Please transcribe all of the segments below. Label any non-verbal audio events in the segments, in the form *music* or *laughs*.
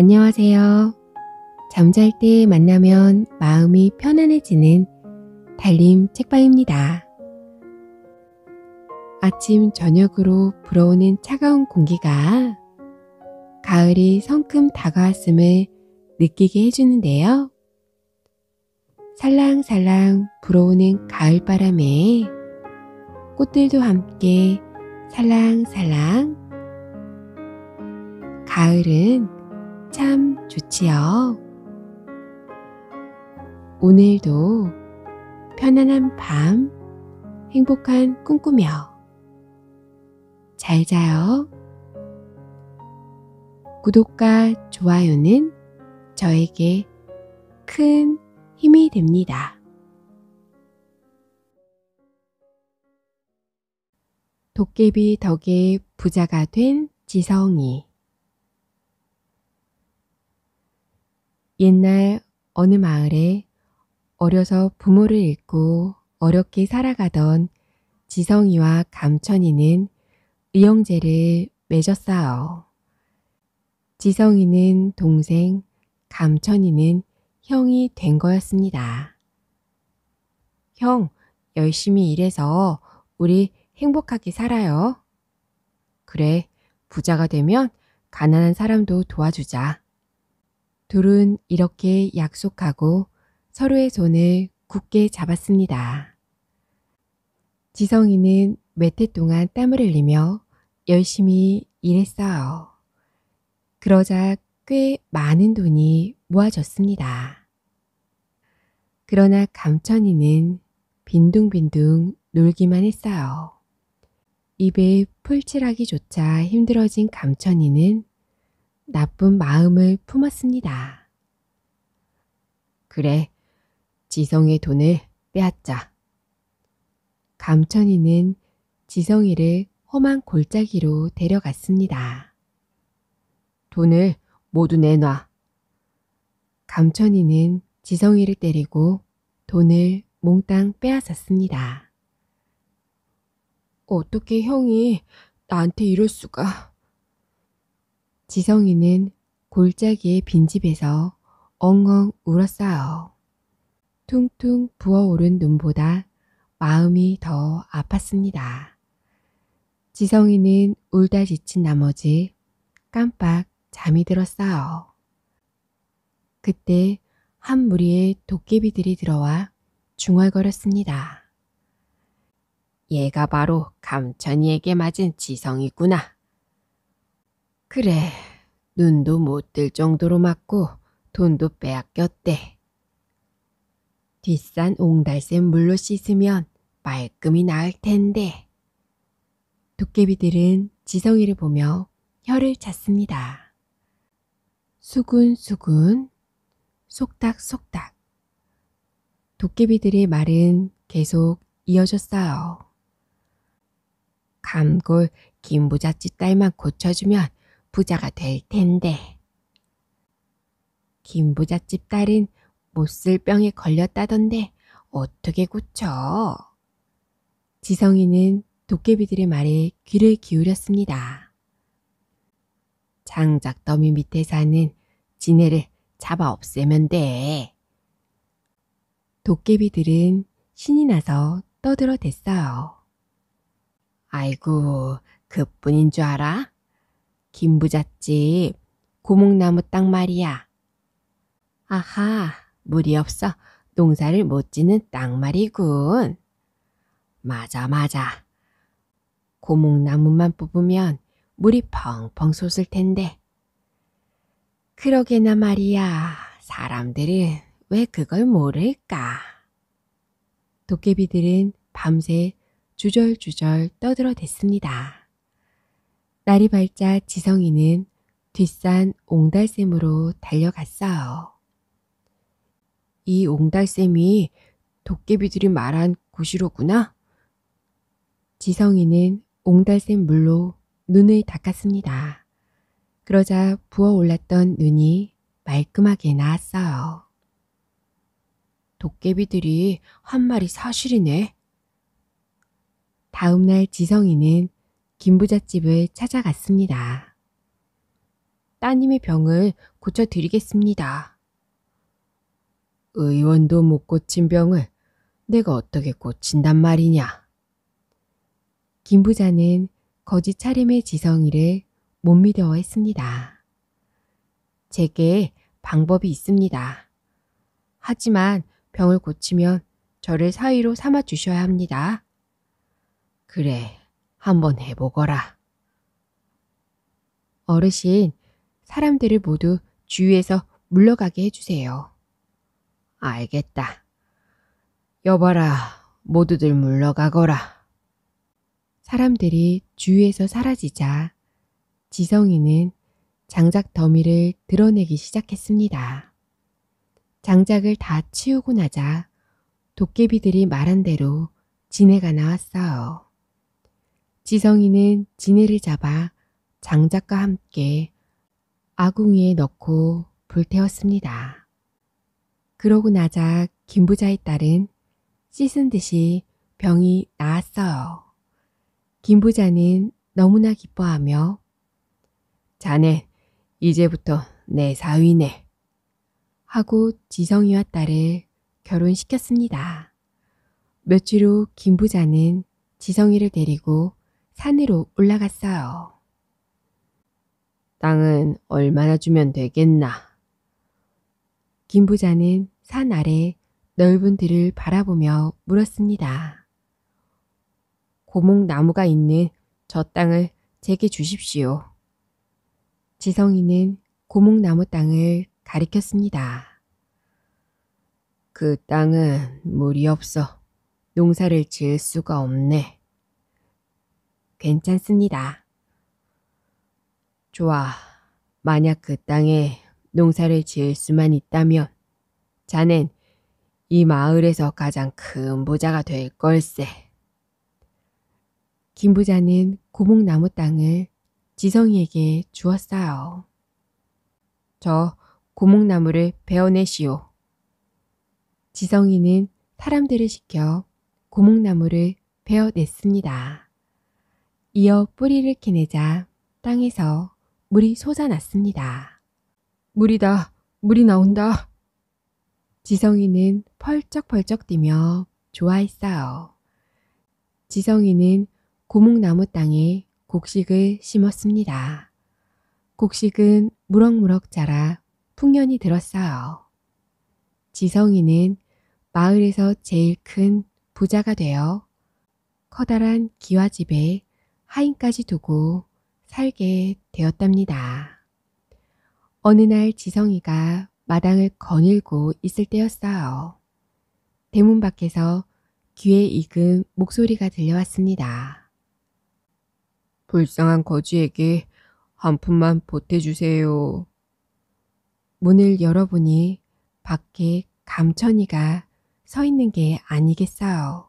안녕하세요. 잠잘 때 만나면 마음이 편안해지는 달림 책방입니다. 아침 저녁으로 불어오는 차가운 공기가 가을이 성큼 다가왔음을 느끼게 해주는데요. 살랑살랑 불어오는 가을 바람에 꽃들도 함께 살랑살랑 가을은 참 좋지요. 오늘도 편안한 밤, 행복한 꿈꾸며 잘 자요. 구독과 좋아요는 저에게 큰 힘이 됩니다. 도깨비 덕에 부자가 된 지성이 옛날 어느 마을에 어려서 부모를 잃고 어렵게 살아가던 지성이와 감천이는 의형제를 맺었어요. 지성이는 동생, 감천이는 형이 된 거였습니다. 형, 열심히 일해서 우리 행복하게 살아요. 그래, 부자가 되면 가난한 사람도 도와주자. 둘은 이렇게 약속하고 서로의 손을 굳게 잡았습니다. 지성이는 몇 해 동안 땀을 흘리며 열심히 일했어요. 그러자 꽤 많은 돈이 모아졌습니다. 그러나 감천이는 빈둥빈둥 놀기만 했어요. 입에 풀칠하기조차 힘들어진 감천이는 나쁜 마음을 품었습니다. 그래, 지성의 돈을 빼앗자. 감천이는 지성이를 험한 골짜기로 데려갔습니다. 돈을 모두 내놔. 감천이는 지성이를 때리고 돈을 몽땅 빼앗았습니다. 어떻게 형이 나한테 이럴 수가. 지성이는 골짜기의 빈집에서 엉엉 울었어요. 퉁퉁 부어오른 눈보다 마음이 더 아팠습니다. 지성이는 울다 지친 나머지 깜빡 잠이 들었어요. 그때 한 무리의 도깨비들이 들어와 중얼거렸습니다. 얘가 바로 감천이에게 맞은 지성이구나. 그래, 눈도 못 뜰 정도로 맞고 돈도 빼앗겼대. 뒷산 옹달샘 물로 씻으면 말끔히 나을 텐데. 도깨비들은 지성이를 보며 혀를 찼습니다. 수군수군, 속닥속닥. 도깨비들의 말은 계속 이어졌어요. 감골 김부잣집 딸만 고쳐주면 부자가 될 텐데. 김부잣집 딸은 못쓸 병에 걸렸다던데 어떻게 고쳐? 지성이는 도깨비들의 말에 귀를 기울였습니다. 장작 더미 밑에 사는 지네를 잡아 없애면 돼. 도깨비들은 신이 나서 떠들어 댔어요. 아이고, 그뿐인 줄 알아? 김부잣집 고목나무 땅 말이야. 아하, 물이 없어 농사를 못 짓는 땅 말이군. 맞아, 맞아. 고목나무만 뽑으면 물이 펑펑 솟을 텐데. 그러게나 말이야. 사람들은 왜 그걸 모를까? 도깨비들은 밤새 주절주절 떠들어댔습니다. 날이 밝자 지성이는 뒷산 옹달샘으로 달려갔어요. 이 옹달샘이 도깨비들이 말한 곳이로구나. 지성이는 옹달샘 물로 눈을 닦았습니다. 그러자 부어올랐던 눈이 말끔하게 나았어요. 도깨비들이 한 말이 사실이네. 다음날 지성이는 김부잣집을 찾아갔습니다. 따님의 병을 고쳐드리겠습니다. 의원도 못 고친 병을 내가 어떻게 고친단 말이냐. 김부자는 거짓 차림의 지성이를 못 믿어 했습니다. 제게 방법이 있습니다. 하지만 병을 고치면 저를 사위로 삼아 주셔야 합니다. 그래, 한번 해보거라. 어르신, 사람들을 모두 주위에서 물러가게 해주세요. 알겠다. 여봐라, 모두들 물러가거라. 사람들이 주위에서 사라지자 지성이는 장작 더미를 드러내기 시작했습니다. 장작을 다 치우고 나자 도깨비들이 말한 대로 지네가 나왔어요. 지성이는 지네를 잡아 장작과 함께 아궁이에 넣고 불태웠습니다. 그러고 나자 김부자의 딸은 씻은 듯이 병이 나았어요. 김부자는 너무나 기뻐하며 자네 이제부터 내 사위네 하고 지성이와 딸을 결혼시켰습니다. 며칠 후 김부자는 지성이를 데리고 산으로 올라갔어요. 땅은 얼마나 주면 되겠나? 김 부자는 산 아래 넓은 들을 바라보며 물었습니다. 고목 나무가 있는 저 땅을 제게 주십시오. 지성이는 고목나무 땅을 가리켰습니다. 그 땅은 물이 없어 농사를 지을 수가 없네. 괜찮습니다. 좋아. 만약 그 땅에 농사를 지을 수만 있다면 자넨 이 마을에서 가장 큰 부자가 될 걸세. 김 부자는 고목나무 땅을 지성이에게 주었어요. 저 고목나무를 베어내시오. 지성이는 사람들을 시켜 고목나무를 베어냈습니다. 이어 뿌리를 캐내자 땅에서 물이 솟아났습니다. 물이다. 물이 나온다. 지성이는 펄쩍펄쩍 뛰며 좋아했어요. 지성이는 고목나무 땅에 곡식을 심었습니다. 곡식은 무럭무럭 자라 풍년이 들었어요. 지성이는 마을에서 제일 큰 부자가 되어 커다란 기와집에 하인까지 두고 살게 되었답니다. 어느 날 지성이가 마당을 거닐고 있을 때였어요. 대문 밖에서 귀에 익은 목소리가 들려왔습니다. 불쌍한 거지에게 한 푼만 보태주세요. 문을 열어보니 밖에 감천이가 서 있는 게 아니겠어요.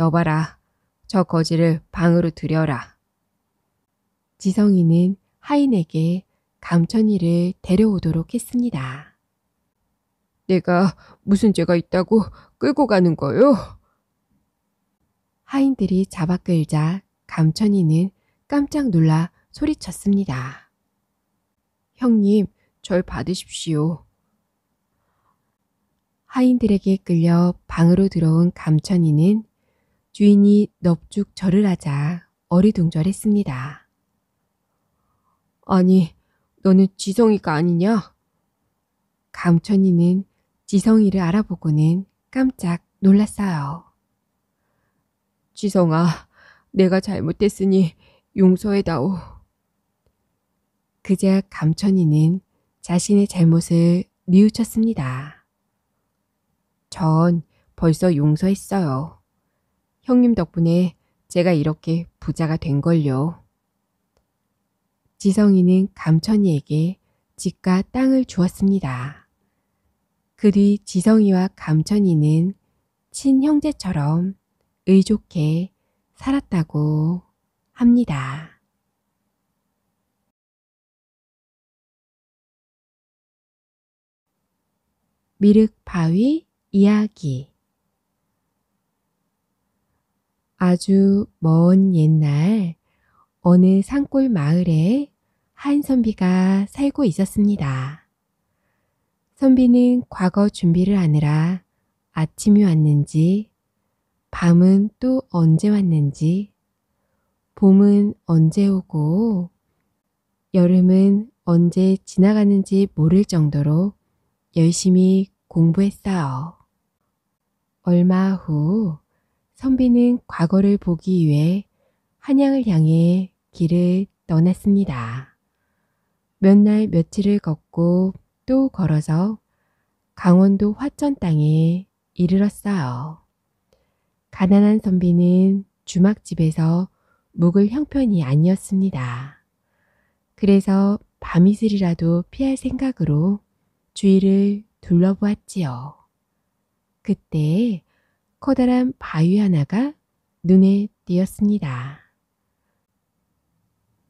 여봐라, 저 거지를 방으로 들여라. 지성이는 하인에게 감천이를 데려오도록 했습니다. 내가 무슨 죄가 있다고 끌고 가는 거요? 하인들이 잡아 끌자 감천이는 깜짝 놀라 소리쳤습니다. 형님, 절 받으십시오. 하인들에게 끌려 방으로 들어온 감천이는 주인이 넙죽 절을 하자 어리둥절했습니다. 아니, 너는 지성이가 아니냐? 감천이는 지성이를 알아보고는 깜짝 놀랐어요. 지성아, 내가 잘못했으니 용서해다오. 그제 감천이는 자신의 잘못을 뉘우쳤습니다. 전 벌써 용서했어요. 형님 덕분에 제가 이렇게 부자가 된 걸요. 지성이는 감천이에게 집과 땅을 주었습니다. 그리 지성이와 감천이는 친형제처럼 의좋게 살았다고 합니다. 미륵바위 이야기 아주 먼 옛날 어느 산골 마을에 한 선비가 살고 있었습니다. 선비는 과거 준비를 하느라 아침이 왔는지 밤은 또 언제 왔는지 봄은 언제 오고 여름은 언제 지나가는지 모를 정도로 열심히 공부했어요. 얼마 후 선비는 과거를 보기 위해 한양을 향해 길을 떠났습니다. 몇 날 며칠을 걷고 또 걸어서 강원도 화천 땅에 이르렀어요. 가난한 선비는 주막집에서 묵을 형편이 아니었습니다. 그래서 밤이슬이라도 피할 생각으로 주위를 둘러보았지요. 그때 커다란 바위 하나가 눈에 띄었습니다.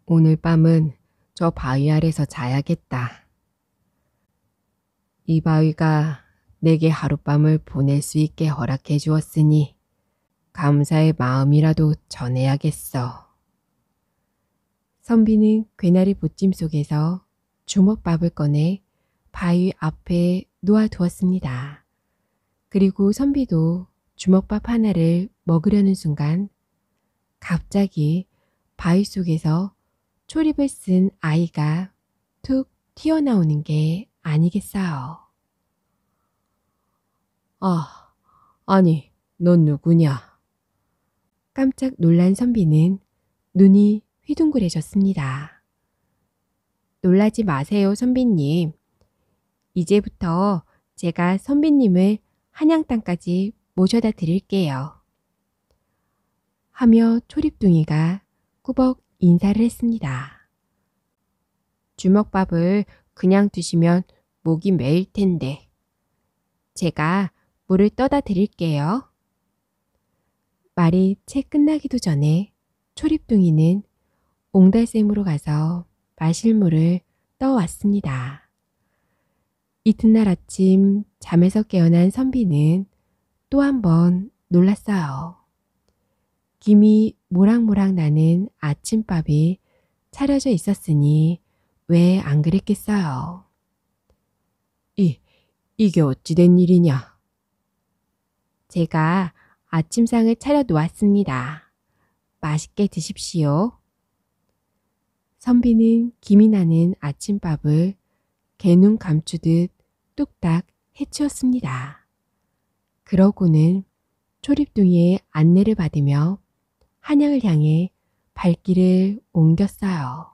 오늘 밤은 저 바위 아래서 자야겠다. 이 바위가 내게 하룻밤을 보낼 수 있게 허락해 주었으니 감사의 마음이라도 전해야겠어. 선비는 괴나리 보찜 속에서 주먹밥을 꺼내 바위 앞에 놓아두었습니다. 그리고 선비도 주먹밥 하나를 먹으려는 순간 갑자기 바위 속에서 초립을 쓴 아이가 툭 튀어나오는 게 아니겠어요. 아, 아니, 넌 누구냐? 깜짝 놀란 선비는 눈이 휘둥그레졌습니다. 놀라지 마세요, 선비님. 이제부터 제가 선비님을 한양 땅까지 모셔다 드릴게요. 하며 초립둥이가 꾸벅 인사를 했습니다. 주먹밥을 그냥 드시면 목이 메일 텐데. 제가 물을 떠다 드릴게요. 말이 채 끝나기도 전에 초립둥이는 옹달샘으로 가서 마실 물을 떠왔습니다. 이튿날 아침 잠에서 깨어난 선비는 또한번 놀랐어요. 김이 모락모락 나는 아침밥이 차려져 있었으니 왜 안 그랬겠어요. 이, 이게 어찌된 일이냐? 제가 아침상을 차려 놓았습니다. 맛있게 드십시오. 선비는 김이 나는 아침밥을 개눈 감추듯 뚝딱 해치웠습니다. 그러고는 초립둥이의 안내를 받으며 한양을 향해 발길을 옮겼어요.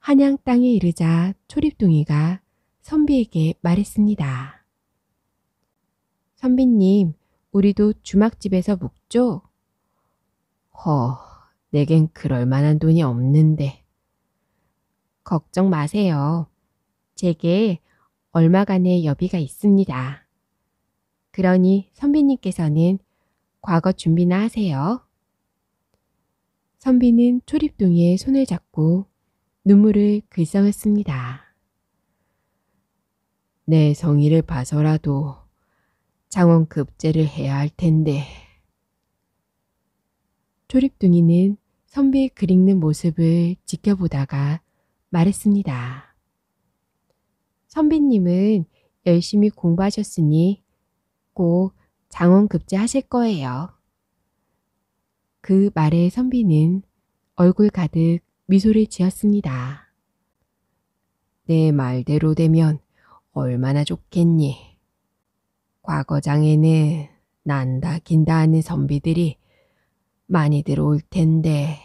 한양 땅에 이르자 초립둥이가 선비에게 말했습니다. 선비님, 우리도 주막집에서 묵죠? 허, 내겐 그럴 만한 돈이 없는데. 걱정 마세요. 제게 얼마간의 여비가 있습니다. 그러니 선비님께서는 과거 준비나 하세요. 선비는 초립둥이의 손을 잡고 눈물을 글썽였습니다. 내 성의를 봐서라도 장원 급제를 해야 할 텐데. 초립둥이는 선비의 그릭는 모습을 지켜보다가 말했습니다. 선비님은 열심히 공부하셨으니 하고 장원 급제하실 거예요. 그 말에 선비는 얼굴 가득 미소를 지었습니다. 내 말대로 되면 얼마나 좋겠니? 과거장에는 난다 긴다 하는 선비들이 많이 들어올 텐데.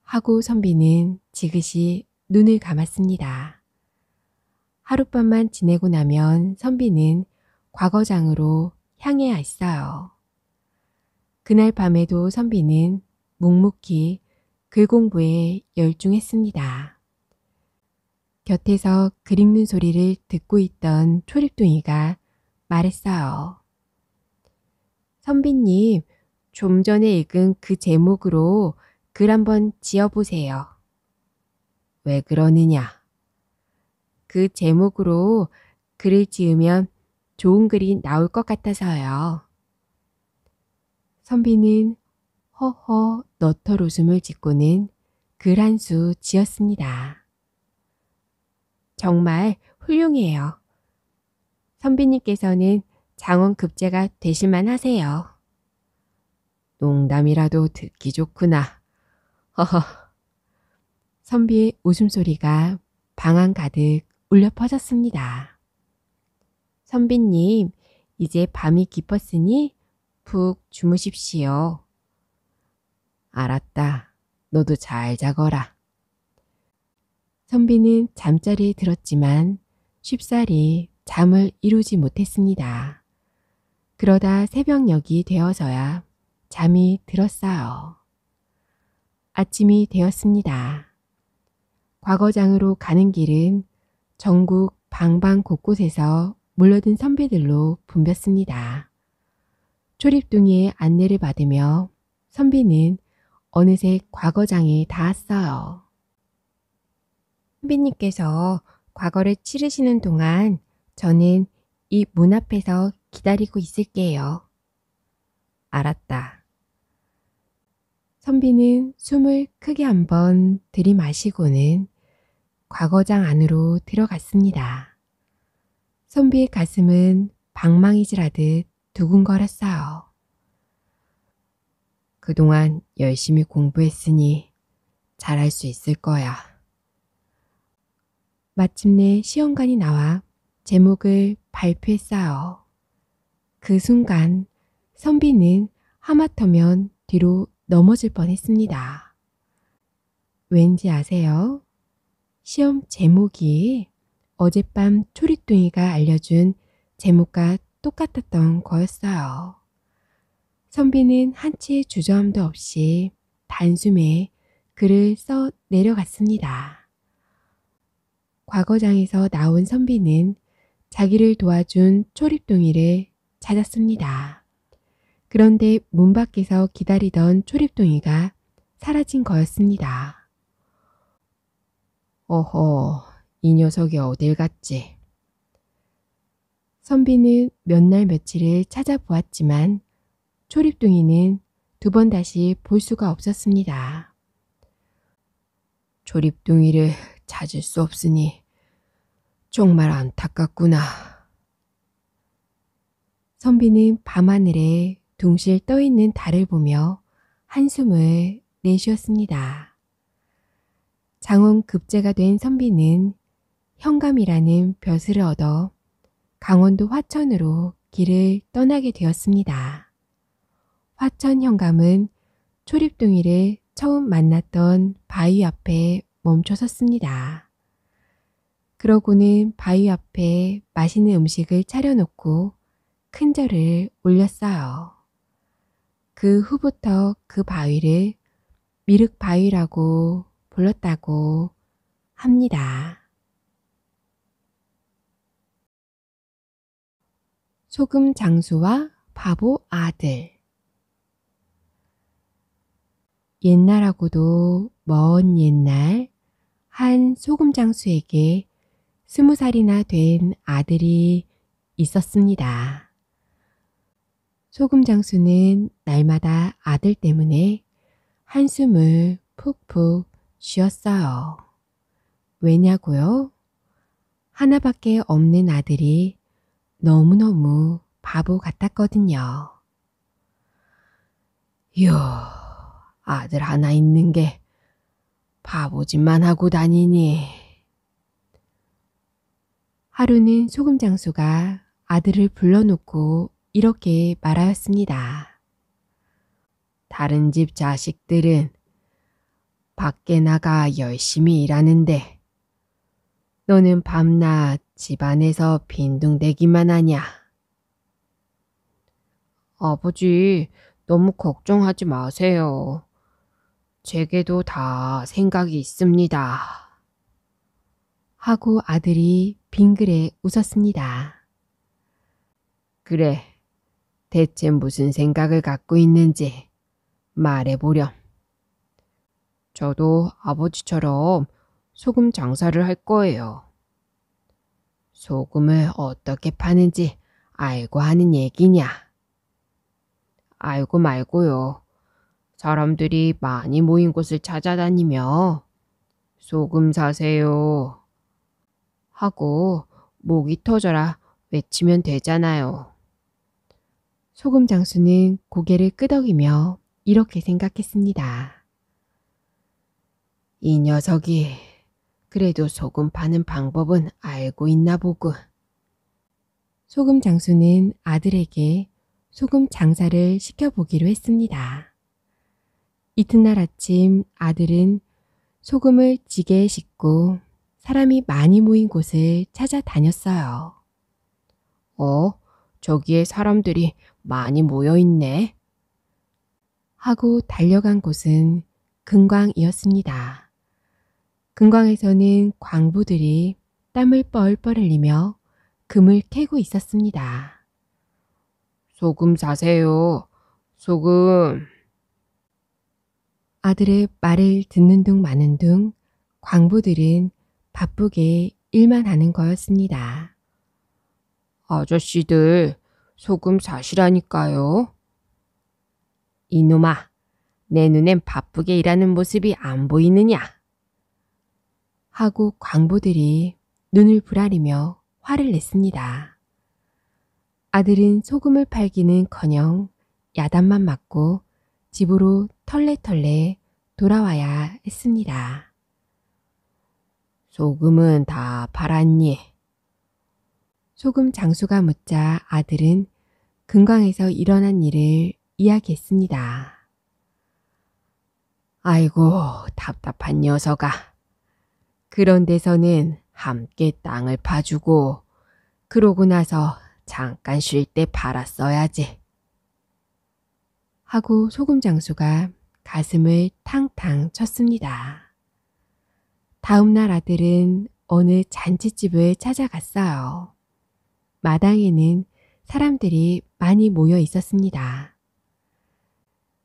하고 선비는 지그시 눈을 감았습니다. 하룻밤만 지내고 나면 선비는 과거장으로 향해야 했어요. 그날 밤에도 선비는 묵묵히 글공부에 열중했습니다. 곁에서 글 읽는 소리를 듣고 있던 초립둥이가 말했어요. 선비님, 좀 전에 읽은 그 제목으로 글 한번 지어보세요. 왜 그러느냐? 그 제목으로 글을 지으면 좋은 글이 나올 것 같아서요. 선비는 허허 너털 웃음을 짓고는 글 한 수 지었습니다. 정말 훌륭해요. 선비님께서는 장원 급제가 되실만 하세요. 농담이라도 듣기 좋구나. 허허. 선비의 웃음소리가 방안 가득 울려 퍼졌습니다. 선비님, 이제 밤이 깊었으니 푹 주무십시오. 알았다. 너도 잘 자거라. 선비는 잠자리에 들었지만 쉽사리 잠을 이루지 못했습니다. 그러다 새벽녘이 되어서야 잠이 들었어요. 아침이 되었습니다. 과거장으로 가는 길은 전국 방방 곳곳에서 물러든 선비들로 붐볐습니다. 초립둥이의 안내를 받으며 선비는 어느새 과거장에 닿았어요. 선비님께서 과거를 치르시는 동안 저는 이 문 앞에서 기다리고 있을게요. 알았다. 선비는 숨을 크게 한번 들이마시고는 과거장 안으로 들어갔습니다. 선비의 가슴은 방망이질하듯 두근거렸어요. 그동안 열심히 공부했으니 잘할 수 있을 거야. 마침내 시험관이 나와 제목을 발표했어요. 그 순간 선비는 하마터면 뒤로 넘어질 뻔했습니다. 왠지 아세요? 시험 제목이 어젯밤 초리뚱이가 알려준 제목과 똑같았던 거였어요. 선비는 한치의 주저함도 없이 단숨에 글을 써 내려갔습니다. 과거장에서 나온 선비는 자기를 도와준 초립동이를 찾았습니다. 그런데 문 밖에서 기다리던 초립동이가 사라진 거였습니다. 어허, 이 녀석이 어딜 갔지? 선비는 몇 날 며칠을 찾아보았지만 초립둥이는 두 번 다시 볼 수가 없었습니다. 조립둥이를 찾을 수 없으니 정말 안타깝구나. 선비는 밤하늘에 둥실 떠있는 달을 보며 한숨을 내쉬었습니다. 장원 급제가 된 선비는 현감이라는 벼슬을 얻어 강원도 화천으로 길을 떠나게 되었습니다. 화천 현감은 초립둥이를 처음 만났던 바위 앞에 멈춰 섰습니다. 그러고는 바위 앞에 맛있는 음식을 차려놓고 큰 절을 올렸어요. 그 후부터 그 바위를 미륵바위라고 불렀다고 합니다. 소금 장수와 바보 아들. 옛날하고도 먼 옛날 한 소금 장수에게 스무 살이나 된 아들이 있었습니다. 소금 장수는 날마다 아들 때문에 한숨을 푹푹 쉬었어요. 왜냐고요? 하나밖에 없는 아들이 너무너무 바보 같았거든요. 요, 아들 하나 있는 게 바보짓만 하고 다니니. 하루는 소금 장수가 아들을 불러놓고 이렇게 말하였습니다. 다른 집 자식들은 밖에 나가 열심히 일하는데 너는 밤낮 집안에서 빈둥대기만 하냐. 아버지, 너무 걱정하지 마세요. 제게도 다 생각이 있습니다. 하고 아들이 빙그레 웃었습니다. 그래, 대체 무슨 생각을 갖고 있는지 말해보렴. 저도 아버지처럼 소금 장사를 할 거예요. 소금을 어떻게 파는지 알고 하는 얘기냐? 알고 말고요. 사람들이 많이 모인 곳을 찾아다니며 소금 사세요. 하고 목이 터져라 외치면 되잖아요. 소금 장수는 고개를 끄덕이며 이렇게 생각했습니다. 이 녀석이 그래도 소금 파는 방법은 알고 있나 보구. 소금 장수는 아들에게 소금 장사를 시켜보기로 했습니다. 이튿날 아침 아들은 소금을 지게에 싣고 사람이 많이 모인 곳을 찾아다녔어요. 어, 저기에 사람들이 많이 모여있네. 하고 달려간 곳은 금광이었습니다. 금광에서는 광부들이 땀을 뻘뻘 흘리며 금을 캐고 있었습니다. 소금 사세요. 소금. 아들의 말을 듣는 둥 마는 둥 광부들은 바쁘게 일만 하는 거였습니다. 아저씨들 소금 사시라니까요. 이놈아, 내 눈엔 바쁘게 일하는 모습이 안 보이느냐? 하고 광부들이 눈을 부라리며 화를 냈습니다. 아들은 소금을 팔기는커녕 야단만 맞고 집으로 털레털레 돌아와야 했습니다. 소금은 다 팔았니? 소금 장수가 묻자 아들은 금강에서 일어난 일을 이야기했습니다. 아이고 답답한 녀석아. 그런 데서는 함께 땅을 파주고 그러고 나서 잠깐 쉴 때 팔았어야지. 하고 소금 장수가 가슴을 탕탕 쳤습니다. 다음날 아들은 어느 잔치집을 찾아갔어요. 마당에는 사람들이 많이 모여 있었습니다.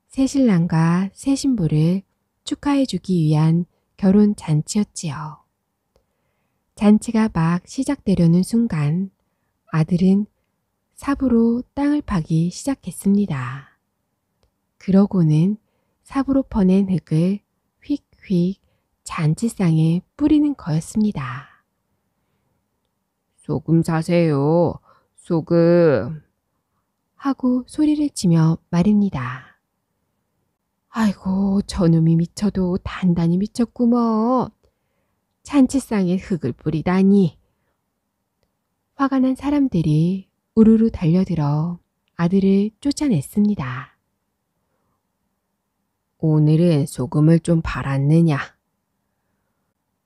새신랑과 새신부를 축하해주기 위한 결혼 잔치였지요. 잔치가 막 시작되려는 순간 아들은 삽으로 땅을 파기 시작했습니다. 그러고는 삽으로 퍼낸 흙을 휙휙 잔치상에 뿌리는 거였습니다. 소금 사세요. 소금. 하고 소리를 치며 말입니다. 아이고 저놈이 미쳐도 단단히 미쳤구먼. 잔치상에 흙을 뿌리다니. 화가 난 사람들이 우르르 달려들어 아들을 쫓아냈습니다. 오늘은 소금을 좀 발았느냐?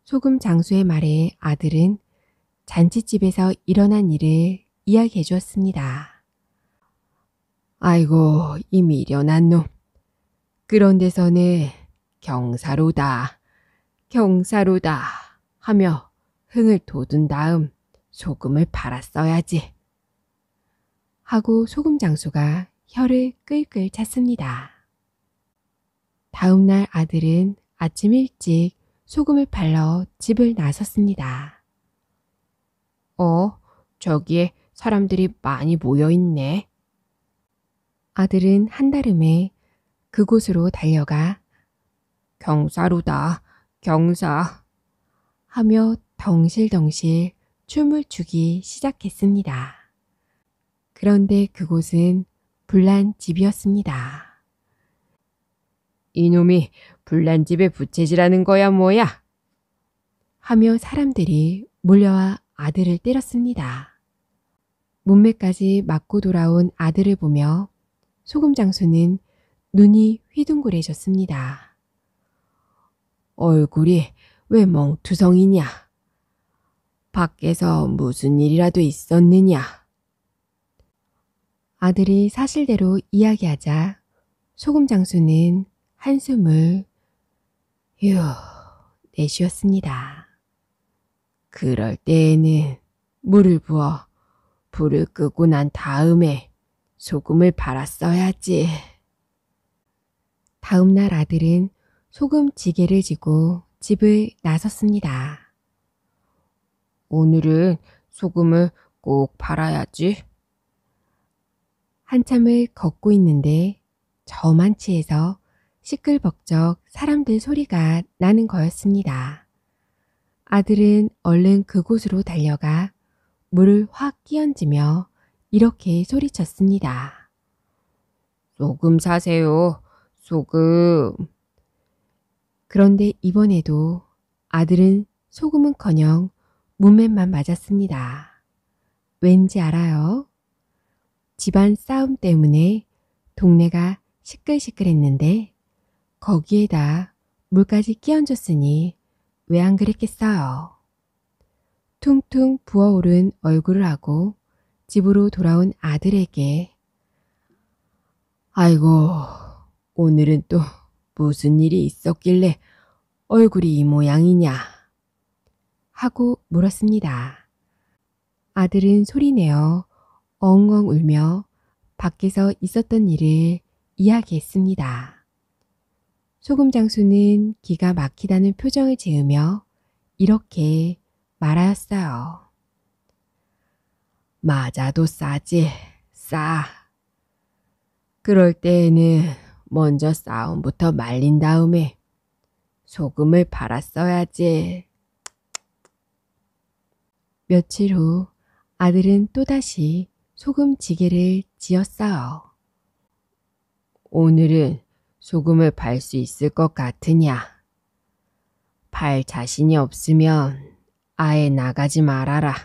소금 장수의 말에 아들은 잔치집에서 일어난 일을 이야기해 주었습니다. 아이고 이미 일어난 놈. 그런 데서는 경사로다, 경사로다 하며 흥을 돋운 다음 소금을 팔았어야지 하고 소금 장수가 혀를 끌끌 찼습니다. 다음날 아들은 아침 일찍 소금을 팔러 집을 나섰습니다. 어, 저기에 사람들이 많이 모여 있네. 아들은 한달음에 그곳으로 달려가 경사로다, 경사 하며 덩실덩실 춤을 추기 시작했습니다. 그런데 그곳은 불난 집이었습니다. 이놈이 불난 집의 부채질하는 거야 뭐야? 하며 사람들이 몰려와 아들을 때렸습니다. 몸매까지 맞고 돌아온 아들을 보며 소금 장수는 눈이 휘둥그레졌습니다. 얼굴이 왜 멍투성이냐? 밖에서 무슨 일이라도 있었느냐? 아들이 사실대로 이야기하자 소금 장수는 한숨을 휴 내쉬었습니다. 그럴 때에는 물을 부어 불을 끄고 난 다음에 소금을 발았어야지. 다음날 아들은 소금지게를 지고 집을 나섰습니다. 오늘은 소금을 꼭 팔아야지. 한참을 걷고 있는데 저만치에서 시끌벅적 사람들 소리가 나는 거였습니다. 아들은 얼른 그곳으로 달려가 물을 확 끼얹으며 이렇게 소리쳤습니다. 소금 사세요. 소금. 그런데 이번에도 아들은 소금은커녕 문맥만 맞았습니다. 왠지 알아요? 집안 싸움 때문에 동네가 시끌시끌했는데 거기에다 물까지 끼얹었으니 왜 안 그랬겠어요? 퉁퉁 부어오른 얼굴을 하고 집으로 돌아온 아들에게 아이고 오늘은 또 무슨 일이 있었길래 얼굴이 이 모양이냐? 하고 물었습니다. 아들은 소리내어 엉엉 울며 밖에서 있었던 일을 이야기했습니다. 소금 장수는 기가 막히다는 표정을 지으며 이렇게 말하였어요. 맞아도 싸지, 싸. 그럴 때에는 먼저 싸움부터 말린 다음에 소금을 발았어야지. 며칠 후 아들은 또다시 소금지게를 지었어요. 오늘은 소금을 발 수 있을 것 같으냐? 발 자신이 없으면 아예 나가지 말아라.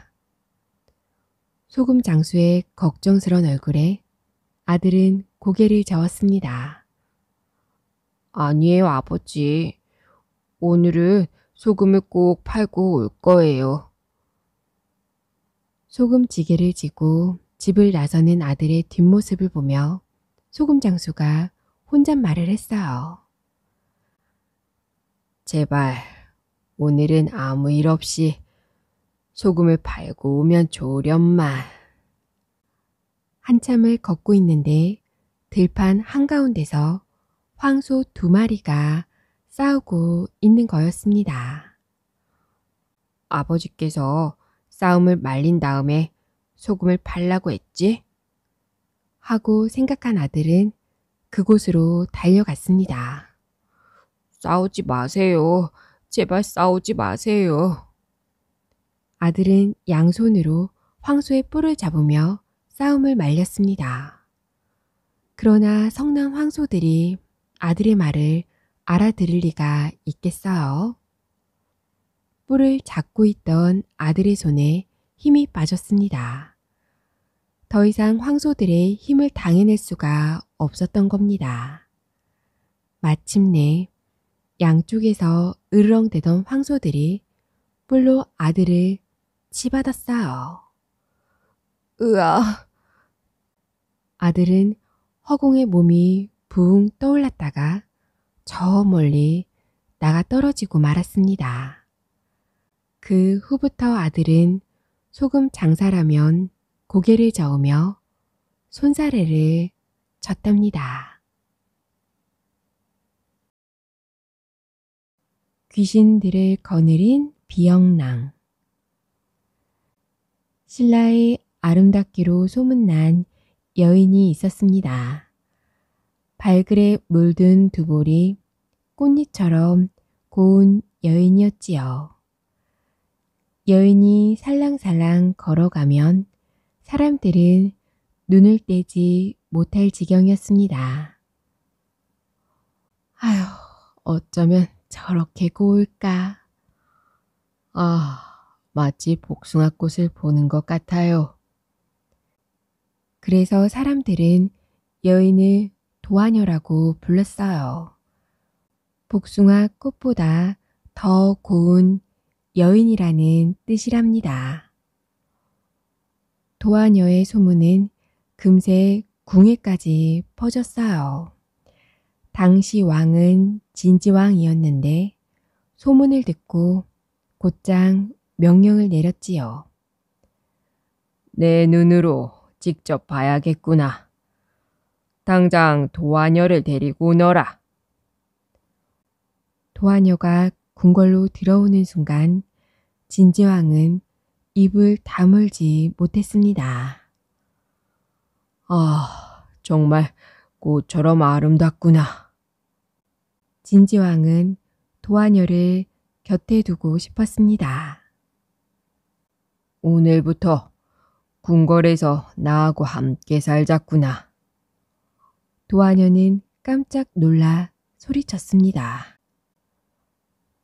소금 장수의 걱정스런 얼굴에 아들은 고개를 저었습니다. 아니에요, 아버지. 오늘은 소금을 꼭 팔고 올 거예요. 소금지게를 지고 집을 나서는 아들의 뒷모습을 보며 소금 장수가 혼잣말을 했어요. 제발 오늘은 아무 일 없이 소금을 팔고 오면 좋련만. 으 한참을 걷고 있는데 들판 한가운데서 황소 두 마리가 싸우고 있는 거였습니다. 아버지께서 싸움을 말린 다음에 소금을 발라고 했지? 하고 생각한 아들은 그곳으로 달려갔습니다. 싸우지 마세요. 제발 싸우지 마세요. 아들은 양손으로 황소의 뿔을 잡으며 싸움을 말렸습니다. 그러나 성난 황소들이 아들의 말을 알아들을 리가 있겠어요. 뿔을 잡고 있던 아들의 손에 힘이 빠졌습니다. 더 이상 황소들의 힘을 당해낼 수가 없었던 겁니다. 마침내 양쪽에서 으르렁대던 황소들이 뿔로 아들을 치받았어요. 으아! 아들은 허공에 몸이 붕 떠올랐다가 저 멀리 나가 떨어지고 말았습니다. 그 후부터 아들은 소금 장사라면 고개를 저으며 손사래를 쳤답니다 귀신들을 거느린 비영랑 신라의 아름답기로 소문난 여인이 있었습니다. 발그레 물든 두 볼이 꽃잎처럼 고운 여인이었지요. 여인이 살랑살랑 걸어가면 사람들은 눈을 떼지 못할 지경이었습니다. 아휴, 어쩌면 저렇게 고울까. 아, 마치 복숭아꽃을 보는 것 같아요. 그래서 사람들은 여인을 도하녀라고 불렀어요. 복숭아 꽃보다 더 고운 여인이라는 뜻이랍니다. 도하녀의 소문은 금세 궁에까지 퍼졌어요. 당시 왕은 진지왕이었는데 소문을 듣고 곧장 명령을 내렸지요. 내 눈으로 직접 봐야겠구나. 당장 도하녀를 데리고 오너라. 도하녀가 궁궐로 들어오는 순간 진지왕은 입을 다물지 못했습니다. 아, 정말 꽃처럼 아름답구나. 진지왕은 도하녀를 곁에 두고 싶었습니다. 오늘부터 궁궐에서 나하고 함께 살자꾸나. 도하녀는 깜짝 놀라 소리쳤습니다.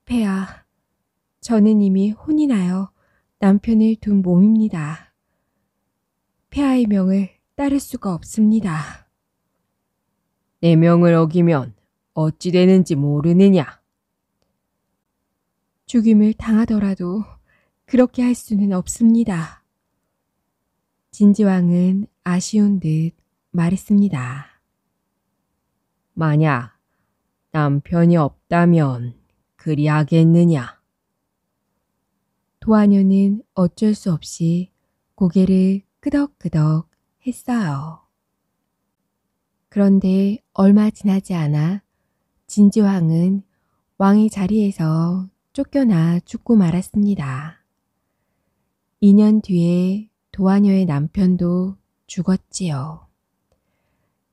폐하, 저는 이미 혼이 나요. 남편을 둔 몸입니다. 폐하의 명을 따를 수가 없습니다. 내 명을 어기면 어찌 되는지 모르느냐? 죽임을 당하더라도 그렇게 할 수는 없습니다. 진지왕은 아쉬운 듯 말했습니다. 만약 남편이 없다면 그리하겠느냐. 도하녀는 어쩔 수 없이 고개를 끄덕끄덕 했어요. 그런데 얼마 지나지 않아 진지왕은 왕의 자리에서 쫓겨나 죽고 말았습니다. 2년 뒤에 도하녀의 남편도 죽었지요.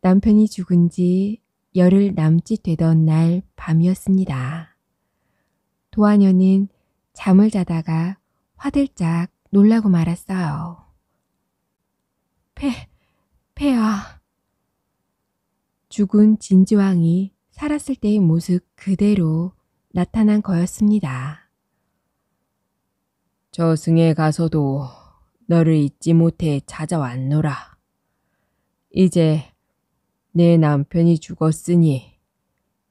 남편이 죽은 지 열흘 남짓 되던 날 밤이었습니다. 도하녀는 잠을 자다가 화들짝 놀라고 말았어요. 폐, 폐야. 죽은 진주왕이 살았을 때의 모습 그대로 나타난 거였습니다. 저승에 가서도 너를 잊지 못해 찾아왔노라. 이제 내 남편이 죽었으니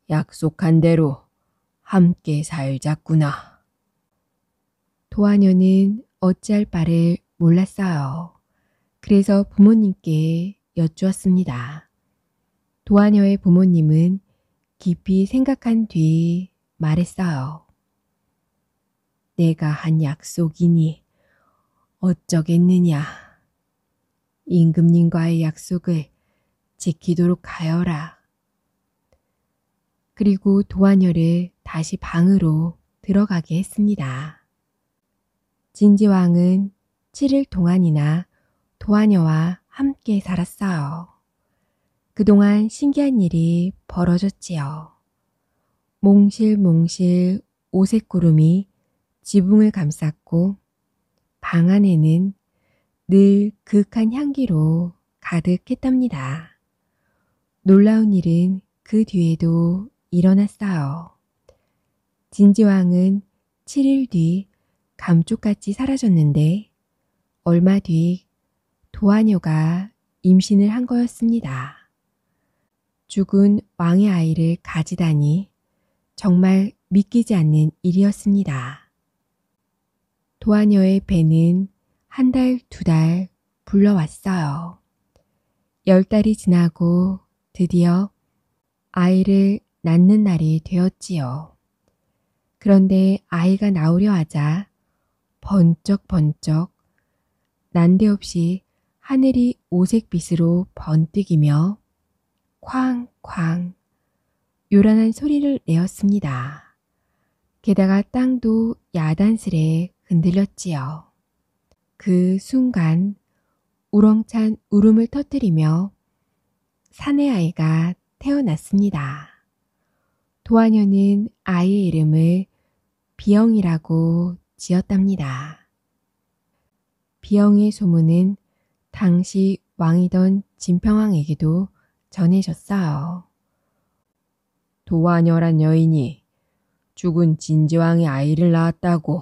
약속한 대로 함께 살자꾸나. 도하녀는 어찌할 바를 몰랐어요. 그래서 부모님께 여쭈었습니다. 도하녀의 부모님은 깊이 생각한 뒤 말했어요. 내가 한 약속이니 어쩌겠느냐. 임금님과의 약속을 지키도록 가여라. 그리고 도안녀를 다시 방으로 들어가게 했습니다. 진지왕은 7일 동안이나 도안녀와 함께 살았어요. 그동안 신기한 일이 벌어졌지요. 몽실몽실 오색구름이 지붕을 감쌌고 방 안에는 늘 극한 향기로 가득했답니다. 놀라운 일은 그 뒤에도 일어났어요. 진지왕은 7일 뒤 감쪽같이 사라졌는데 얼마 뒤 도하녀가 임신을 한 거였습니다. 죽은 왕의 아이를 가지다니 정말 믿기지 않는 일이었습니다. 도하녀의 배는 한 달, 두 달 불러왔어요. 열 달이 지나고 드디어 아이를 낳는 날이 되었지요. 그런데 아이가 나오려 하자 번쩍번쩍 난데없이 하늘이 오색빛으로 번뜩이며 쾅쾅 요란한 소리를 내었습니다. 게다가 땅도 야단스레 흔들렸지요. 그 순간 우렁찬 울음을 터뜨리며 사내 아이가 태어났습니다. 도하녀는 아이의 이름을 비영이라고 지었답니다. 비영의 소문은 당시 왕이던 진평왕에게도 전해졌어요. 도하녀란 여인이 죽은 진지왕의 아이를 낳았다고.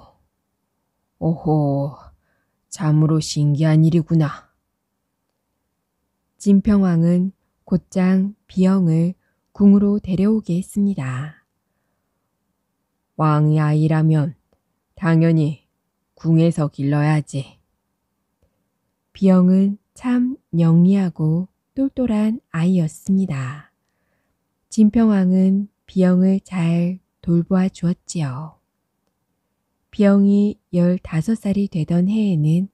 오호, 참으로 신기한 일이구나. 진평왕은 곧장 비영을 궁으로 데려오게 했습니다. 왕의 아이라면 당연히 궁에서 길러야지. 비영은 참 영리하고 똘똘한 아이였습니다. 진평왕은 비영을 잘 돌보아 주었지요. 비영이 15살이 되던 해에는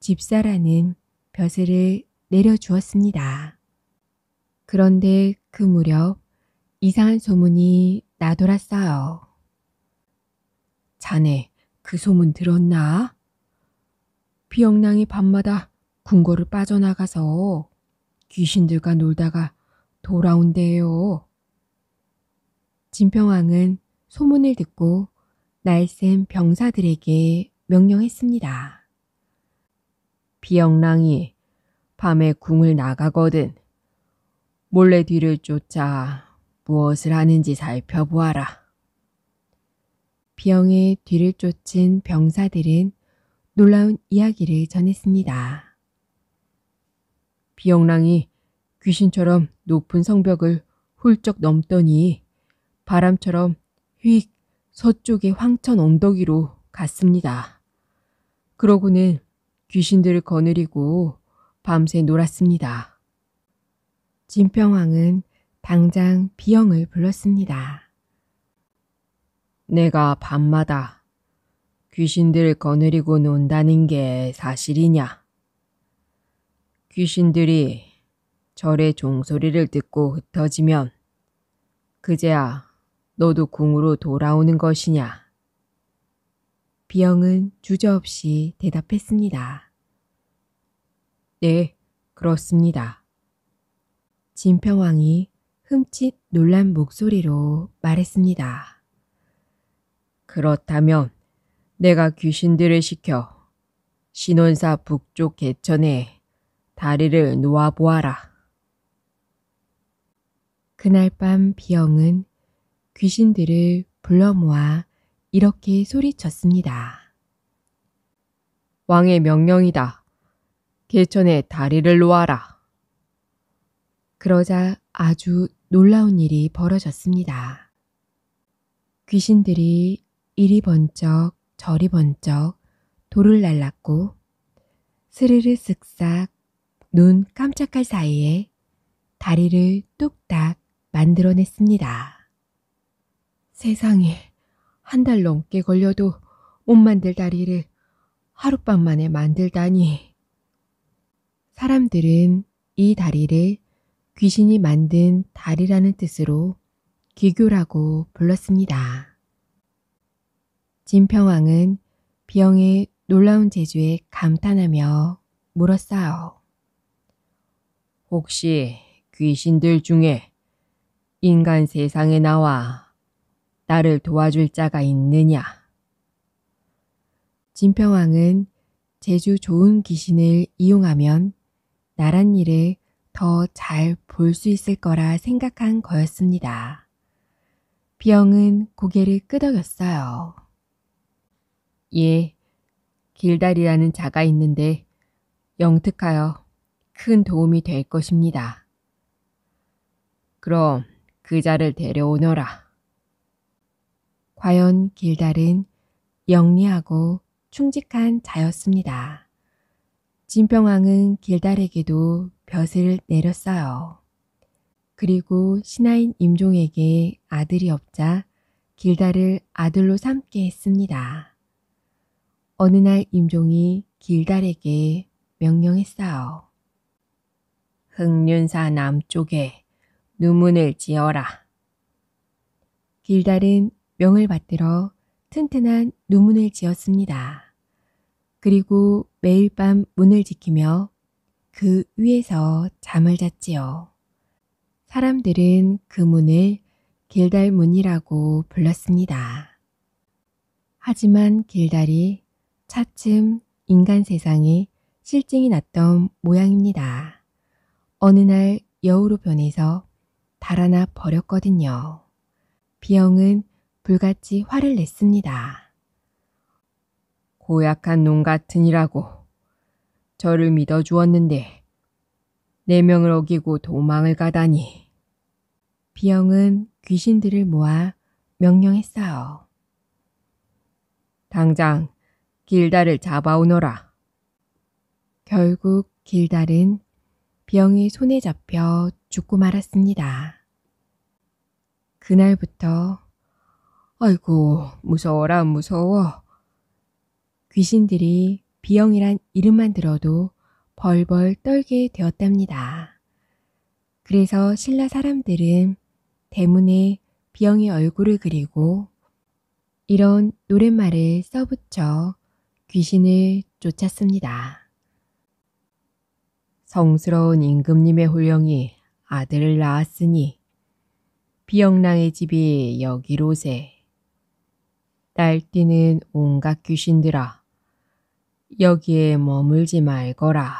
집사라는 벼슬을 내려주었습니다. 그런데 그 무렵 이상한 소문이 나돌았어요. 자네 그 소문 들었나? 비영랑이 밤마다 궁궐을 빠져나가서 귀신들과 놀다가 돌아온대요. 진평왕은 소문을 듣고 날쌘 병사들에게 명령했습니다. 비영랑이 밤에 궁을 나가거든 몰래 뒤를 쫓아 무엇을 하는지 살펴보아라. 비영의 뒤를 쫓은 병사들은 놀라운 이야기를 전했습니다. 비영랑이 귀신처럼 높은 성벽을 훌쩍 넘더니 바람처럼 휙 서쪽의 황천 엉덩이로 갔습니다. 그러고는 귀신들을 거느리고 밤새 놀았습니다. 진평왕은 당장 비영을 불렀습니다. 내가 밤마다 귀신들을 거느리고 논다는 게 사실이냐? 귀신들이 절의 종소리를 듣고 흩어지면 그제야 너도 궁으로 돌아오는 것이냐? 비영은 주저없이 대답했습니다. 네, 그렇습니다. 진평왕이 흠칫 놀란 목소리로 말했습니다. 그렇다면 내가 귀신들을 시켜 신혼사 북쪽 개천에 다리를 놓아보아라. 그날 밤 비영은 귀신들을 불러 모아 이렇게 소리쳤습니다. 왕의 명령이다. 개천에 다리를 놓아라. 그러자 아주 놀라운 일이 벌어졌습니다. 귀신들이 이리 번쩍 저리 번쩍 돌을 날랐고 스르르 쓱싹 눈 깜짝할 사이에 다리를 뚝딱 만들어냈습니다. 세상에 한 달 넘게 걸려도 못 만들 다리를 하룻밤 만에 만들다니. 사람들은 이 다리를 귀신이 만든 달이라는 뜻으로 귀교라고 불렀습니다. 진평왕은 비영의 놀라운 재주에 감탄하며 물었어요. 혹시 귀신들 중에 인간 세상에 나와 나를 도와줄 자가 있느냐? 진평왕은 재주 좋은 귀신을 이용하면 나란 일을 더잘볼수 있을 거라 생각한 거였습니다. 비영은 고개를 끄덕였어요. 예, 길다리라는 자가 있는데 영특하여 큰 도움이 될 것입니다. 그럼 그 자를 데려오너라. 과연 길달은 영리하고 충직한 자였습니다. 진평왕은 길달에게도 벼슬 내렸어요. 그리고 신하인 임종에게 아들이 없자 길다를 아들로 삼게 했습니다. 어느 날 임종이 길달에게 명령했어요. 흑륜사 남쪽에 누문을 지어라. 길달은 명을 받들어 튼튼한 누문을 지었습니다. 그리고 매일 밤 문을 지키며 그 위에서 잠을 잤지요. 사람들은 그 문을 길달문이라고 불렀습니다. 하지만 길달이 차츰 인간 세상에 실증이 났던 모양입니다. 어느 날 여우로 변해서 달아나 버렸거든요. 비영은 불같이 화를 냈습니다. 고약한 놈 같으니라고 저를 믿어 주었는데 네 명을 어기고 도망을 가다니. 비영은 귀신들을 모아 명령했어요. 당장 길다를 잡아오너라. 결국 길다은 비영의 손에 잡혀 죽고 말았습니다. 그날부터 아이고 무서워라 무서워 귀신들이 비영이란 이름만 들어도 벌벌 떨게 되었답니다. 그래서 신라 사람들은 대문에 비영이 얼굴을 그리고 이런 노랫말을 써붙여 귀신을 쫓았습니다. 성스러운 임금님의 홀령이 아들을 낳았으니 비영랑의 집이 여기로세. 딸띠는 온갖 귀신들아 여기에 머물지 말거라.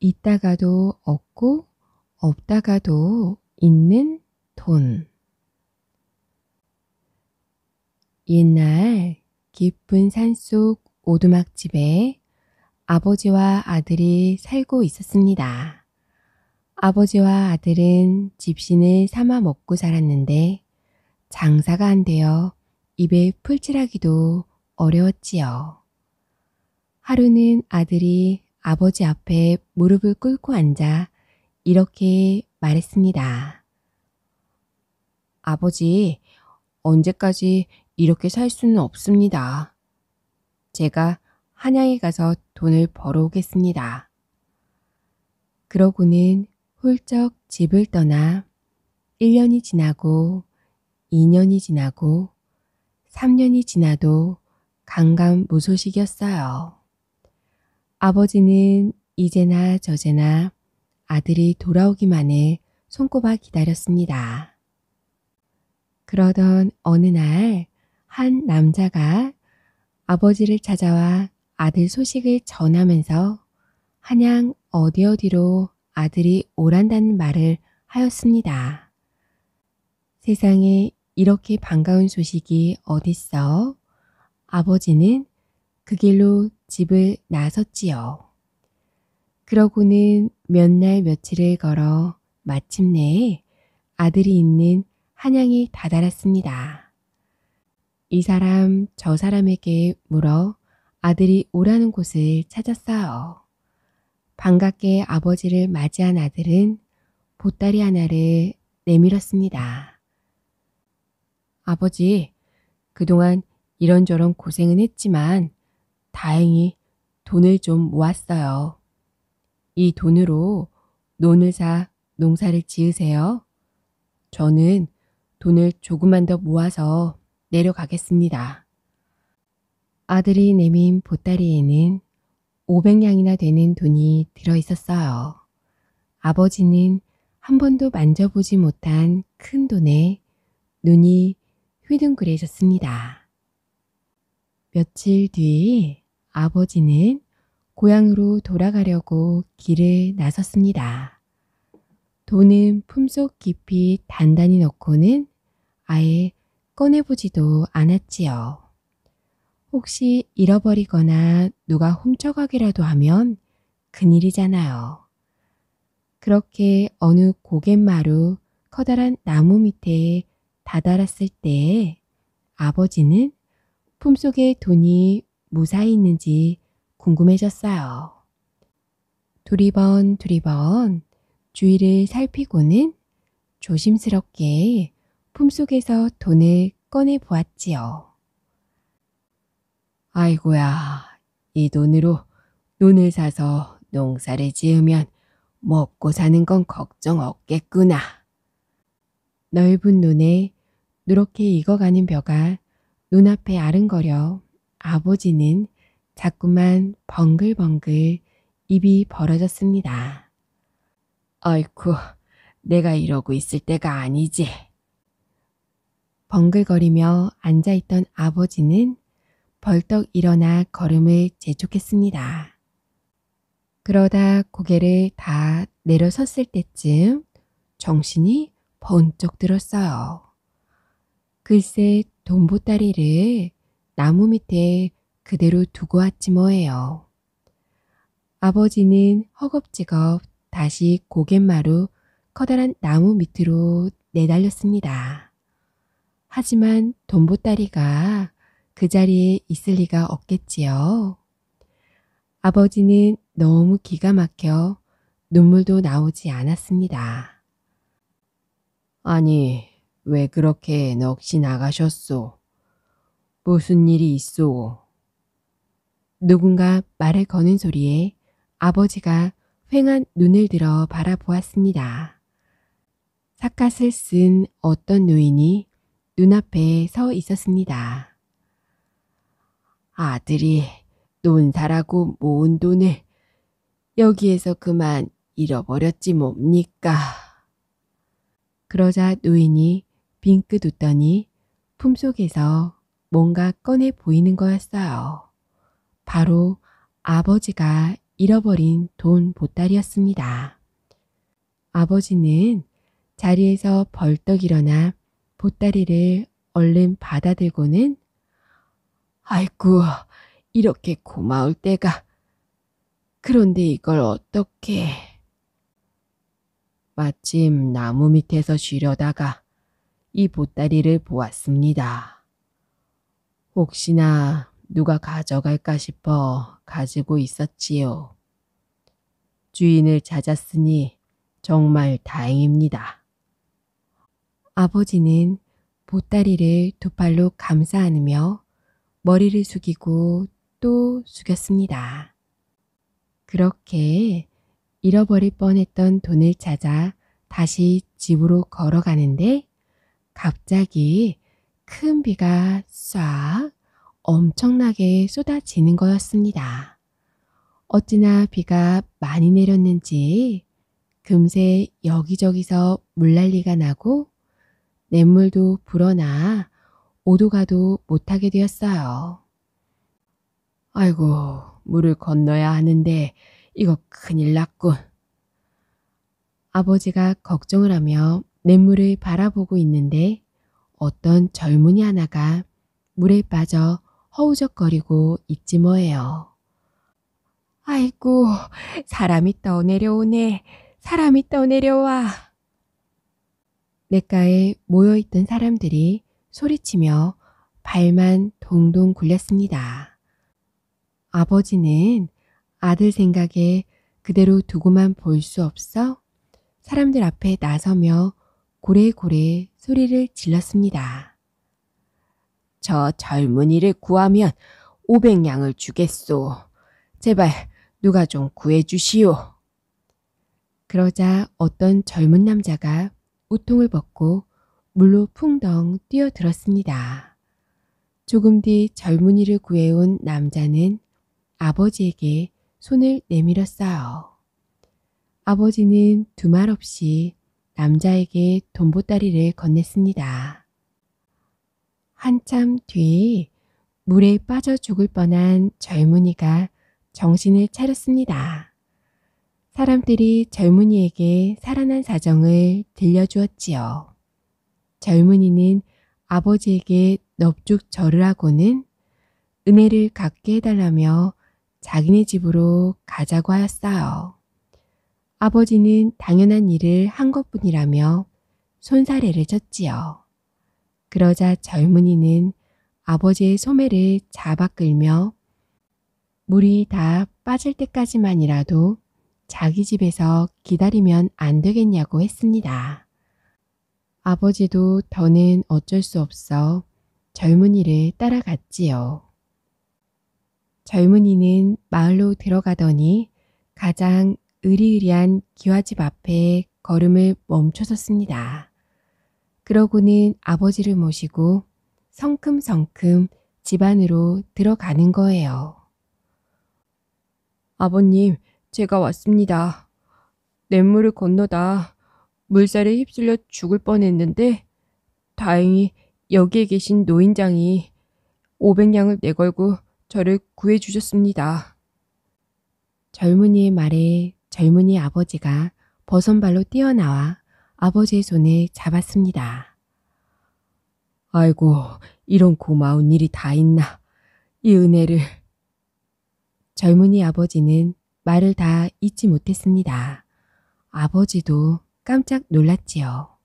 있다가도 없고 없다가도 있는 돈. 옛날 깊은 산속 오두막집에 아버지와 아들이 살고 있었습니다. 아버지와 아들은 집신을 삼아 먹고 살았는데 장사가 안 되어 입에 풀칠하기도 어려웠지요. 하루는 아들이 아버지 앞에 무릎을 꿇고 앉아 이렇게 말했습니다. 아버지, 언제까지 이렇게 살 수는 없습니다. 제가 한양에 가서 돈을 벌어오겠습니다. 그러고는 훌쩍 집을 떠나 1년이 지나고 2년이 지나고 3년이 지나도 강감 무소식이었어요. 아버지는 이제나 저제나 아들이 돌아오기만을 손꼽아 기다렸습니다. 그러던 어느 날 한 남자가 아버지를 찾아와 아들 소식을 전하면서 한양 어디 어디로 아들이 오란다는 말을 하였습니다. 세상에 이렇게 반가운 소식이 어딨어? 아버지는 그 길로 집을 나섰지요. 그러고는 몇 날 며칠을 걸어 마침내 아들이 있는 한양에 다다랐습니다. 이 사람 저 사람에게 물어 아들이 오라는 곳을 찾았어요. 반갑게 아버지를 맞이한 아들은 보따리 하나를 내밀었습니다. 아버지, 그동안 이런저런 고생은 했지만 다행히 돈을 좀 모았어요. 이 돈으로 논을 사 농사를 지으세요. 저는 돈을 조금만 더 모아서 내려가겠습니다. 아들이 내민 보따리에는 500냥이나 되는 돈이 들어 있었어요. 아버지는 한 번도 만져보지 못한 큰 돈에 눈이 휘둥그레졌습니다. 며칠 뒤 아버지는 고향으로 돌아가려고 길을 나섰습니다. 돈은 품속 깊이 단단히 넣고는 아예 꺼내보지도 않았지요. 혹시 잃어버리거나 누가 훔쳐가기라도 하면 큰일이잖아요. 그렇게 어느 고갯마루 커다란 나무 밑에 다다랐을 때에 아버지는 품속에 돈이 무사히 있는지 궁금해졌어요. 두리번 두리번 주위를 살피고는 조심스럽게 품속에서 돈을 꺼내 보았지요. 아이고야, 이 돈으로 눈을 사서 농사를 지으면 먹고 사는 건 걱정 없겠구나. 넓은 논에 누렇게 익어가는 벼가 눈앞에 아른거려 아버지는 자꾸만 벙글벙글 입이 벌어졌습니다. 아이쿠, 내가 이러고 있을 때가 아니지. 벙글거리며 앉아있던 아버지는 벌떡 일어나 걸음을 재촉했습니다. 그러다 고개를 다 내려섰을 때쯤 정신이 번쩍 들었어요. 글쎄 돈보따리를 나무 밑에 그대로 두고 왔지 뭐예요. 아버지는 허겁지겁 다시 고갯마루 커다란 나무 밑으로 내달렸습니다. 하지만 돈보따리가 그 자리에 있을 리가 없겠지요. 아버지는 너무 기가 막혀 눈물도 나오지 않았습니다. 아니, 왜 그렇게 넋이 나가셨소? 무슨 일이 있소? 누군가 말을 거는 소리에 아버지가 횡한 눈을 들어 바라보았습니다. 삿갓을 쓴 어떤 노인이 눈앞에 서 있었습니다. 아들이 논사라고 모은 돈을 여기에서 그만 잃어버렸지 뭡니까? 그러자 노인이 빙긋 웃더니 품속에서 뭔가 꺼내 보이는 거였어요. 바로 아버지가 잃어버린 돈 보따리였습니다. 아버지는 자리에서 벌떡 일어나 보따리를 얼른 받아들고는 아이고 이렇게 고마울 때가 그런데 이걸 어떻게 마침 나무 밑에서 쉬려다가 이 보따리를 보았습니다. 혹시나 누가 가져갈까 싶어 가지고 있었지요. 주인을 찾았으니 정말 다행입니다. 아버지는 보따리를 두 팔로 감싸 안으며 머리를 숙이고 또 숙였습니다. 그렇게 잃어버릴 뻔했던 돈을 찾아 다시 집으로 걸어가는데 갑자기 큰 비가 싹 엄청나게 쏟아지는 거였습니다. 어찌나 비가 많이 내렸는지 금세 여기저기서 물난리가 나고 냇물도 불어나 오도가도 못하게 되었어요. 아이고, 물을 건너야 하는데 이거 큰일 났군. 아버지가 걱정을 하며 냇물을 바라보고 있는데 어떤 젊은이 하나가 물에 빠져 허우적거리고 있지 뭐예요. 아이고, 사람이 떠내려오네. 사람이 떠내려와. 냇가에 모여있던 사람들이 소리치며 발만 동동 굴렸습니다. 아버지는 아들 생각에 그대로 두고만 볼 수 없어 사람들 앞에 나서며 고래고래 소리를 질렀습니다. 저 젊은이를 구하면 500냥을 주겠소. 제발 누가 좀 구해주시오. 그러자 어떤 젊은 남자가 우통을 벗고 물로 풍덩 뛰어들었습니다. 조금 뒤 젊은이를 구해온 남자는 아버지에게 손을 내밀었어요. 아버지는 두 말 없이 남자에게 돈보따리를 건넸습니다. 한참 뒤 물에 빠져 죽을 뻔한 젊은이가 정신을 차렸습니다. 사람들이 젊은이에게 살아난 사정을 들려주었지요. 젊은이는 아버지에게 넙죽 절을 하고는 은혜를 갖게 해달라며 자기네 집으로 가자고 하였어요. 아버지는 당연한 일을 한 것뿐이라며 손사래를 쳤지요. 그러자 젊은이는 아버지의 소매를 잡아 끌며 물이 다 빠질 때까지만이라도 자기 집에서 기다리면 안 되겠냐고 했습니다. 아버지도 더는 어쩔 수 없어 젊은이를 따라갔지요. 젊은이는 마을로 들어가더니 가장 으리으리한 기와집 앞에 걸음을 멈춰섰습니다. 그러고는 아버지를 모시고 성큼성큼 집 안으로 들어가는 거예요. 아버님, 제가 왔습니다. 냇물을 건너다 물살에 휩쓸려 죽을 뻔했는데 다행히 여기에 계신 노인장이 500냥을 내걸고 저를 구해주셨습니다. 젊은이의 말에 젊은이 아버지가 버선발로 뛰어나와 아버지의 손을 잡았습니다. 아이고, 이런 고마운 일이 다 있나. 이 은혜를. 젊은이 아버지는 말을 다 잊지 못했습니다. 아버지도 깜짝 놀랐지요.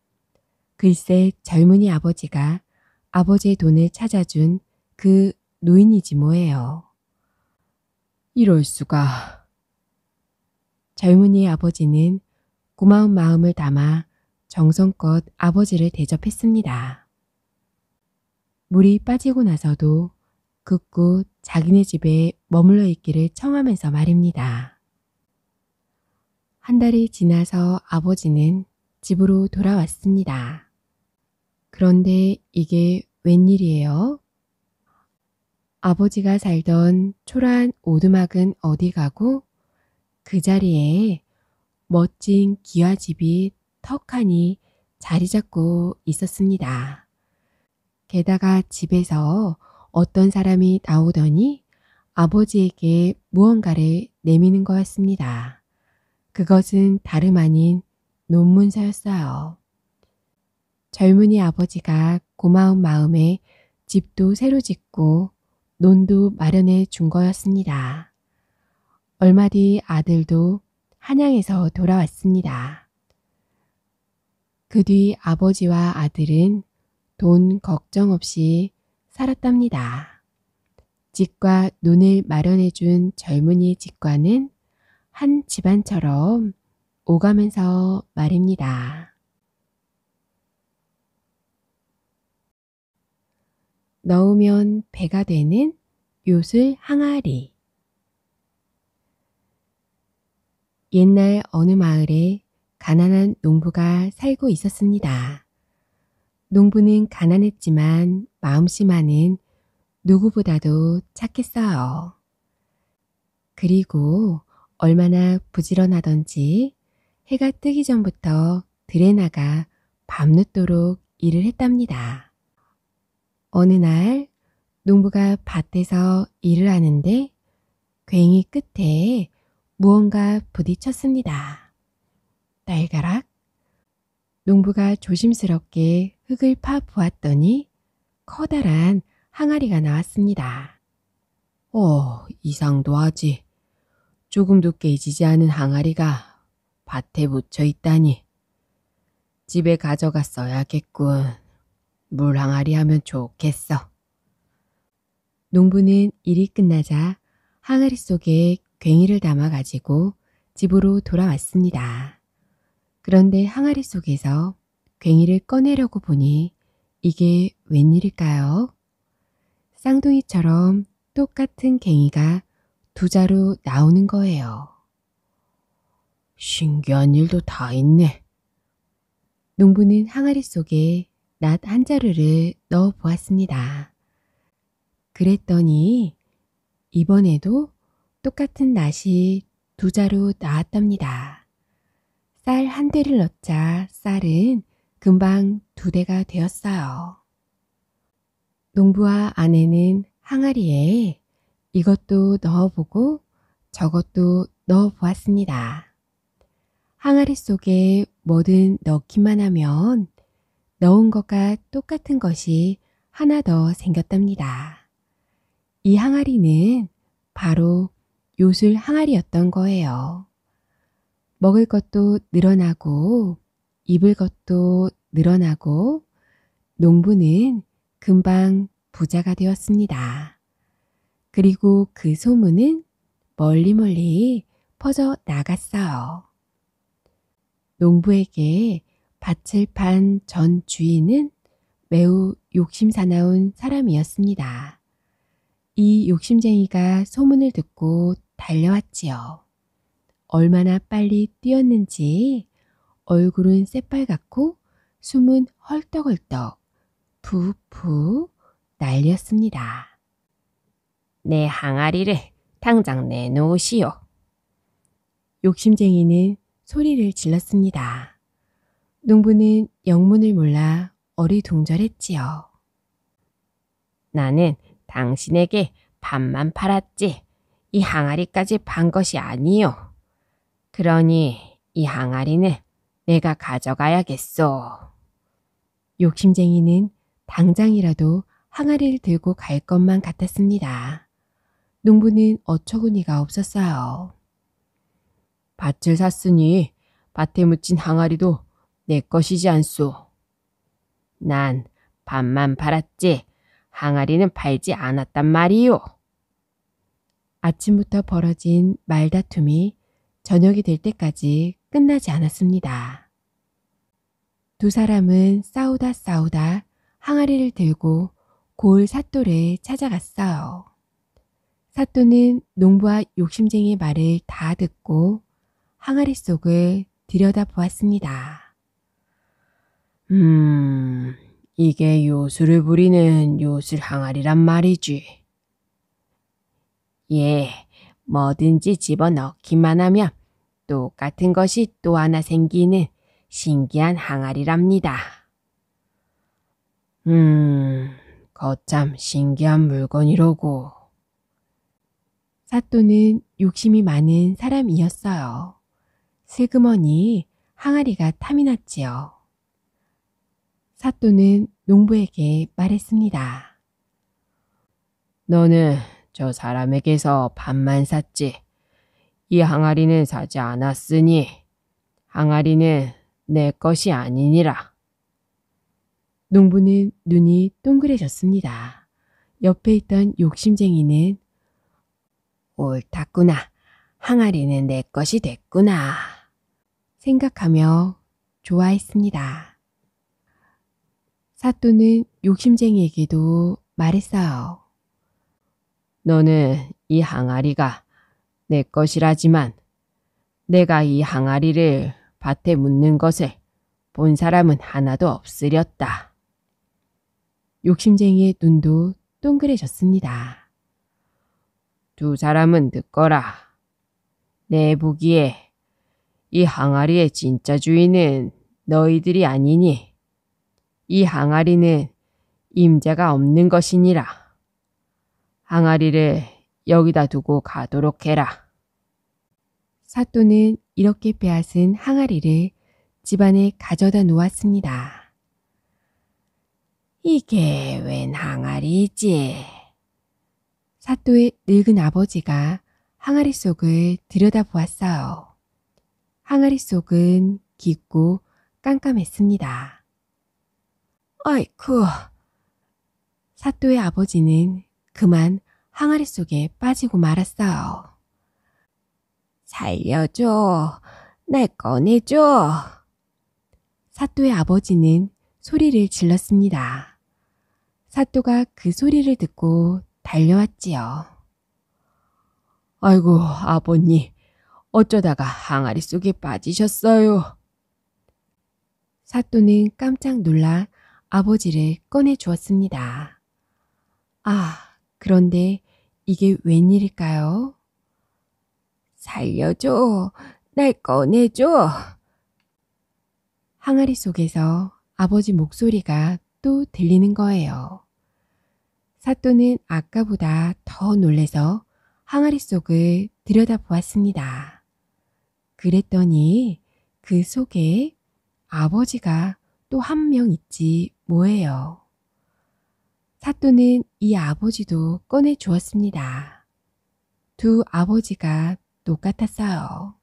글쎄 젊은이 아버지가 아버지의 돈을 찾아준 그 노인이지 뭐예요. 이럴 수가. 젊은이의 아버지는 고마운 마음을 담아 정성껏 아버지를 대접했습니다. 물이 빠지고 나서도 극구 자기네 집에 머물러 있기를 청하면서 말입니다. 한 달이 지나서 아버지는 집으로 돌아왔습니다. 그런데 이게 웬일이에요? 아버지가 살던 초라한 오두막은 어디 가고 그 자리에 멋진 기와집이 턱하니 자리 잡고 있었습니다. 게다가 집에서 어떤 사람이 나오더니 아버지에게 무언가를 내미는 거였습니다. 그것은 다름 아닌 논문서였어요. 젊은이 아버지가 고마운 마음에 집도 새로 짓고 논도 마련해 준 거였습니다. 얼마 뒤 아들도 한양에서 돌아왔습니다. 그 뒤 아버지와 아들은 돈 걱정 없이 살았답니다. 집과 눈을 마련해준 젊은이 집과는 한 집안처럼 오가면서 말입니다. 넣으면 배가 되는 요술 항아리 옛날 어느 마을에 가난한 농부가 살고 있었습니다. 농부는 가난했지만 마음씨만은 누구보다도 착했어요. 그리고 얼마나 부지런하던지 해가 뜨기 전부터 들에 나가 밤늦도록 일을 했답니다. 어느 날 농부가 밭에서 일을 하는데 괭이 끝에 무언가 부딪혔습니다. 딸가락. 농부가 조심스럽게 흙을 파보았더니 커다란 항아리가 나왔습니다. 어, 이상도 하지. 조금도 깨지지 않은 항아리가 밭에 묻혀 있다니. 집에 가져갔어야겠군. 물 항아리 하면 좋겠어. 농부는 일이 끝나자 항아리 속에 괭이를 담아 가지고 집으로 돌아왔습니다. 그런데 항아리 속에서 괭이를 꺼내려고 보니 이게 웬일일까요? 쌍둥이처럼 똑같은 괭이가 두 자루 나오는 거예요. 신기한 일도 다 있네. 농부는 항아리 속에 낫 한 자루를 넣어 보았습니다. 그랬더니 이번에도 똑같은 낫이 두 자루 나왔답니다. 쌀 한 대를 넣자 쌀은 금방 두 대가 되었어요. 농부와 아내는 항아리에 이것도 넣어보고 저것도 넣어보았습니다. 항아리 속에 뭐든 넣기만 하면 넣은 것과 똑같은 것이 하나 더 생겼답니다. 이 항아리는 바로 요술 항아리였던 거예요. 먹을 것도 늘어나고 입을 것도 늘어나고 농부는 금방 부자가 되었습니다. 그리고 그 소문은 멀리 멀리 퍼져 나갔어요. 농부에게 밭을 판 전 주인은 매우 욕심사나운 사람이었습니다. 이 욕심쟁이가 소문을 듣고 달려왔지요. 얼마나 빨리 뛰었는지 얼굴은 새빨갛고 숨은 헐떡헐떡 푸푹 날렸습니다. 내 항아리를 당장 내놓으시오. 욕심쟁이는 소리를 질렀습니다. 농부는 영문을 몰라 어리둥절했지요. 나는 당신에게 밥만 팔았지 이 항아리까지 반 것이 아니요. 그러니 이 항아리는 내가 가져가야겠소. 욕심쟁이는 당장이라도 항아리를 들고 갈 것만 같았습니다. 농부는 어처구니가 없었어요. 밭을 샀으니 밭에 묻힌 항아리도 내 것이지 않소. 난 밭만 팔았지 항아리는 팔지 않았단 말이오 아침부터 벌어진 말다툼이 저녁이 될 때까지 끝나지 않았습니다. 두 사람은 싸우다 싸우다 항아리를 들고 골 사또를 찾아갔어요. 사또는 농부와 욕심쟁이 말을 다 듣고 항아리 속을 들여다보았습니다. 음, 이게 요술을 부리는 요술 항아리란 말이지. 예, 뭐든지 집어넣기만 하면 똑같은 것이 또 하나 생기는 신기한 항아리랍니다. 음, 거참 신기한 물건이로고. 사또는 욕심이 많은 사람이었어요. 슬그머니 항아리가 탐이 났지요. 사또는 농부에게 말했습니다. 너는 저 사람에게서 밥만 샀지. 이 항아리는 사지 않았으니 항아리는 내 것이 아니니라. 농부는 눈이 동그래졌습니다. 옆에 있던 욕심쟁이는 옳다구나 항아리는 내 것이 됐구나. 생각하며 좋아했습니다. 사또는 욕심쟁이에게도 말했어요. 너는 이 항아리가 내 것이라지만 내가 이 항아리를 밭에 묻는 것을 본 사람은 하나도 없으렸다. 욕심쟁이의 눈도 동그래졌습니다. 두 사람은 듣거라. 내 보기에 이 항아리의 진짜 주인은 너희들이 아니니 이 항아리는 임자가 없는 것이니라. 항아리를 여기다 두고 가도록 해라. 사또는 이렇게 빼앗은 항아리를 집안에 가져다 놓았습니다. 이게 웬 항아리지? 사또의 늙은 아버지가 항아리 속을 들여다보았어요. 항아리 속은 깊고 깜깜했습니다. 아이쿠! 사또의 아버지는 그만 항아리 속에 빠지고 말았어요. 살려줘. 날 꺼내줘. 사또의 아버지는 소리를 질렀습니다. 사또가 그 소리를 듣고 달려왔지요. 아이고, 아버님. 어쩌다가 항아리 속에 빠지셨어요. 사또는 깜짝 놀라 아버지를 꺼내 주었습니다. 아, 그런데 이게 웬일일까요? 살려줘. 날 꺼내줘. 항아리 속에서 아버지 목소리가 또 들리는 거예요. 사또는 아까보다 더 놀래서 항아리 속을 들여다보았습니다. 그랬더니 그 속에 아버지가 또 한 명 있지 뭐예요. 사또는 이 아버지도 꺼내 주었습니다. 두 아버지가 똑같았어요.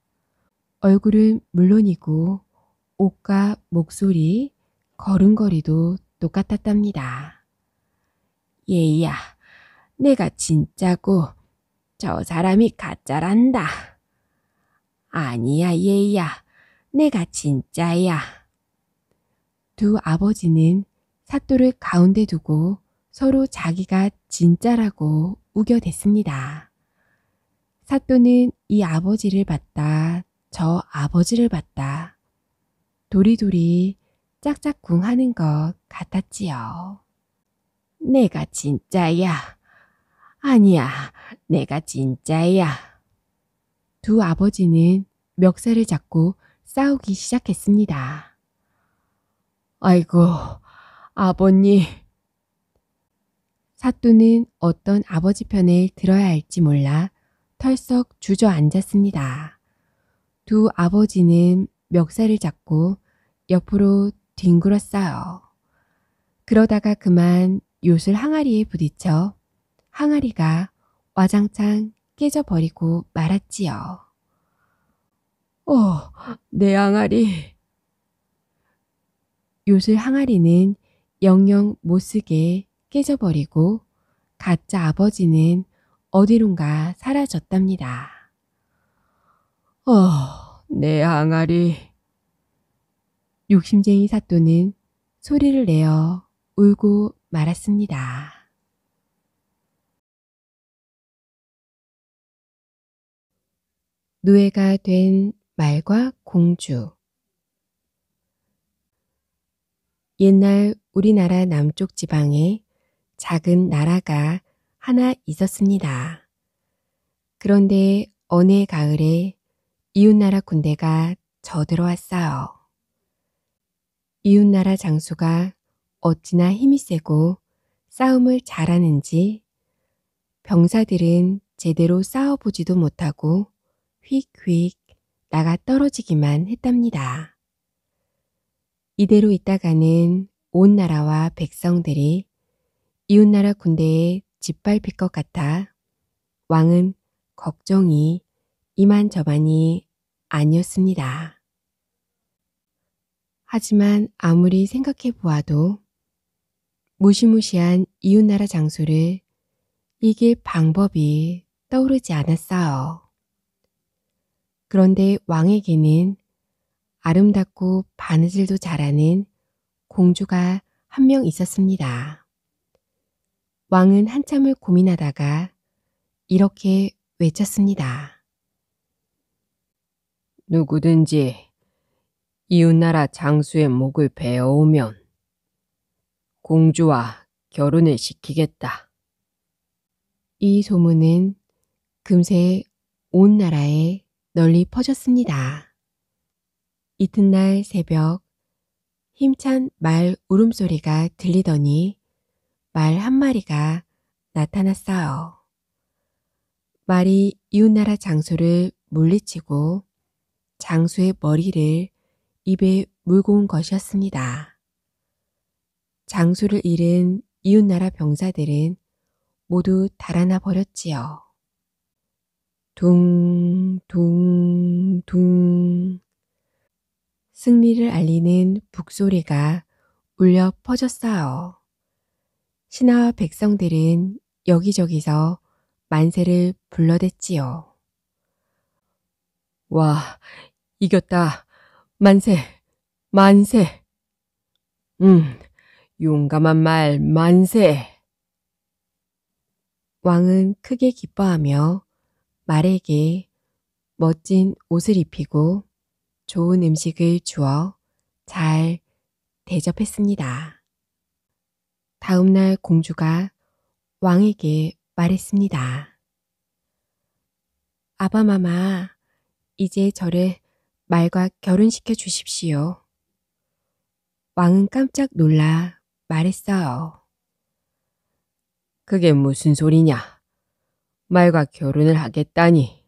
얼굴은 물론이고 옷과 목소리, 걸음걸이도 똑같았답니다. 예이야 내가 진짜고 저 사람이 가짜란다. 아니야, 예이야 내가 진짜야. 두 아버지는 사또를 가운데 두고 서로 자기가 진짜라고 우겨댔습니다. 사또는 이 아버지를 봤다, 저 아버지를 봤다. 도리도리 짝짝꿍 하는 것 같았지요. 내가 진짜야. 아니야, 내가 진짜야. 두 아버지는 멱살을 잡고 싸우기 시작했습니다. 아이고, 아버님, 사또는 어떤 아버지 편을 들어야 할지 몰라 털썩 주저앉았습니다. 두 아버지는 멱살을 잡고 옆으로 뒹굴었어요. 그러다가 그만 요술 항아리에 부딪혀 항아리가 와장창 깨져버리고 말았지요. 어, 내 항아리. 요술 항아리는 영영 못쓰게 깨져버리고 가짜 아버지는 어디론가 사라졌답니다. 어, 내 항아리. 욕심쟁이 사또는 소리를 내어 울고 말았습니다. 노예가 된 말과 공주 옛날 우리나라 남쪽 지방에 작은 나라가 하나 있었습니다. 그런데 어느 가을에 이웃나라 군대가 저들어왔어요. 이웃나라 장수가 어찌나 힘이 세고 싸움을 잘하는지 병사들은 제대로 싸워보지도 못하고 휙휙 나가 떨어지기만 했답니다. 이대로 있다가는 온 나라와 백성들이 이웃나라 군대에 짓밟힐 것 같아 왕은 걱정이 이만저만이 아니었습니다. 하지만 아무리 생각해 보아도 무시무시한 이웃나라 장소를 이길 방법이 떠오르지 않았어요. 그런데 왕에게는 아름답고 바느질도 잘하는 공주가 한 명 있었습니다. 왕은 한참을 고민하다가 이렇게 외쳤습니다. 누구든지 이웃나라 장수의 목을 베어오면 공주와 결혼을 시키겠다. 이 소문은 금세 온 나라에 널리 퍼졌습니다. 이튿날 새벽 힘찬 말 울음소리가 들리더니 말한 마리가 나타났어요. 말이 이웃나라 장수를 물리치고 장수의 머리를 입에 물고 온 것이었습니다. 장수를 잃은 이웃나라 병사들은 모두 달아나 버렸지요. 둥, 둥, 둥. 승리를 알리는 북소리가 울려 퍼졌어요. 신하 백성들은 여기저기서 만세를 불러댔지요. 와, 이겼다. 만세, 만세. 음, 용감한 말, 만세. 왕은 크게 기뻐하며 말에게 멋진 옷을 입히고 좋은 음식을 주어 잘 대접했습니다. 다음날 공주가 왕에게 말했습니다. 아바마마, 이제 저를 말과 결혼시켜 주십시오. 왕은 깜짝 놀라 말했어요. 그게 무슨 소리냐? 말과 결혼을 하겠다니.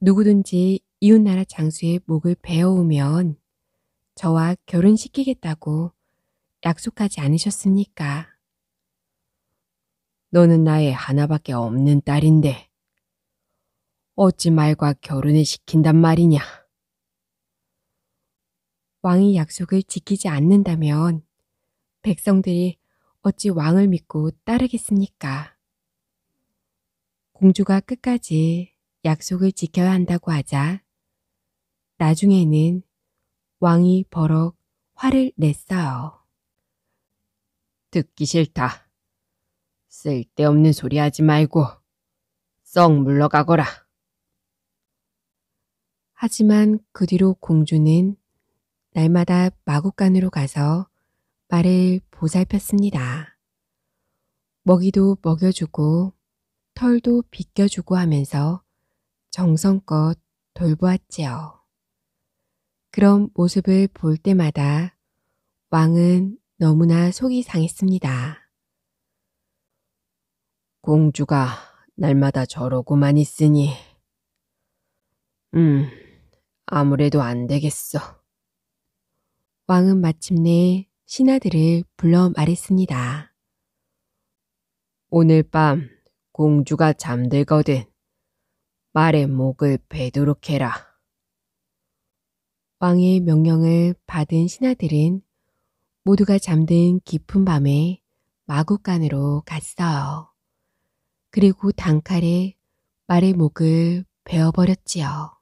누구든지 이웃나라 장수의 목을 베어오면 저와 결혼시키겠다고 약속하지 않으셨습니까? 너는 나의 하나밖에 없는 딸인데 어찌 말과 결혼을 시킨단 말이냐? 왕이 약속을 지키지 않는다면 백성들이 어찌 왕을 믿고 따르겠습니까? 공주가 끝까지 약속을 지켜야 한다고 하자 나중에는 왕이 버럭 화를 냈어요. 듣기 싫다. 쓸데없는 소리 하지 말고 썩 물러가거라. 하지만 그 뒤로 공주는 날마다 마구간으로 가서 말을 보살폈습니다. 먹이도 먹여주고 털도 빗겨주고 하면서 정성껏 돌보았지요. 그런 모습을 볼 때마다 왕은 너무나 속이 상했습니다. 공주가 날마다 저러고만 있으니, 음, 아무래도 안 되겠어. 왕은 마침내 신하들을 불러 말했습니다. 오늘 밤 공주가 잠들거든 말의 목을 베도록 해라. 왕의 명령을 받은 신하들은 모두가 잠든 깊은 밤에 마구간으로 갔어요. 그리고 단칼에 말의 목을 베어버렸지요.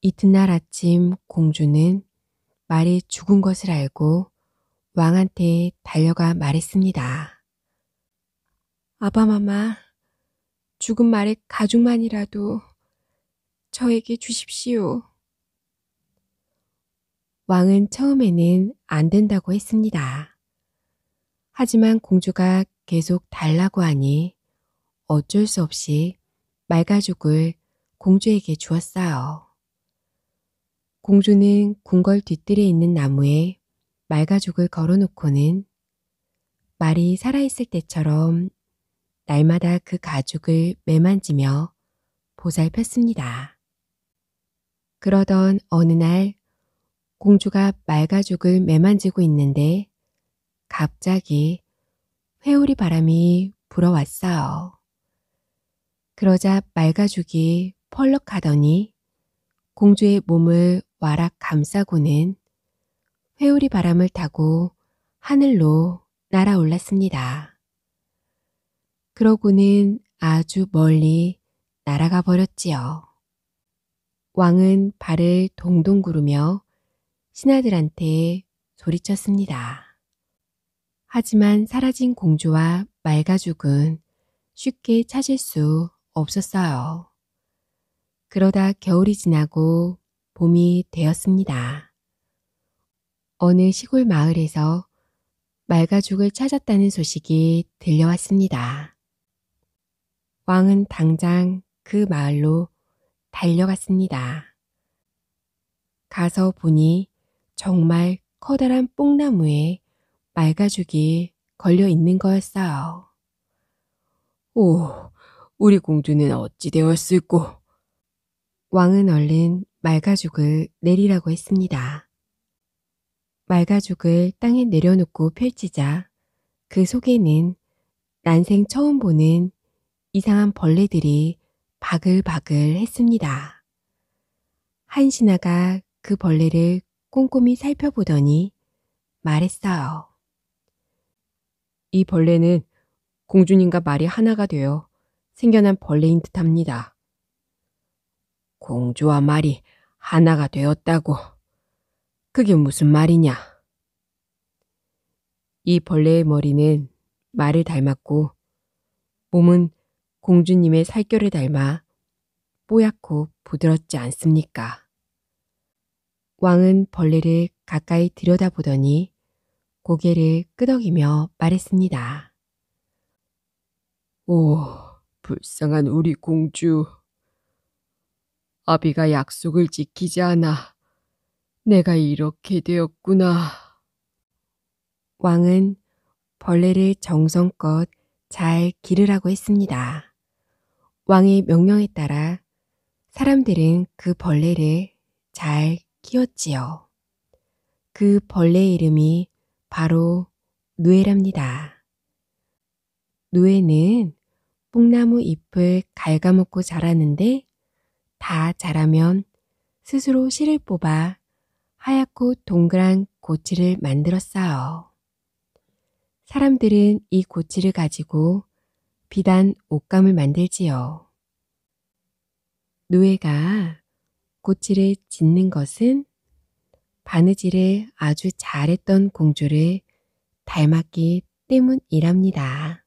이튿날 아침 공주는 말이 죽은 것을 알고 왕한테 달려가 말했습니다. 아바마마, 죽은 말의 가죽만이라도 저에게 주십시오. 왕은 처음에는 안 된다고 했습니다. 하지만 공주가 계속 달라고 하니 어쩔 수 없이 말가죽을 공주에게 주었어요. 공주는 궁궐 뒤뜰에 있는 나무에 말가죽을 걸어놓고는 말이 살아있을 때처럼 날마다 그 가죽을 매만지며 보살폈습니다. 그러던 어느 날 공주가 말가죽을 매만지고 있는데 갑자기 회오리 바람이 불어왔어요. 그러자 말가죽이 펄럭하더니 공주의 몸을 와락 감싸고는 회오리 바람을 타고 하늘로 날아올랐습니다. 그러고는 아주 멀리 날아가 버렸지요. 왕은 발을 동동 구르며 신하들한테 소리쳤습니다. 하지만 사라진 공주와 말가죽은 쉽게 찾을 수 없었어요. 그러다 겨울이 지나고 봄이 되었습니다. 어느 시골 마을에서 말가죽을 찾았다는 소식이 들려왔습니다. 왕은 당장 그 마을로 달려갔습니다. 가서 보니 정말 커다란 뽕나무에 말가죽이 걸려 있는 거였어요. 오, 우리 공주는 어찌 되었을꼬? 왕은 얼른 말가죽을 내리라고 했습니다. 말가죽을 땅에 내려놓고 펼치자 그 속에는 난생 처음 보는 이상한 벌레들이 바글바글 했습니다. 한신아가 그 벌레를 꼼꼼히 살펴보더니 말했어요. 이 벌레는 공주님과 말이 하나가 되어 생겨난 벌레인 듯합니다. 공주와 말이 하나가 되었다고. 그게 무슨 말이냐? 이 벌레의 머리는 말을 닮았고 몸은 공주님의 살결을 닮아 뽀얗고 부드럽지 않습니까? 왕은 벌레를 가까이 들여다보더니 고개를 끄덕이며 말했습니다. 오, 불쌍한 우리 공주. 아비가 약속을 지키지 않아. 내가 이렇게 되었구나. 왕은 벌레를 정성껏 잘 기르라고 했습니다. 왕의 명령에 따라 사람들은 그 벌레를 잘 키웠지요그 벌레의 이름이 바로 누에랍니다. 누에는 뽕나무 잎을 갉아먹고 자라는데 다 자라면 스스로 실을 뽑아 하얗고 동그란 고치를 만들었어요. 사람들은 이 고치를 가지고 비단 옷감을 만들지요. 누에가 벚꽃이를 짓는 것은 바느질을 아주 잘했던 공주를 닮았기 때문이랍니다.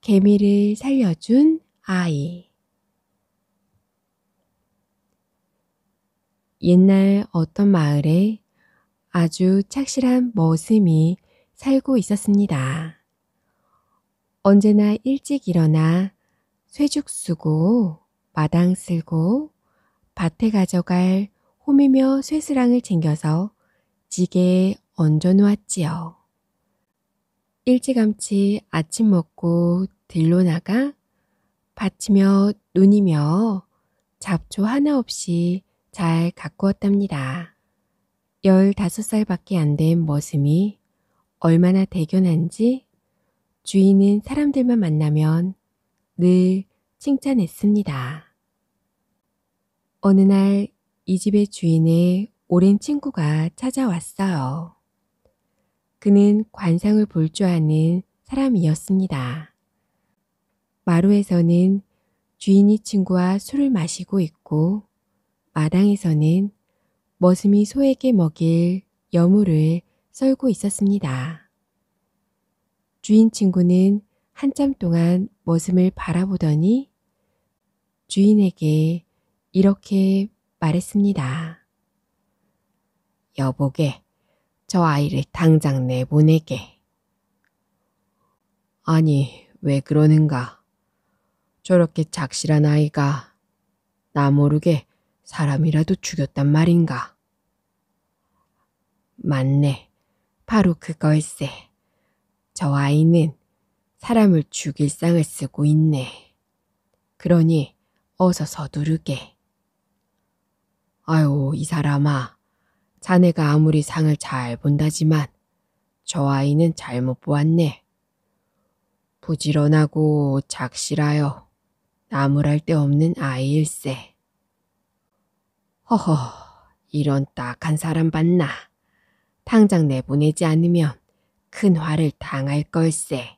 개미를 살려준 아이 옛날 어떤 마을에 아주 착실한 머슴이 살고 있었습니다. 언제나 일찍 일어나 쇠죽 쓰고 마당 쓸고 밭에 가져갈 홈이며 쇠스랑을 챙겨서 지게에 얹어 놓았지요. 일찌감치 아침 먹고 들로 나가 밭이며 눈이며 잡초 하나 없이 잘 가꾸었답니다. 열다섯 살밖에 안 된 머슴이 얼마나 대견한지 주인은 사람들만 만나면 늘 칭찬했습니다. 어느 날 이 집의 주인의 오랜 친구가 찾아왔어요. 그는 관상을 볼 줄 아는 사람이었습니다. 마루에서는 주인이 친구와 술을 마시고 있고 마당에서는 머슴이 소에게 먹일 여물을 썰고 있었습니다. 주인 친구는 한참 동안 머슴을 바라보더니 주인에게 이렇게 말했습니다. 여보게, 저 아이를 당장 내보내게. 아니, 왜 그러는가? 저렇게 작실한 아이가 나 모르게 사람이라도 죽였단 말인가? 맞네. 바로 그거일세. 저 아이는 사람을 죽일 상을 쓰고 있네. 그러니 어서 서두르게. 아유, 이 사람아. 자네가 아무리 상을 잘 본다지만 저 아이는 잘못 보았네. 부지런하고 작실하여 나무랄 데 없는 아이일세. 허허, 이런 딱한 사람 봤나. 당장 내보내지 않으면 큰 화를 당할 걸세.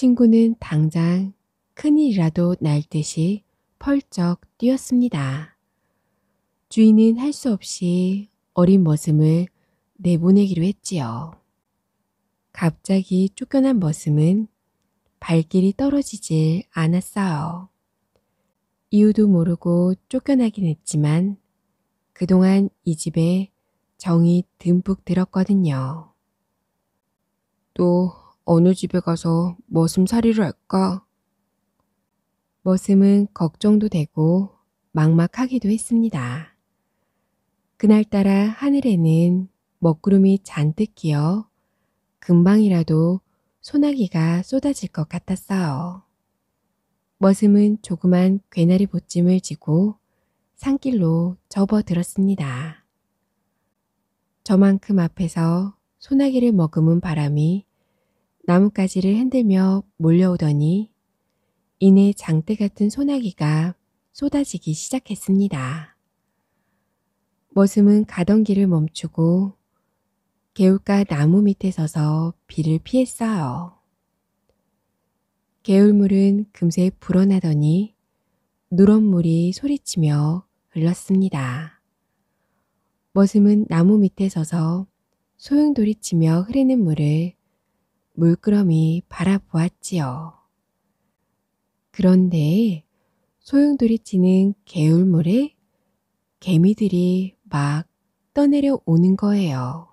친구는 당장 큰일이라도 날 듯이 펄쩍 뛰었습니다. 주인은 할 수 없이 어린 머슴을 내보내기로 했지요. 갑자기 쫓겨난 머슴은 발길이 떨어지질 않았어요. 이유도 모르고 쫓겨나긴 했지만 그동안 이 집에 정이 듬뿍 들었거든요. 또 어느 집에 가서 머슴살이를 뭐 할까? 머슴은 걱정도 되고 막막하기도 했습니다. 그날따라 하늘에는 먹구름이 잔뜩 끼어 금방이라도 소나기가 쏟아질 것 같았어요. 머슴은 조그만 괴나리 보찜을 지고 산길로 접어들었습니다. 저만큼 앞에서 소나기를 머금은 바람이 나뭇가지를 흔들며 몰려오더니 이내 장대 같은 소나기가 쏟아지기 시작했습니다. 머슴은 가던 길을 멈추고 개울가 나무 밑에 서서 비를 피했어요. 개울물은 금세 불어나더니 누런물이 소리치며 흘렀습니다. 머슴은 나무 밑에 서서 소용돌이치며 흐르는 물을 물끄러미 바라보았지요. 그런데 소용돌이치는 개울물에 개미들이 막 떠내려 오는 거예요.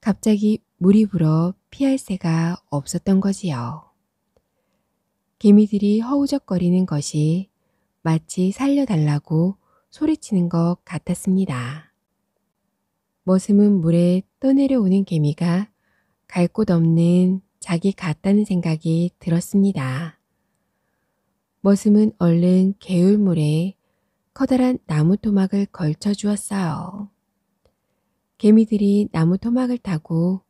갑자기 물이 불어 피할 새가 없었던 거지요. 개미들이 허우적거리는 것이 마치 살려달라고 소리치는 것 같았습니다. 머슴은 물에 떠내려오는 개미가 갈곳 없는 자기 같다는 생각이 들었습니다. 머슴은 얼른 개울물에 커다란 나무 토막을 걸쳐 주었어요. 개미들이 나무 토막을 타고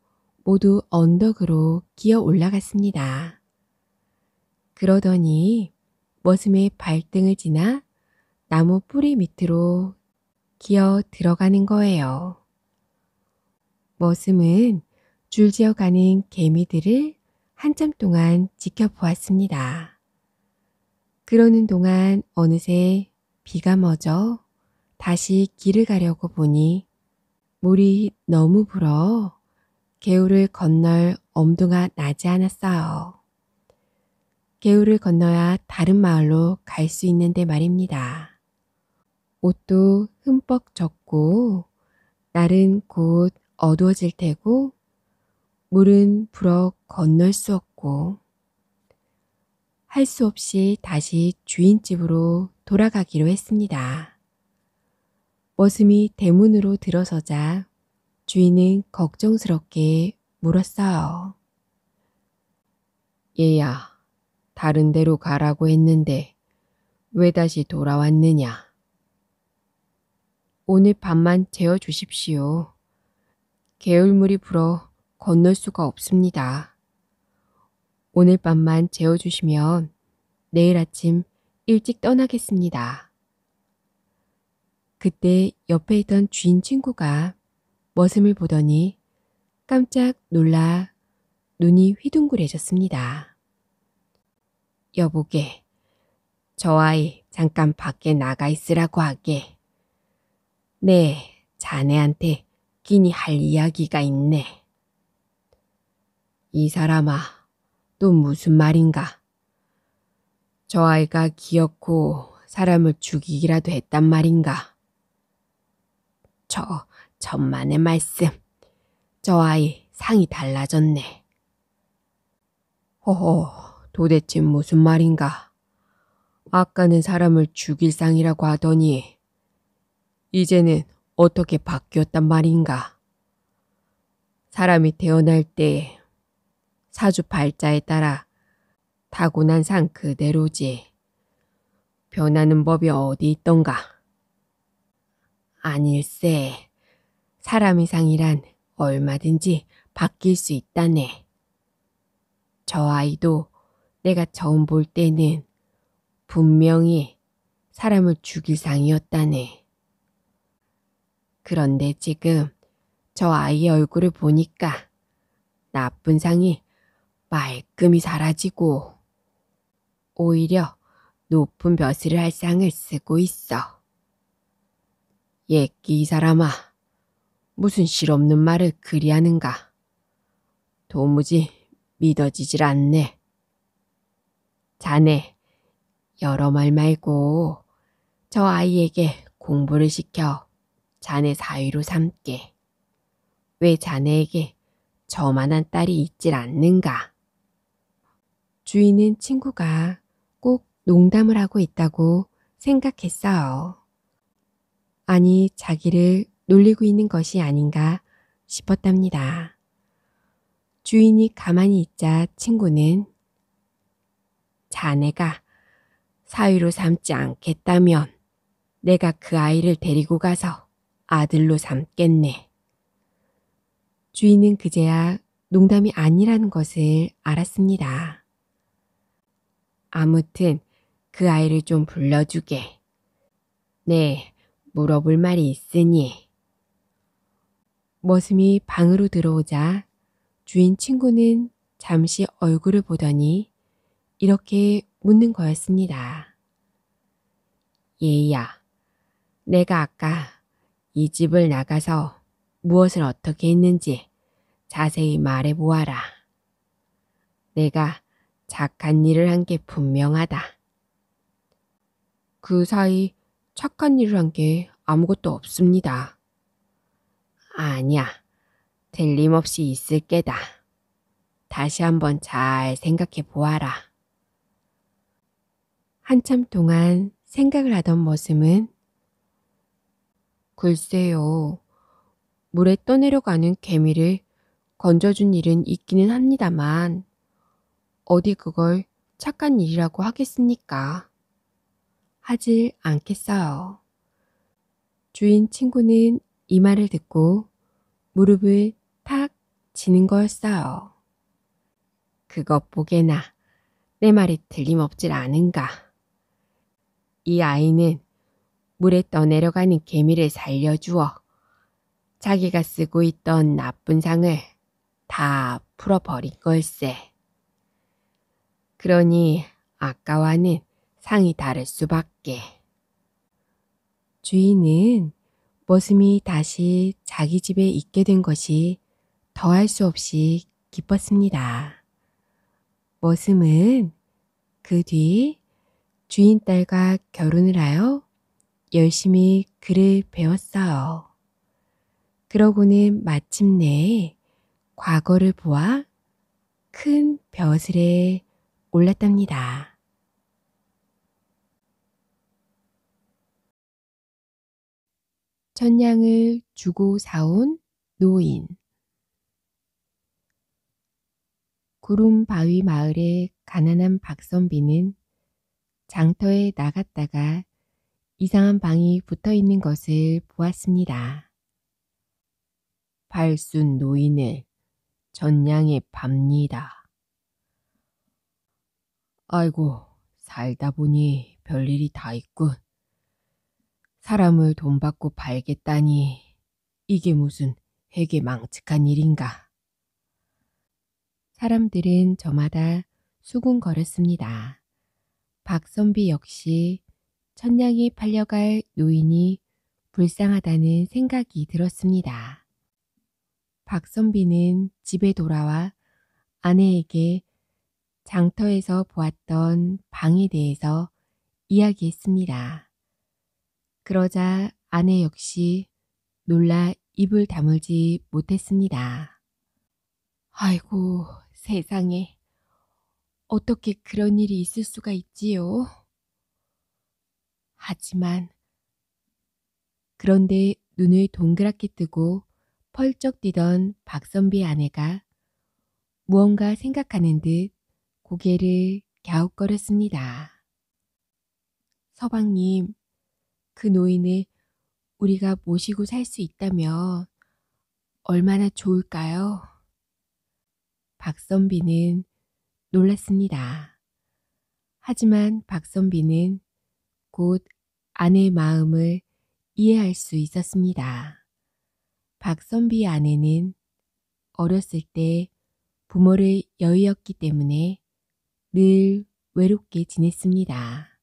모두 언덕으로 기어 올라갔습니다. 그러더니 머슴의 발등을 지나 나무 뿌리 밑으로 기어 들어가는 거예요. 머슴은 줄지어 가는 개미들을 한참 동안 지켜보았습니다. 그러는 동안 어느새 비가 멎어 다시 길을 가려고 보니 물이 너무 불어 개울을 건널 엄두가 나지 않았어요. 개울을 건너야 다른 마을로 갈 수 있는데 말입니다. 옷도 흠뻑 젖고 날은 곧 어두워질 테고 물은 불어 건널 수 없고 할 수 없이 다시 주인집으로 돌아가기로 했습니다. 머슴이 대문으로 들어서자 주인은 걱정스럽게 물었어요. 얘야, 다른 데로 가라고 했는데 왜 다시 돌아왔느냐? 오늘 밤만 재워주십시오. 개울물이 불어 건널 수가 없습니다. 오늘 밤만 재워주시면 내일 아침 일찍 떠나겠습니다. 그때 옆에 있던 주인 친구가 머슴을 보더니 깜짝 놀라 눈이 휘둥그레졌습니다. 여보게, 저 아이 잠깐 밖에 나가 있으라고 하게. 네, 자네한테 끼니 할 이야기가 있네. 이 사람아, 또 무슨 말인가? 저 아이가 기어코 사람을 죽이기라도 했단 말인가? 저, 전만의 말씀. 저 아이 상이 달라졌네. 허허, 도대체 무슨 말인가? 아까는 사람을 죽일 상이라고 하더니 이제는 어떻게 바뀌었단 말인가? 사람이 태어날 때 사주팔자에 따라 타고난 상 그대로지. 변하는 법이 어디 있던가. 아닐세. 사람의 상이란 얼마든지 바뀔 수 있다네. 저 아이도 내가 처음 볼 때는 분명히 사람을 죽일 상이었다네. 그런데 지금 저 아이의 얼굴을 보니까 나쁜 상이 말끔히 사라지고 오히려 높은 벼슬을 할 쌍을 쓰고 있어. 예끼 이 사람아, 무슨 실없는 말을 그리하는가. 도무지 믿어지질 않네. 자네, 여러 말 말고 저 아이에게 공부를 시켜 자네 사위로 삼게. 왜 자네에게 저만한 딸이 있질 않는가? 주인은 친구가 꼭 농담을 하고 있다고 생각했어요. 아니, 자기를 놀리고 있는 것이 아닌가 싶었답니다. 주인이 가만히 있자 친구는 자네가 사위로 삼지 않겠다면 내가 그 아이를 데리고 가서 아들로 삼겠네. 주인은 그제야 농담이 아니라는 것을 알았습니다. 아무튼 그 아이를 좀 불러주게. 네, 물어볼 말이 있으니. 머슴이 방으로 들어오자 주인 친구는 잠시 얼굴을 보더니 이렇게 묻는 거였습니다. 예이야, 내가 아까 이 집을 나가서 무엇을 어떻게 했는지 자세히 말해 보아라. 내가 착한 일을 한 게 분명하다. 그 사이 착한 일을 한 게 아무것도 없습니다. 아니야. 틀림없이 있을 게다. 다시 한번 잘 생각해 보아라. 한참 동안 생각을 하던 모습은 글쎄요. 물에 떠내려가는 개미를 건져준 일은 있기는 합니다만 어디 그걸 착한 일이라고 하겠습니까? 하질 않겠어요. 주인 친구는 이 말을 듣고 무릎을 탁치는 거였어요. 그것 보게나 내 말이 틀림없질 않은가. 이 아이는 물에 떠내려가는 개미를 살려주어 자기가 쓰고 있던 나쁜 상을 다 풀어버린 걸세. 그러니 아까와는 상이 다를 수밖에. 주인은 머슴이 다시 자기 집에 있게 된 것이 더할 수 없이 기뻤습니다. 머슴은 그 뒤 주인 딸과 결혼을 하여 열심히 글을 배웠어요. 그러고는 마침내 과거를 보아 큰 벼슬에 올랐답니다. 천냥을 주고 사온 노인 구름 바위 마을의 가난한 박선비는 장터에 나갔다가 이상한 방이 붙어 있는 것을 보았습니다. 발순 노인을 전량에 팝니다. 아이고, 살다 보니 별일이 다 있군. 사람을 돈 받고 팔겠다니 이게 무슨 회계 망측한 일인가. 사람들은 저마다 수군거렸습니다. 박선비 역시 천냥이 팔려갈 노인이 불쌍하다는 생각이 들었습니다. 박선비는 집에 돌아와 아내에게 장터에서 보았던 방에 대해서 이야기했습니다. 그러자 아내 역시 놀라 입을 다물지 못했습니다. 아이고 세상에 어떻게 그런 일이 있을 수가 있지요? 하지만 그런데 눈을 동그랗게 뜨고 펄쩍 뛰던 박선비 아내가 무언가 생각하는 듯 고개를 갸웃거렸습니다. 서방님, 그 노인을 우리가 모시고 살 수 있다면 얼마나 좋을까요? 박선비는 놀랐습니다. 하지만 박선비는 곧 아내의 마음을 이해할 수 있었습니다. 박선비 아내는 어렸을 때 부모를 여의었기 때문에 늘 외롭게 지냈습니다.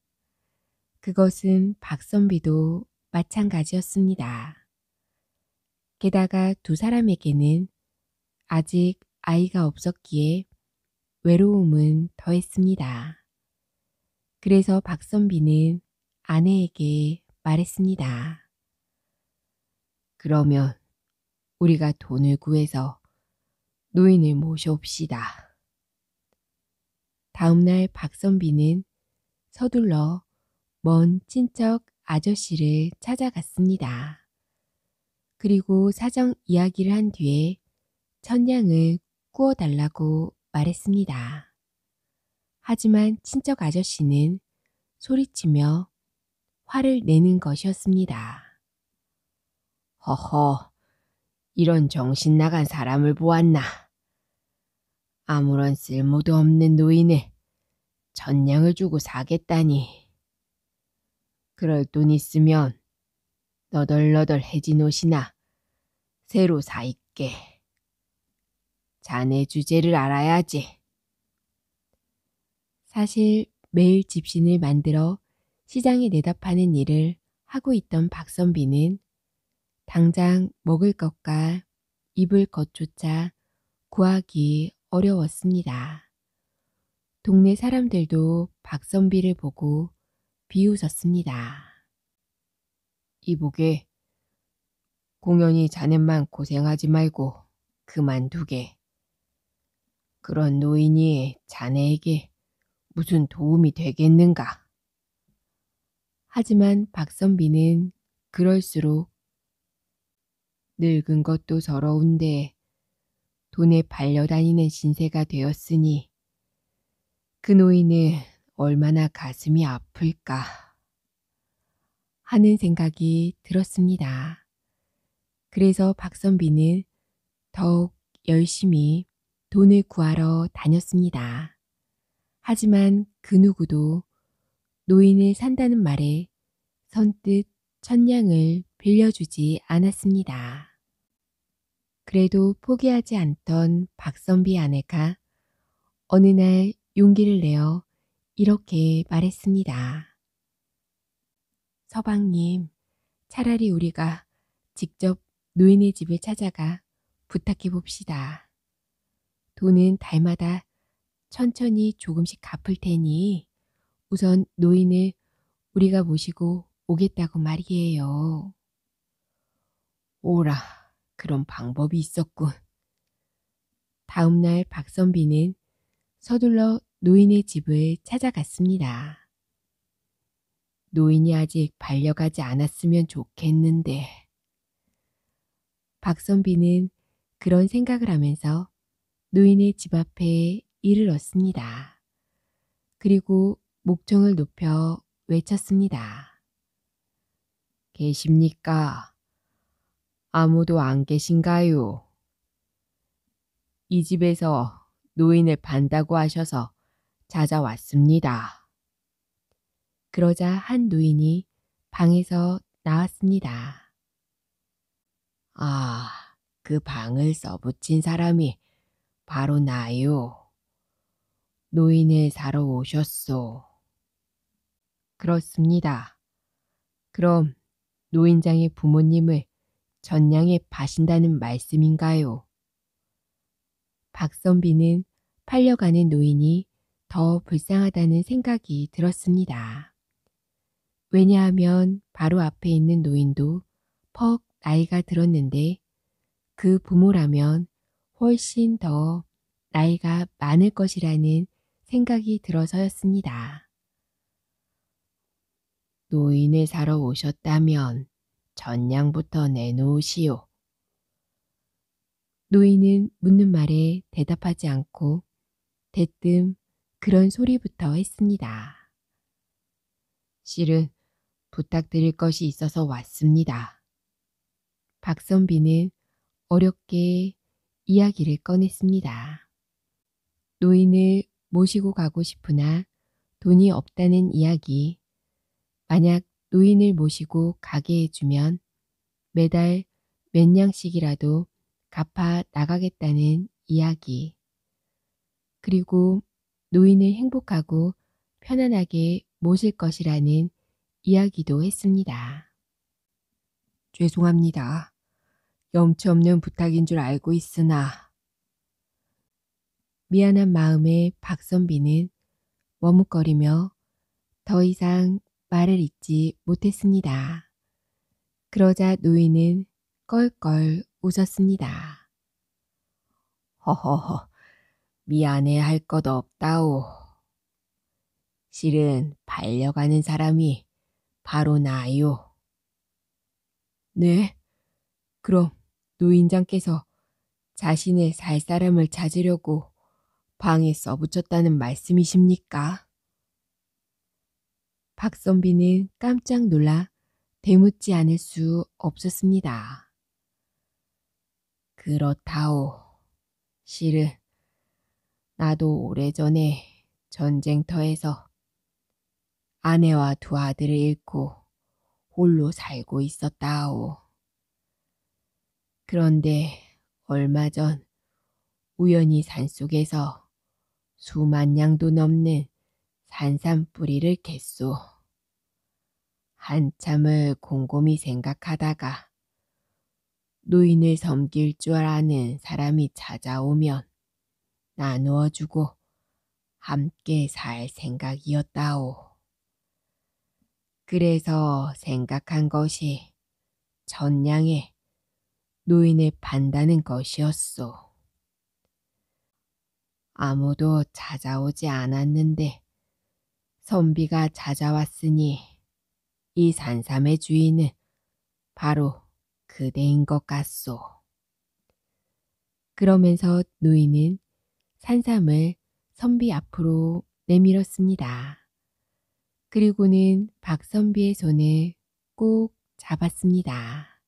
그것은 박선비도 마찬가지였습니다. 게다가 두 사람에게는 아직 아이가 없었기에 외로움은 더했습니다. 그래서 박선비는 아내에게 말했습니다. 그러면 우리가 돈을 구해서 노인을 모셔옵시다. 다음날 박선비는 서둘러 먼 친척 아저씨를 찾아갔습니다. 그리고 사정 이야기를 한 뒤에 천냥을 구워달라고 말했습니다. 하지만 친척 아저씨는 소리치며 화를 내는 것이었습니다. 허허, 이런 정신 나간 사람을 보았나? 아무런 쓸모도 없는 노인을 전량을 주고 사겠다니. 그럴 돈 있으면 너덜너덜해진 옷이나 새로 사있게 자네 주제를 알아야지. 사실 매일 집신을 만들어 시장에 내다파는 일을 하고 있던 박선비는 당장 먹을 것과 입을 것조차 구하기 어려웠습니다. 동네 사람들도 박선비를 보고 비웃었습니다. 이보게, 공연이자네만 고생하지 말고 그만두게. 그런 노인이 자네에게 무슨 도움이 되겠는가? 하지만 박선비는 그럴수록 늙은 것도 서러운데 돈에 발려다니는 신세가 되었으니 그 노인은 얼마나 가슴이 아플까 하는 생각이 들었습니다. 그래서 박선비는 더욱 열심히 돈을 구하러 다녔습니다. 하지만 그 누구도 노인을 산다는 말에 선뜻 천냥을 빌려주지 않았습니다. 그래도 포기하지 않던 박선비 아내가 어느 날 용기를 내어 이렇게 말했습니다. 서방님, 차라리 우리가 직접 노인의 집을 찾아가 부탁해 봅시다. 돈은 달마다 천천히 조금씩 갚을 테니 우선 노인을 우리가 모시고 오겠다고 말이에요. 오라. 그런 방법이 있었군. 다음날 박선비는 서둘러 노인의 집을 찾아갔습니다. 노인이 아직 반려가지 않았으면 좋겠는데. 박선비는 그런 생각을 하면서 노인의 집 앞에 이르렀습니다. 그리고 목청을 높여 외쳤습니다. 계십니까? 아무도 안 계신가요? 이 집에서 노인을 반다고 하셔서 찾아왔습니다. 그러자 한 노인이 방에서 나왔습니다. 아, 그 방을 써붙인 사람이 바로 나요. 노인을 사러 오셨소. 그렇습니다. 그럼 노인장의 부모님을 전량에 바신다는 말씀인가요? 박선비는 팔려가는 노인이 더 불쌍하다는 생각이 들었습니다. 왜냐하면 바로 앞에 있는 노인도 퍽 나이가 들었는데 그 부모라면 훨씬 더 나이가 많을 것이라는 생각이 들어서였습니다. 노인을 사러 오셨다면 전량부터 내놓으시오. 노인은 묻는 말에 대답하지 않고 대뜸 그런 소리부터 했습니다. 실은 부탁드릴 것이 있어서 왔습니다. 박선비는 어렵게 이야기를 꺼냈습니다. 노인을 모시고 가고 싶으나 돈이 없다는 이야기, 만약 노인을 모시고 가게 해주면 매달 몇 냥씩이라도 갚아 나가겠다는 이야기. 그리고 노인을 행복하고 편안하게 모실 것이라는 이야기도 했습니다. 죄송합니다. 염치 없는 부탁인 줄 알고 있으나. 미안한 마음에 박선비는 머뭇거리며 더 이상 말을 잇지 못했습니다. 그러자 노인은 껄껄 웃었습니다. 허허허, 미안해 할 것 없다오. 실은 반려가는 사람이 바로 나요. 네? 그럼 노인장께서 자신의 살 사람을 찾으려고 방에 써붙였다는 말씀이십니까? 박선비는 깜짝 놀라 대묻지 않을 수 없었습니다. 그렇다오. 실은 나도 오래전에 전쟁터에서 아내와 두 아들을 잃고 홀로 살고 있었다오. 그런데 얼마 전 우연히 산속에서 수만 양도 넘는 산산 뿌리를 캤소. 한참을 곰곰이 생각하다가 노인을 섬길 줄 아는 사람이 찾아오면 나누어 주고 함께 살 생각이었다오. 그래서 생각한 것이 전량에 노인을 판다는 것이었소. 아무도 찾아오지 않았는데 선비가 찾아왔으니 이 산삼의 주인은 바로 그대인 것 같소. 그러면서 노인은 산삼을 선비 앞으로 내밀었습니다. 그리고는 박선비의 손을 꼭 잡았습니다.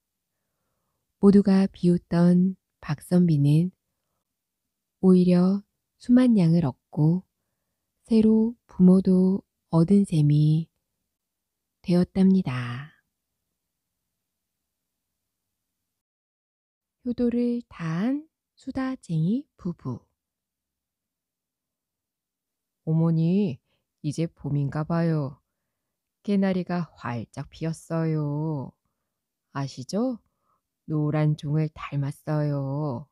모두가 비웃던 박선비는 오히려 수만 양을 얻고 새로 부모도 얻은 셈이 되었답니다. 효도를 다한 수다쟁이 부부 어머니, 이제 봄인가 봐요. 개나리가 활짝 피었어요. 아시죠? 노란 종을 닮았어요.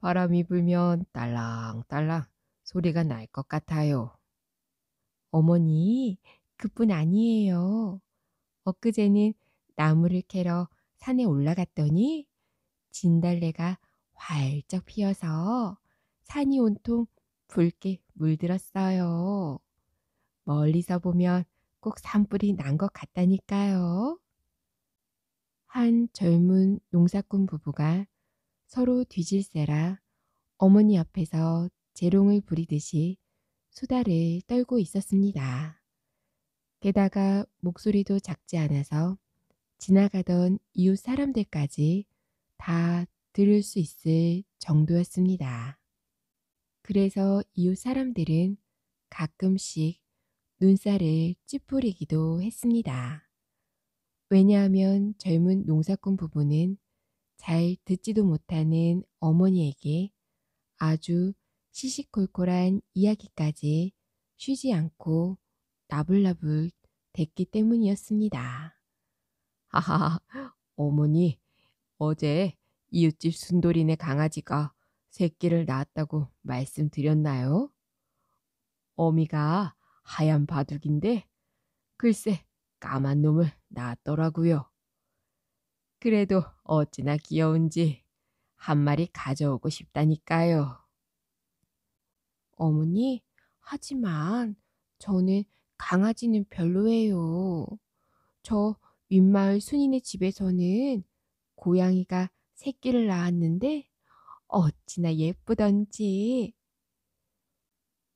바람이 불면 딸랑딸랑 소리가 날 것 같아요. 어머니, 그뿐 아니에요. 엊그제는 나무를 캐러 산에 올라갔더니 진달래가 활짝 피어서 산이 온통 붉게 물들었어요. 멀리서 보면 꼭 산불이 난 것 같다니까요. 한 젊은 농사꾼 부부가 서로 뒤질세라 어머니 옆에서 재롱을 부리듯이 수다를 떨고 있었습니다. 게다가 목소리도 작지 않아서 지나가던 이웃 사람들까지 다 들을 수 있을 정도였습니다. 그래서 이웃 사람들은 가끔씩 눈살을 찌푸리기도 했습니다. 왜냐하면 젊은 농사꾼 부부는 잘 듣지도 못하는 어머니에게 아주 시시콜콜한 이야기까지 쉬지 않고 나불나불 됐기 때문이었습니다. 하하, 어머니, 어제 이웃집 순돌이네 강아지가 새끼를 낳았다고 말씀드렸나요? 어미가 하얀 바둑인데 글쎄 까만 놈을 낳았더라고요. 그래도 어찌나 귀여운지 한 마리 가져오고 싶다니까요. 어머니, 하지만 저는 강아지는 별로예요. 저 윗마을 순이네 집에서는 고양이가 새끼를 낳았는데 어찌나 예쁘던지.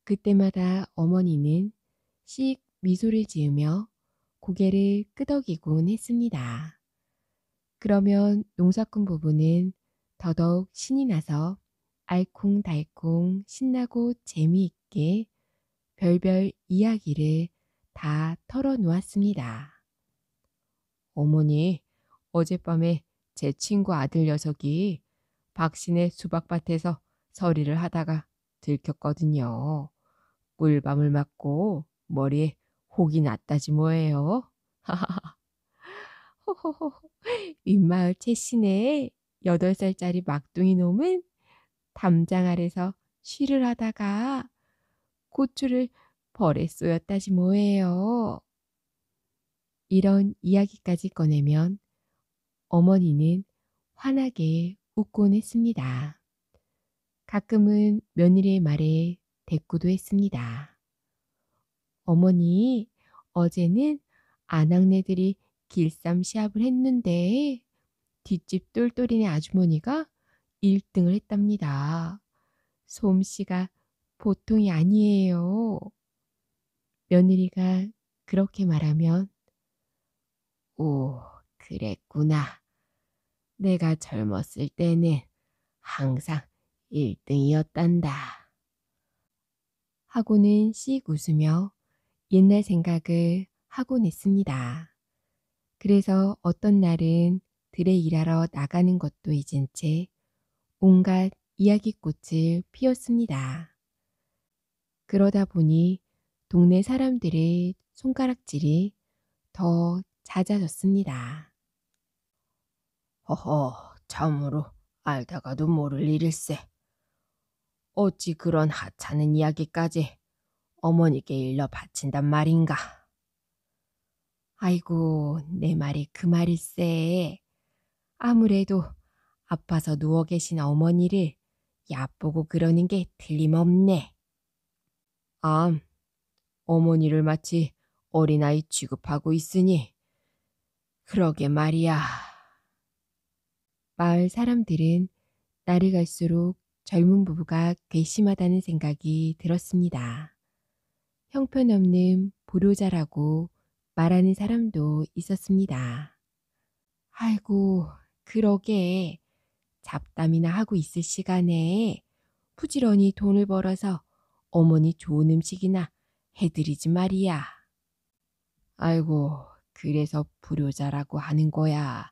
그때마다 어머니는 씩 미소를 지으며 고개를 끄덕이곤 했습니다. 그러면 농사꾼 부부는 더더욱 신이 나서 알콩달콩 신나고 재미있게 별별 이야기를 다 털어놓았습니다. 어머니, 어젯밤에 제 친구 아들 녀석이 박신의 수박밭에서 서리를 하다가 들켰거든요. 꿀밤을 맞고 머리에 혹이 났다지 뭐예요. 하하하. *laughs* 호 윗마을 채신의 8살짜리 막둥이 놈은 담장 아래서 쉬를 하다가 고추를 벌에 쏘였다지 뭐예요. 이런 이야기까지 꺼내면 어머니는 환하게 웃곤 했습니다. 가끔은 며느리의 말에 대꾸도 했습니다. 어머니, 어제는 아낙네들이 길쌈 시합을 했는데 뒷집 똘똘이네 아주머니가 1등을 했답니다. 솜씨가 보통이 아니에요. 며느리가 그렇게 말하면 오, 그랬구나. 내가 젊었을 때는 항상 1등이었단다. 하고는 씩 웃으며 옛날 생각을 하곤 했습니다. 그래서 어떤 날은 들에 일하러 나가는 것도 잊은 채 온갖 이야기꽃을 피웠습니다. 그러다 보니 동네 사람들의 손가락질이 더 잦아졌습니다. 허허, 참으로 알다가도 모를 일일세. 어찌 그런 하찮은 이야기까지 어머니께 일러 바친단 말인가. 아이고, 내 말이 그 말일세. 아무래도 아파서 누워 계신 어머니를 얕보고 그러는 게 틀림없네. 암, 어머니를 마치 어린아이 취급하고 있으니 그러게 말이야. 마을 사람들은 날이 갈수록 젊은 부부가 괘씸하다는 생각이 들었습니다. 형편없는 불효자라고 말하는 사람도 있었습니다. 아이고, 그러게. 잡담이나 하고 있을 시간에 부지런히 돈을 벌어서 어머니 좋은 음식이나 해드리지 말이야. 아이고, 그래서 불효자라고 하는 거야.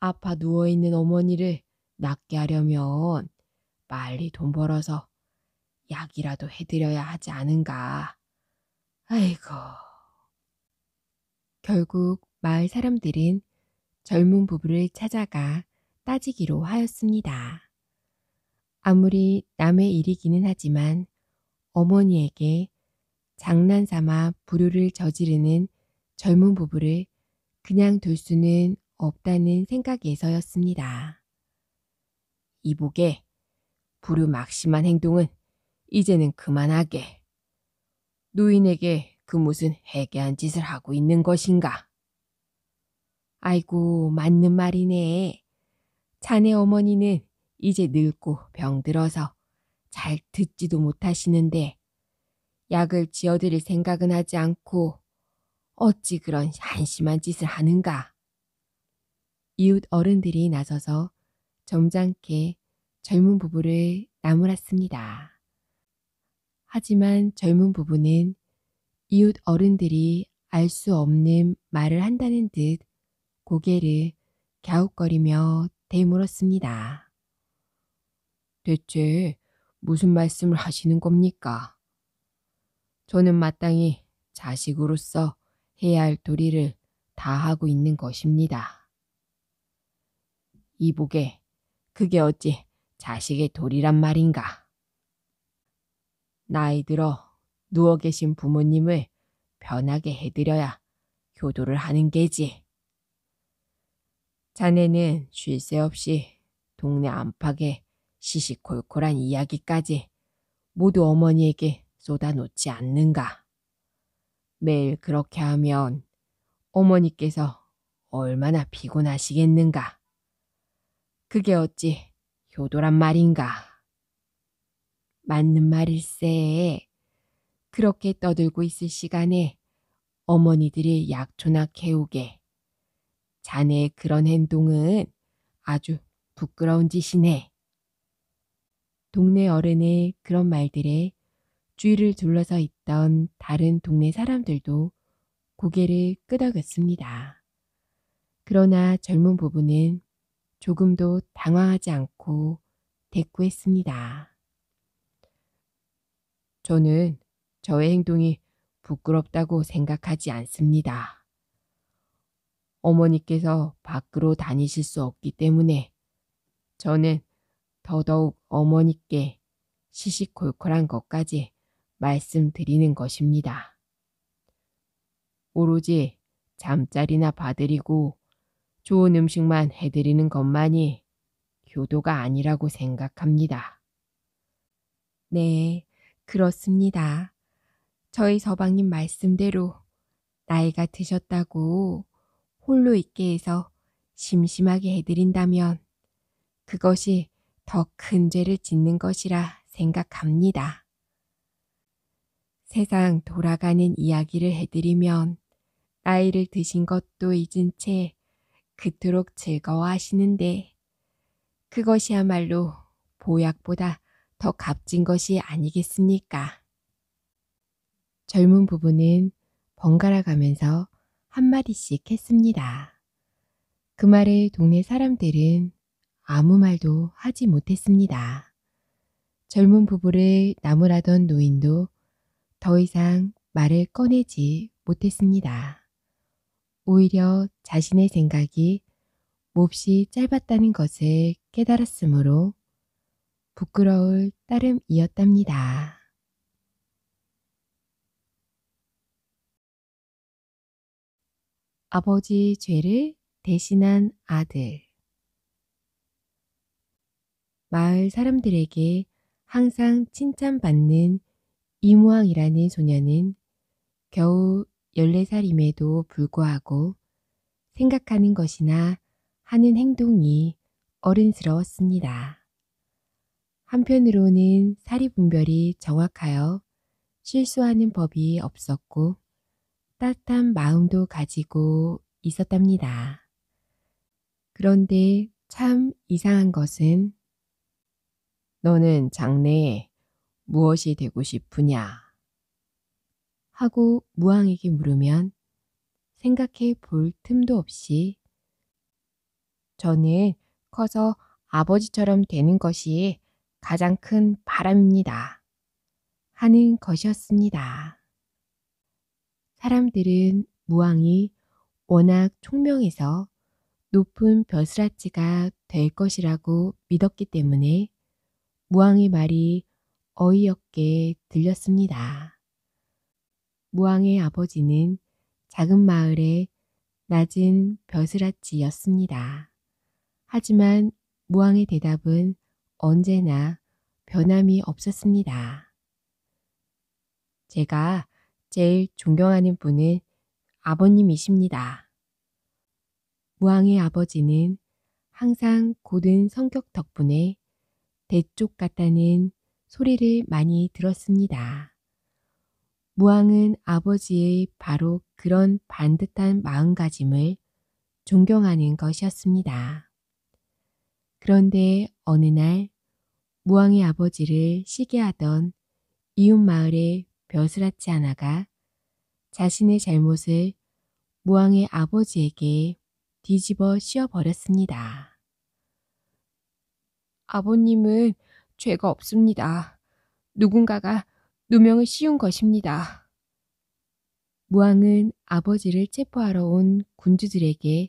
아파 누워있는 어머니를 낫게 하려면 빨리 돈 벌어서 약이라도 해드려야 하지 않은가. 아이고. 결국 마을 사람들은 젊은 부부를 찾아가 따지기로 하였습니다. 아무리 남의 일이기는 하지만 어머니에게 장난삼아 불효를 저지르는 젊은 부부를 그냥 둘 수는 없다는 생각에서였습니다. 이복의 불효 막심한 행동은 이제는 그만하게. 노인에게 그 무슨 해괴한 짓을 하고 있는 것인가? 아이고, 맞는 말이네. 자네 어머니는 이제 늙고 병들어서 잘 듣지도 못하시는데 약을 지어드릴 생각은 하지 않고 어찌 그런 한심한 짓을 하는가. 이웃 어른들이 나서서 점잖게 젊은 부부를 나무랐습니다. 하지만 젊은 부부는 이웃 어른들이 알 수 없는 말을 한다는 듯 고개를 갸웃거리며 대물었습니다 대체 무슨 말씀을 하시는 겁니까? 저는 마땅히 자식으로서 해야 할 도리를 다 하고 있는 것입니다. 이보게 그게 어찌 자식의 도리란 말인가. 나이 들어 누워 계신 부모님을 변하게 해드려야 교도를 하는 게지. 자네는 쉴 새 없이 동네 안팎의 시시콜콜한 이야기까지 모두 어머니에게 쏟아놓지 않는가. 매일 그렇게 하면 어머니께서 얼마나 피곤하시겠는가. 그게 어찌 효도란 말인가. 맞는 말일세. 그렇게 떠들고 있을 시간에 어머니들이 약초나 개우게. 자네의 그런 행동은 아주 부끄러운 짓이네. 동네 어른의 그런 말들에 주위를 둘러서 있던 다른 동네 사람들도 고개를 끄덕였습니다. 그러나 젊은 부부는 조금도 당황하지 않고 대꾸했습니다. 저는 저의 행동이 부끄럽다고 생각하지 않습니다. 어머니께서 밖으로 다니실 수 없기 때문에 저는 더더욱 어머니께 시시콜콜한 것까지 말씀드리는 것입니다. 오로지 잠자리나 봐드리고 좋은 음식만 해드리는 것만이 교도가 아니라고 생각합니다. 네, 그렇습니다. 저희 서방님 말씀대로 나이가 드셨다고 홀로 있게 해서 심심하게 해드린다면 그것이 더 큰 죄를 짓는 것이라 생각합니다. 세상 돌아가는 이야기를 해드리면 나이를 드신 것도 잊은 채 그토록 즐거워하시는데 그것이야말로 보약보다 더 값진 것이 아니겠습니까? 젊은 부부는 번갈아 가면서 한마디씩 했습니다. 그 말에 동네 사람들은 아무 말도 하지 못했습니다. 젊은 부부를 나무라던 노인도 더 이상 말을 꺼내지 못했습니다. 오히려 자신의 생각이 몹시 짧았다는 것을 깨달았으므로 부끄러울 따름이었답니다. 아버지 죄를 대신한 아들 마을 사람들에게 항상 칭찬받는 이모왕이라는소년은 겨우 14살임에도 불구하고 생각하는 것이나 하는 행동이 어른스러웠습니다. 한편으로는 사리분별이 정확하여 실수하는 법이 없었고 따뜻한 마음도 가지고 있었답니다. 그런데 참 이상한 것은 너는 장래에 무엇이 되고 싶으냐? 하고 무왕에게 물으면 생각해 볼 틈도 없이 저는 커서 아버지처럼 되는 것이 가장 큰 바람입니다. 하는 것이었습니다. 사람들은 무왕이 워낙 총명해서 높은 벼슬아치가 될 것이라고 믿었기 때문에 무왕의 말이 어이없게 들렸습니다. 무왕의 아버지는 작은 마을의 낮은 벼슬아치였습니다. 하지만 무왕의 대답은 언제나 변함이 없었습니다. 제가 제일 존경하는 분은 아버님이십니다. 무왕의 아버지는 항상 고든 성격 덕분에 대쪽 같다는 소리를 많이 들었습니다. 무왕은 아버지의 바로 그런 반듯한 마음가짐을 존경하는 것이었습니다. 그런데 어느 날 무왕의 아버지를 시기하던 이웃마을의 벼슬아치 하나가 자신의 잘못을 무왕의 아버지에게 뒤집어 씌워버렸습니다. 아버님은 죄가 없습니다. 누군가가 누명을 씌운 것입니다. 무왕은 아버지를 체포하러 온 군주들에게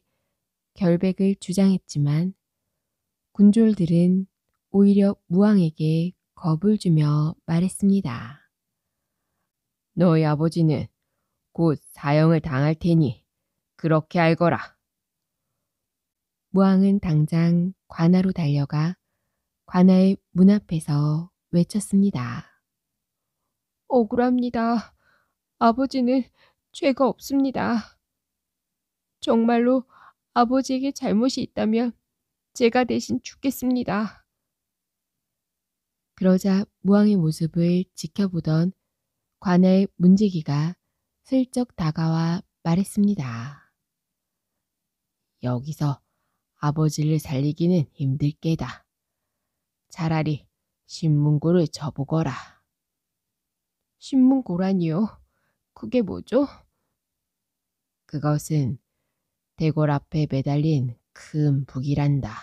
결백을 주장했지만 군졸들은 오히려 무왕에게 겁을 주며 말했습니다. 너희 아버지는 곧 사형을 당할 테니 그렇게 알거라. 무왕은 당장 관하로 달려가 관아의문 앞에서 외쳤습니다. 억울합니다. 아버지는 죄가 없습니다. 정말로 아버지에게 잘못이 있다면 제가 대신 죽겠습니다. 그러자 무왕의 모습을 지켜보던 관아의 문지기가 슬쩍 다가와 말했습니다. 여기서 아버지를 살리기는 힘들게다. 차라리 신문고를 접어거라. 신문고라니요? 그게 뭐죠? 그것은 대궐 앞에 매달린 큰 북이란다.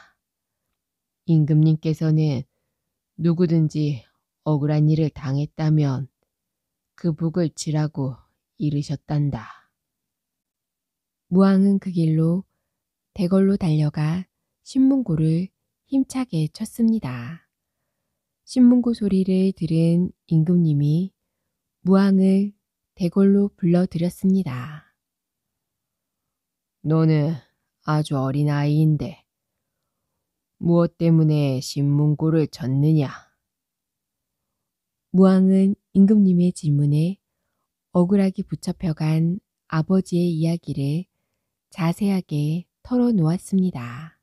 임금님께서는 누구든지 억울한 일을 당했다면 그 북을 지라고 이르셨단다. 무왕은 그 길로 대궐로 달려가 신문고를 힘차게 쳤습니다. 신문고 소리를 들은 임금님이 무왕을 대궐로 불러들였습니다. 너는 아주 어린 아이인데 무엇 때문에 신문고를 졌느냐? 무왕은 임금님의 질문에 억울하게 붙잡혀간 아버지의 이야기를 자세하게 털어놓았습니다.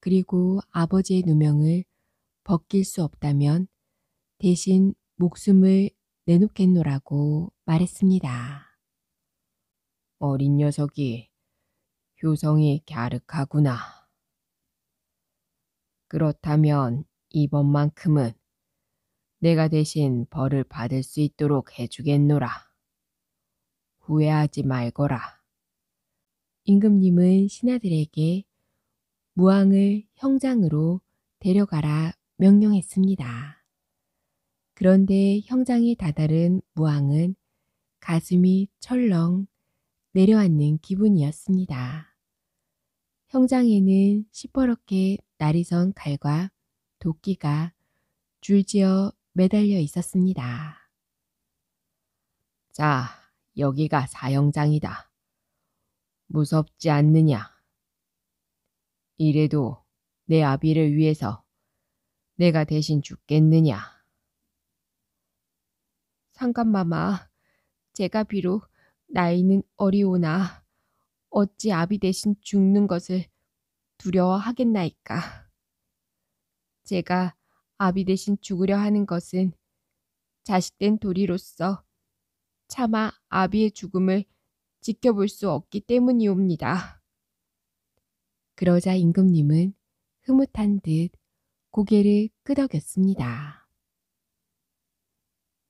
그리고 아버지의 누명을 벗길 수 없다면 대신 목숨을 내놓겠노라고 말했습니다. 어린 녀석이 효성이 갸륵하구나. 그렇다면 이번만큼은 내가 대신 벌을 받을 수 있도록 해주겠노라. 후회하지 말거라. 임금님은 신하들에게 무왕을 형장으로 데려가라 명령했습니다. 그런데 형장에 다다른 무왕은 가슴이 철렁 내려앉는 기분이었습니다. 형장에는 시퍼렇게 날이 선 칼과 도끼가 줄지어 매달려 있었습니다. 자, 여기가 사형장이다. 무섭지 않느냐? 이래도 내 아비를 위해서 내가 대신 죽겠느냐. 상감마마, 제가 비록 나이는 어리오나 어찌 아비 대신 죽는 것을 두려워하겠나이까. 제가 아비 대신 죽으려 하는 것은 자식된 도리로서 차마 아비의 죽음을 지켜볼 수 없기 때문이옵니다. 그러자 임금님은 흐뭇한 듯 고개를 끄덕였습니다.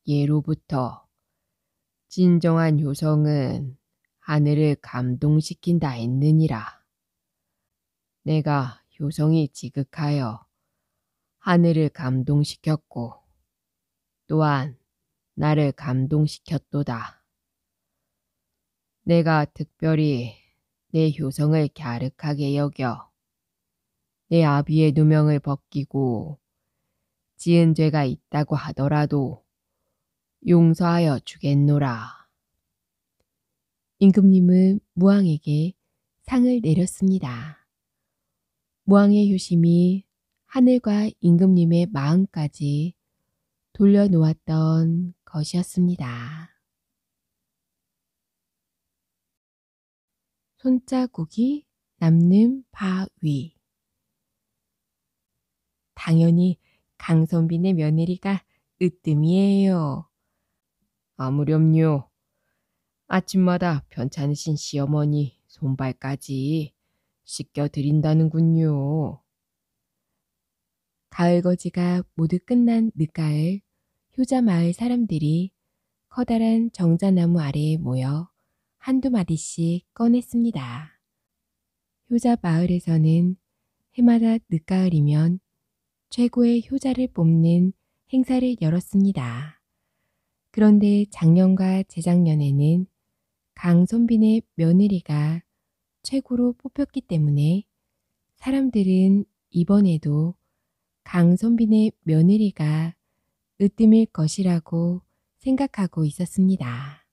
예로부터 진정한 요성은 하늘을 감동시킨다 했느니라. 내가 요성이 지극하여 하늘을 감동시켰고 또한 나를 감동시켰도다. 내가 특별히 내 효성을 갸륵하게 여겨 내 아비의 누명을 벗기고 지은 죄가 있다고 하더라도 용서하여 주겠노라. 임금님은 무왕에게 상을 내렸습니다. 무왕의 효심이 하늘과 임금님의 마음까지 돌려놓았던 것이었습니다. 손자국이 남는 바위. 당연히 강선빈의 며느리가 으뜸이에요. 아무렴요. 아침마다 변찮으신 시어머니 손발까지 씻겨드린다는군요. 가을거지가 모두 끝난 늦가을 효자마을 사람들이 커다란 정자나무 아래에 모여 한두 마디씩 꺼냈습니다. 효자 마을에서는 해마다 늦가을이면 최고의 효자를 뽑는 행사를 열었습니다. 그런데 작년과 재작년에는 강선빈의 며느리가 최고로 뽑혔기 때문에 사람들은 이번에도 강선빈의 며느리가 으뜸일 것이라고 생각하고 있었습니다.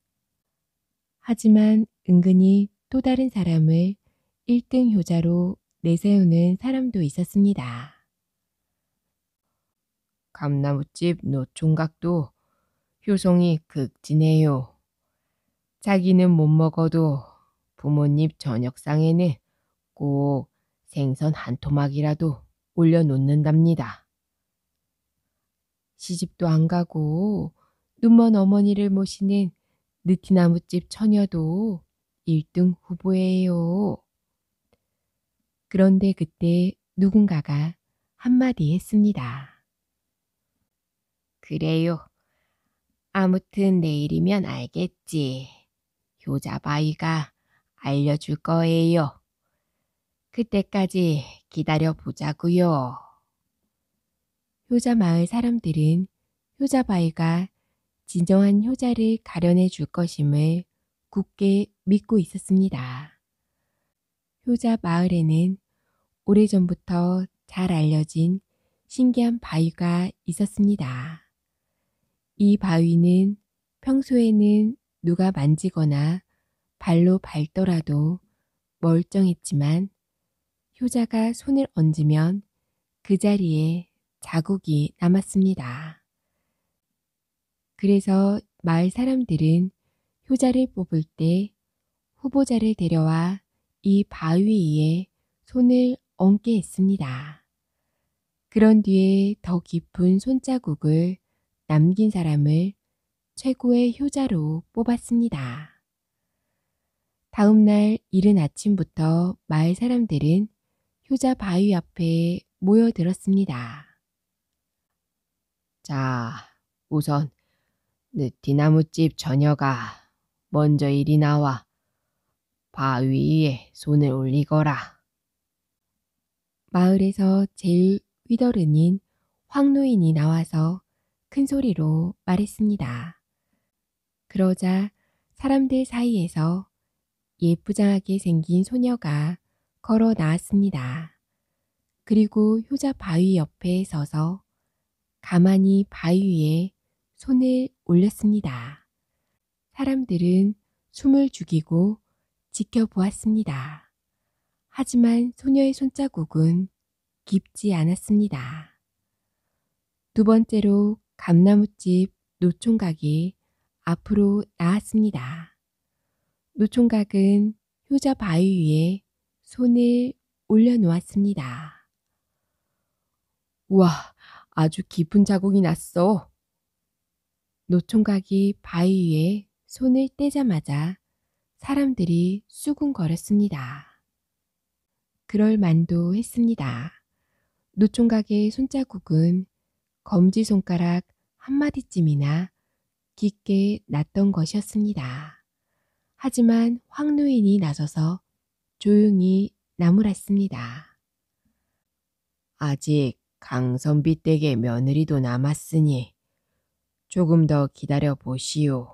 하지만 은근히 또 다른 사람을 1등 효자로 내세우는 사람도 있었습니다. 감나무집 노총각도 효성이 극진해요. 자기는 못 먹어도 부모님 저녁상에는 꼭 생선 한 토막이라도 올려놓는답니다. 시집도 안 가고 눈먼 어머니를 모시는 느티나무집 처녀도 1등 후보예요. 그런데 그때 누군가가 한마디 했습니다. 그래요. 아무튼 내일이면 알겠지. 효자바이가 알려줄 거예요. 그때까지 기다려보자고요. 효자 마을 사람들은 효자바이가 진정한 효자를 가려내줄 것임을 굳게 믿고 있었습니다. 효자 마을에는 오래전부터 잘 알려진 신기한 바위가 있었습니다. 이 바위는 평소에는 누가 만지거나 발로 밟더라도 멀쩡했지만 효자가 손을 얹으면 그 자리에 자국이 남았습니다. 그래서 마을 사람들은 효자를 뽑을 때 후보자를 데려와 이 바위 위에 손을 얹게 했습니다. 그런 뒤에 더 깊은 손자국을 남긴 사람을 최고의 효자로 뽑았습니다. 다음 날 이른 아침부터 마을 사람들은 효자 바위 앞에 모여들었습니다. 자, 우선 느티나무집 저녀가 먼저 이리 나와 바위에 손을 올리거라. 마을에서 제일 위더른인 황노인이 나와서 큰 소리로 말했습니다. 그러자 사람들 사이에서 예쁘장하게 생긴 소녀가 걸어 나왔습니다. 그리고 효자 바위 옆에 서서 가만히 바위 위에 손을 올렸습니다. 사람들은 숨을 죽이고 지켜보았습니다. 하지만 소녀의 손자국은 깊지 않았습니다. 두 번째로 감나무집 노총각이 앞으로 나왔습니다. 노총각은 효자 바위 위에 손을 올려놓았습니다. 우와, 아주 깊은 자국이 났어. 노총각이 바위 위에 손을 떼자마자 사람들이 수군거렸습니다. 그럴 만도 했습니다. 노총각의 손자국은 검지손가락 한마디쯤이나 깊게 났던 것이었습니다. 하지만 황노인이 나서서 조용히 나무랐습니다. 아직 강선비 댁의 며느리도 남았으니 조금 더 기다려 보시오.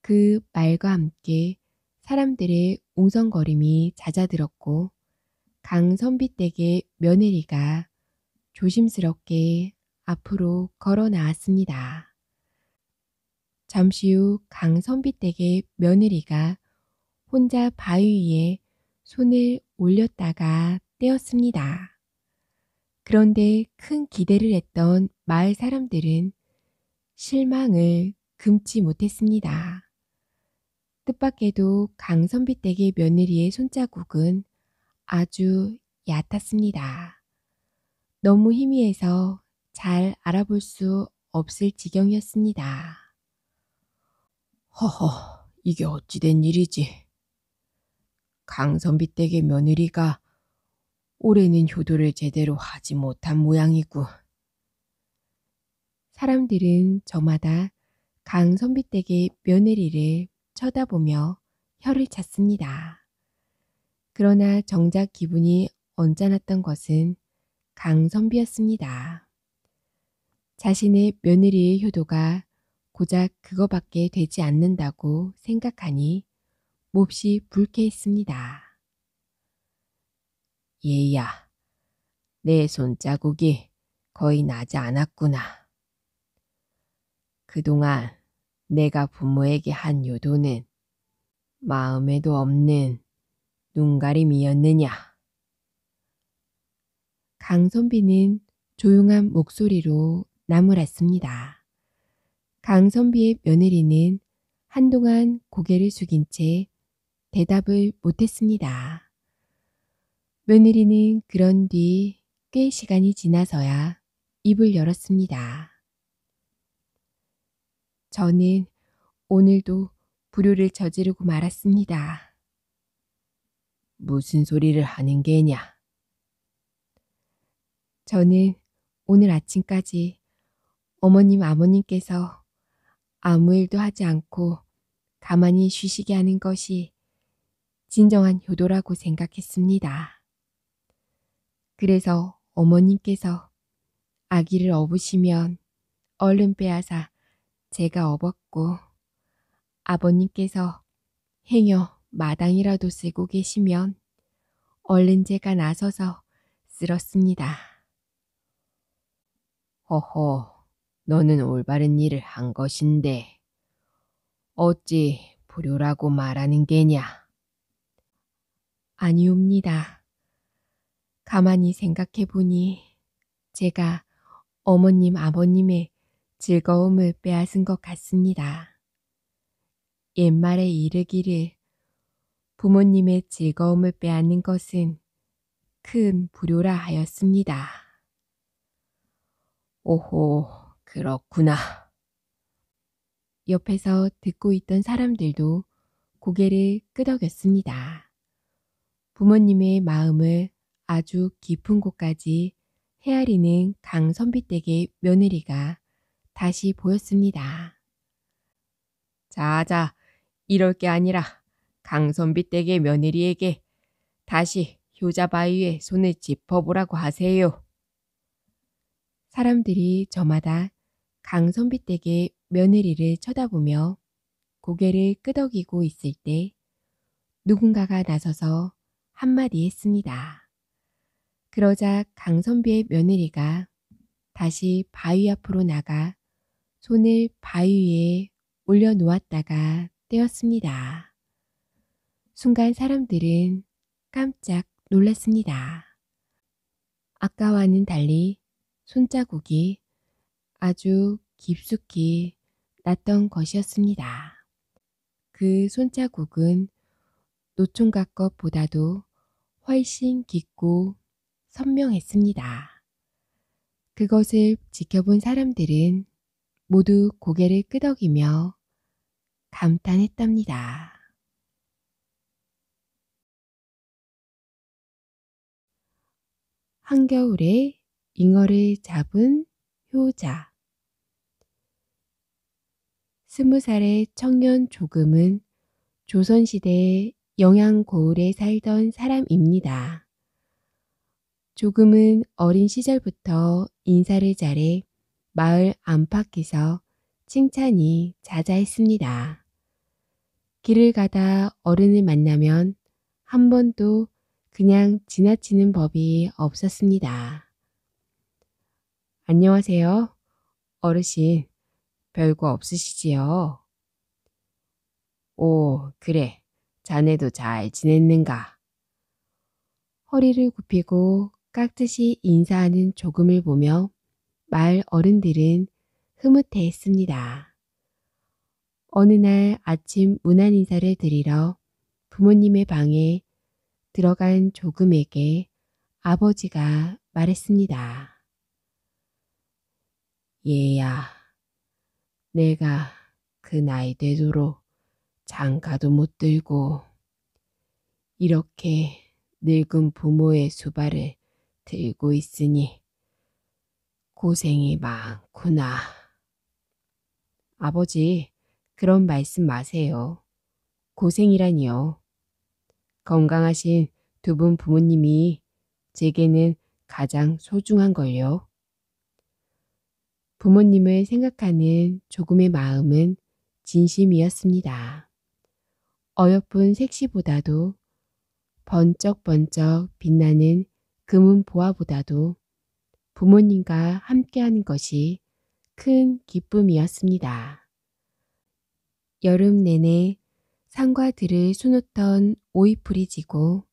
그 말과 함께 사람들의 웅성거림이 잦아들었고 강 선비댁의 며느리가 조심스럽게 앞으로 걸어 나왔습니다. 잠시 후강 선비댁의 며느리가 혼자 바위 위에 손을 올렸다가 떼었습니다. 그런데 큰 기대를 했던 마을 사람들은 실망을 금치 못했습니다. 뜻밖에도 강선비 댁의 며느리의 손자국은 아주 얕았습니다. 너무 희미해서 잘 알아볼 수 없을 지경이었습니다. 허허, 이게 어찌된 일이지? 강선비 댁의 며느리가 올해는 효도를 제대로 하지 못한 모양이고 사람들은 저마다 강 선비댁의 며느리를 쳐다보며 혀를 찼습니다. 그러나 정작 기분이 언짢았던 것은 강 선비였습니다. 자신의 며느리의 효도가 고작 그거밖에 되지 않는다고 생각하니 몹시 불쾌했습니다. 얘야, 내 손자국이 거의 나지 않았구나. 그동안 내가 부모에게 한 요도는 마음에도 없는 눈가림이었느냐. 강선비는 조용한 목소리로 나무랐습니다. 강선비의 며느리는 한동안 고개를 숙인 채 대답을 못했습니다. 며느리는 그런 뒤 꽤 시간이 지나서야 입을 열었습니다. 저는 오늘도 불효를 저지르고 말았습니다. 무슨 소리를 하는 게냐? 저는 오늘 아침까지 어머님 아버님께서 아무 일도 하지 않고 가만히 쉬시게 하는 것이 진정한 효도라고 생각했습니다. 그래서 어머님께서 아기를 업으시면 얼른 빼앗아 제가 업었고 아버님께서 행여 마당이라도 쓰고 계시면 얼른 제가 나서서 쓸었습니다. 허허, 너는 올바른 일을 한 것인데 어찌 불효라고 말하는 게냐? 아니옵니다. 가만히 생각해 보니 제가 어머님 아버님의 즐거움을 빼앗은 것 같습니다. 옛말에 이르기를 부모님의 즐거움을 빼앗는 것은 큰 불효라 하였습니다. 오호, 그렇구나. 옆에서 듣고 있던 사람들도 고개를 끄덕였습니다. 부모님의 마음을 아주 깊은 곳까지 헤아리는 강선비댁의 며느리가 다시 보였습니다. 자자, 이럴 게 아니라 강선비 댁의 며느리에게 다시 효자바위에 손을 짚어보라고 하세요. 사람들이 저마다 강선비 댁의 며느리를 쳐다보며 고개를 끄덕이고 있을 때 누군가가 나서서 한마디 했습니다. 그러자 강선비의 며느리가 다시 바위 앞으로 나가 손을 바위 위에 올려놓았다가 떼었습니다. 순간 사람들은 깜짝 놀랐습니다. 아까와는 달리 손자국이 아주 깊숙이 났던 것이었습니다. 그 손자국은 노총각 것보다도 훨씬 깊고 선명했습니다. 그것을 지켜본 사람들은 모두 고개를 끄덕이며 감탄했답니다. 한겨울에 잉어를 잡은 효자 스무 살의 청년 조금은 조선시대의 영양 고을에 살던 사람입니다. 조금은 어린 시절부터 인사를 잘해 마을 안팎에서 칭찬이 자자했습니다. 길을 가다 어른을 만나면 한 번도 그냥 지나치는 법이 없었습니다. 안녕하세요. 어르신, 별거 없으시지요? 오, 그래. 자네도 잘 지냈는가? 허리를 굽히고 깍듯이 인사하는 조금을 보며 마을 어른들은 흐뭇해했습니다. 어느 날 아침 문안 인사를 드리러 부모님의 방에 들어간 조금에게 아버지가 말했습니다. 얘야, 내가 그 나이 되도록 장가도 못 들고 이렇게 늙은 부모의 수발을 들고 있으니 고생이 많구나. 아버지, 그런 말씀 마세요. 고생이라니요. 건강하신 두 분 부모님이 제게는 가장 소중한 걸요. 부모님을 생각하는 조금의 마음은 진심이었습니다. 어여쁜 색시보다도 번쩍번쩍 빛나는 금은 보화보다도 부모님과 함께하는 것이 큰 기쁨이었습니다. 여름 내내 산과 들을 수놓던 오이풀이 지고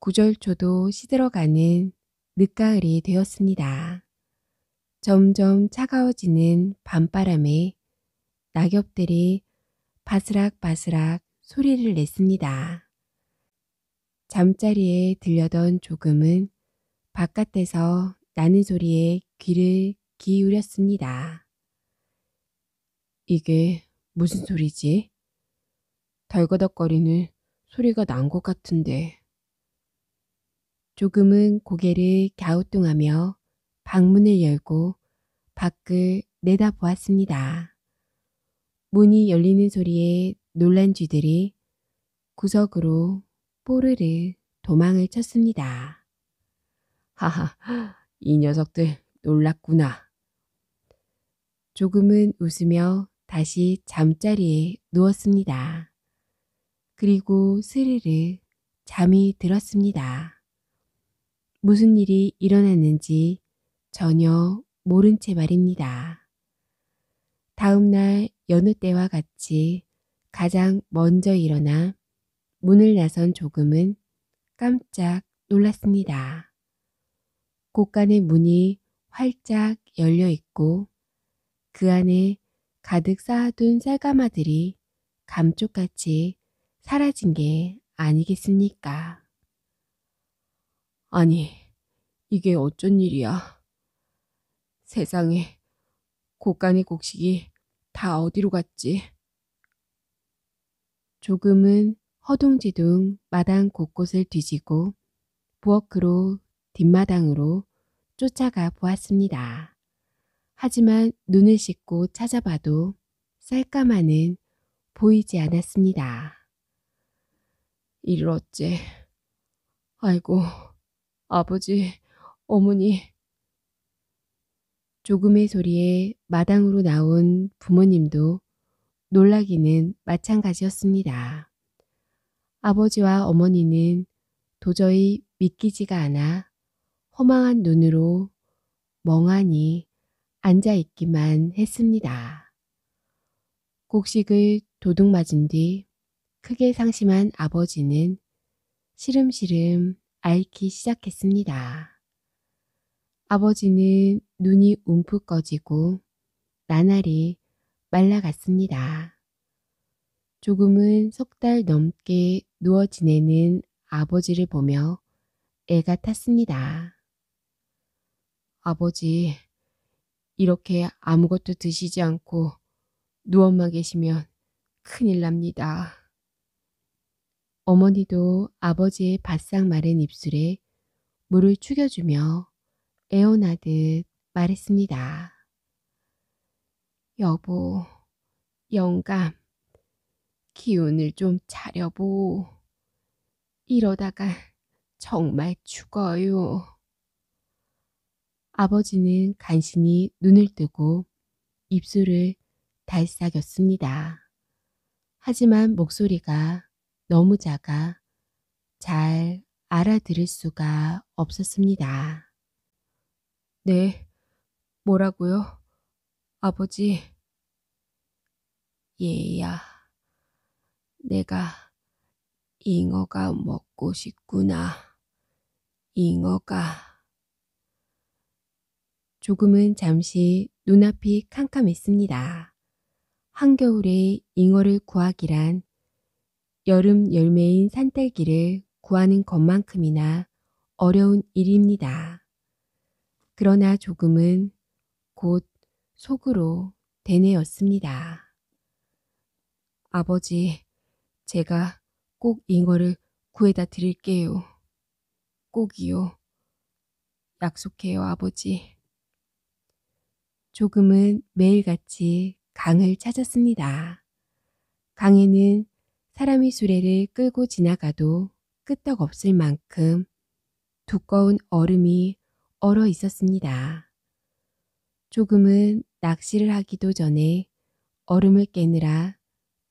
구절초도 시들어가는 늦가을이 되었습니다. 점점 차가워지는 밤바람에 낙엽들이 바스락바스락 소리를 냈습니다. 잠자리에 들려던 조금은 바깥에서 나는 소리에 귀를 기울였습니다. 이게 무슨 소리지? 덜거덕거리는 소리가 난 것 같은데. 조금은 고개를 갸우뚱하며 방문을 열고 밖을 내다보았습니다. 문이 열리는 소리에 놀란 쥐들이 구석으로 뽀르르 도망을 쳤습니다. 하하, 이 녀석들 놀랐구나. 조금은 웃으며 다시 잠자리에 누웠습니다. 그리고 스르르 잠이 들었습니다. 무슨 일이 일어났는지 전혀 모른 채 말입니다. 다음 날 여느 때와 같이 가장 먼저 일어나 문을 나선 조금은 깜짝 놀랐습니다. 꽃간의 문이 활짝 열려 있고 그 안에 가득 쌓아둔 쌀가마들이 감쪽같이 사라진 게 아니겠습니까? 아니, 이게 어쩐 일이야. 세상에, 곡간의 곡식이 다 어디로 갔지? 조금은 허둥지둥 마당 곳곳을 뒤지고 부엌으로 뒷마당으로 쫓아가 보았습니다. 하지만 눈을 씻고 찾아봐도 쌀까마는 보이지 않았습니다. 이렇지. 아이고, 아버지, 어머니. 조금의 소리에 마당으로 나온 부모님도 놀라기는 마찬가지였습니다. 아버지와 어머니는 도저히 믿기지가 않아 허망한 눈으로 멍하니 앉아 있기만 했습니다. 곡식을 도둑 맞은 뒤 크게 상심한 아버지는 시름시름 앓기 시작했습니다. 아버지는 눈이 움푹 꺼지고 나날이 말라갔습니다. 조금은 석 달 넘게 누워 지내는 아버지를 보며 애가 탔습니다. 아버지, 이렇게 아무것도 드시지 않고 누워만 계시면 큰일 납니다. 어머니도 아버지의 바싹 마른 입술에 물을 축여주며 애원하듯 말했습니다. 여보, 영감, 기운을 좀 차려보. 이러다가 정말 죽어요. 아버지는 간신히 눈을 뜨고 입술을 달싹였습니다. 하지만 목소리가 너무 작아 잘 알아들을 수가 없었습니다. 네, 뭐라고요? 아버지. 얘야, 내가 잉어가 먹고 싶구나. 잉어가. 조금은 잠시 눈앞이 캄캄했습니다. 한겨울에 잉어를 구하기란 여름 열매인 산딸기를 구하는 것만큼이나 어려운 일입니다. 그러나 조금은 곧 속으로 되뇌었습니다. 아버지, 제가 꼭 잉어를 구해다 드릴게요. 꼭이요. 약속해요, 아버지. 조금은 매일같이 강을 찾았습니다. 강에는 사람이 수레를 끌고 지나가도 끄떡 없을 만큼 두꺼운 얼음이 얼어 있었습니다. 조금은 낚시를 하기도 전에 얼음을 깨느라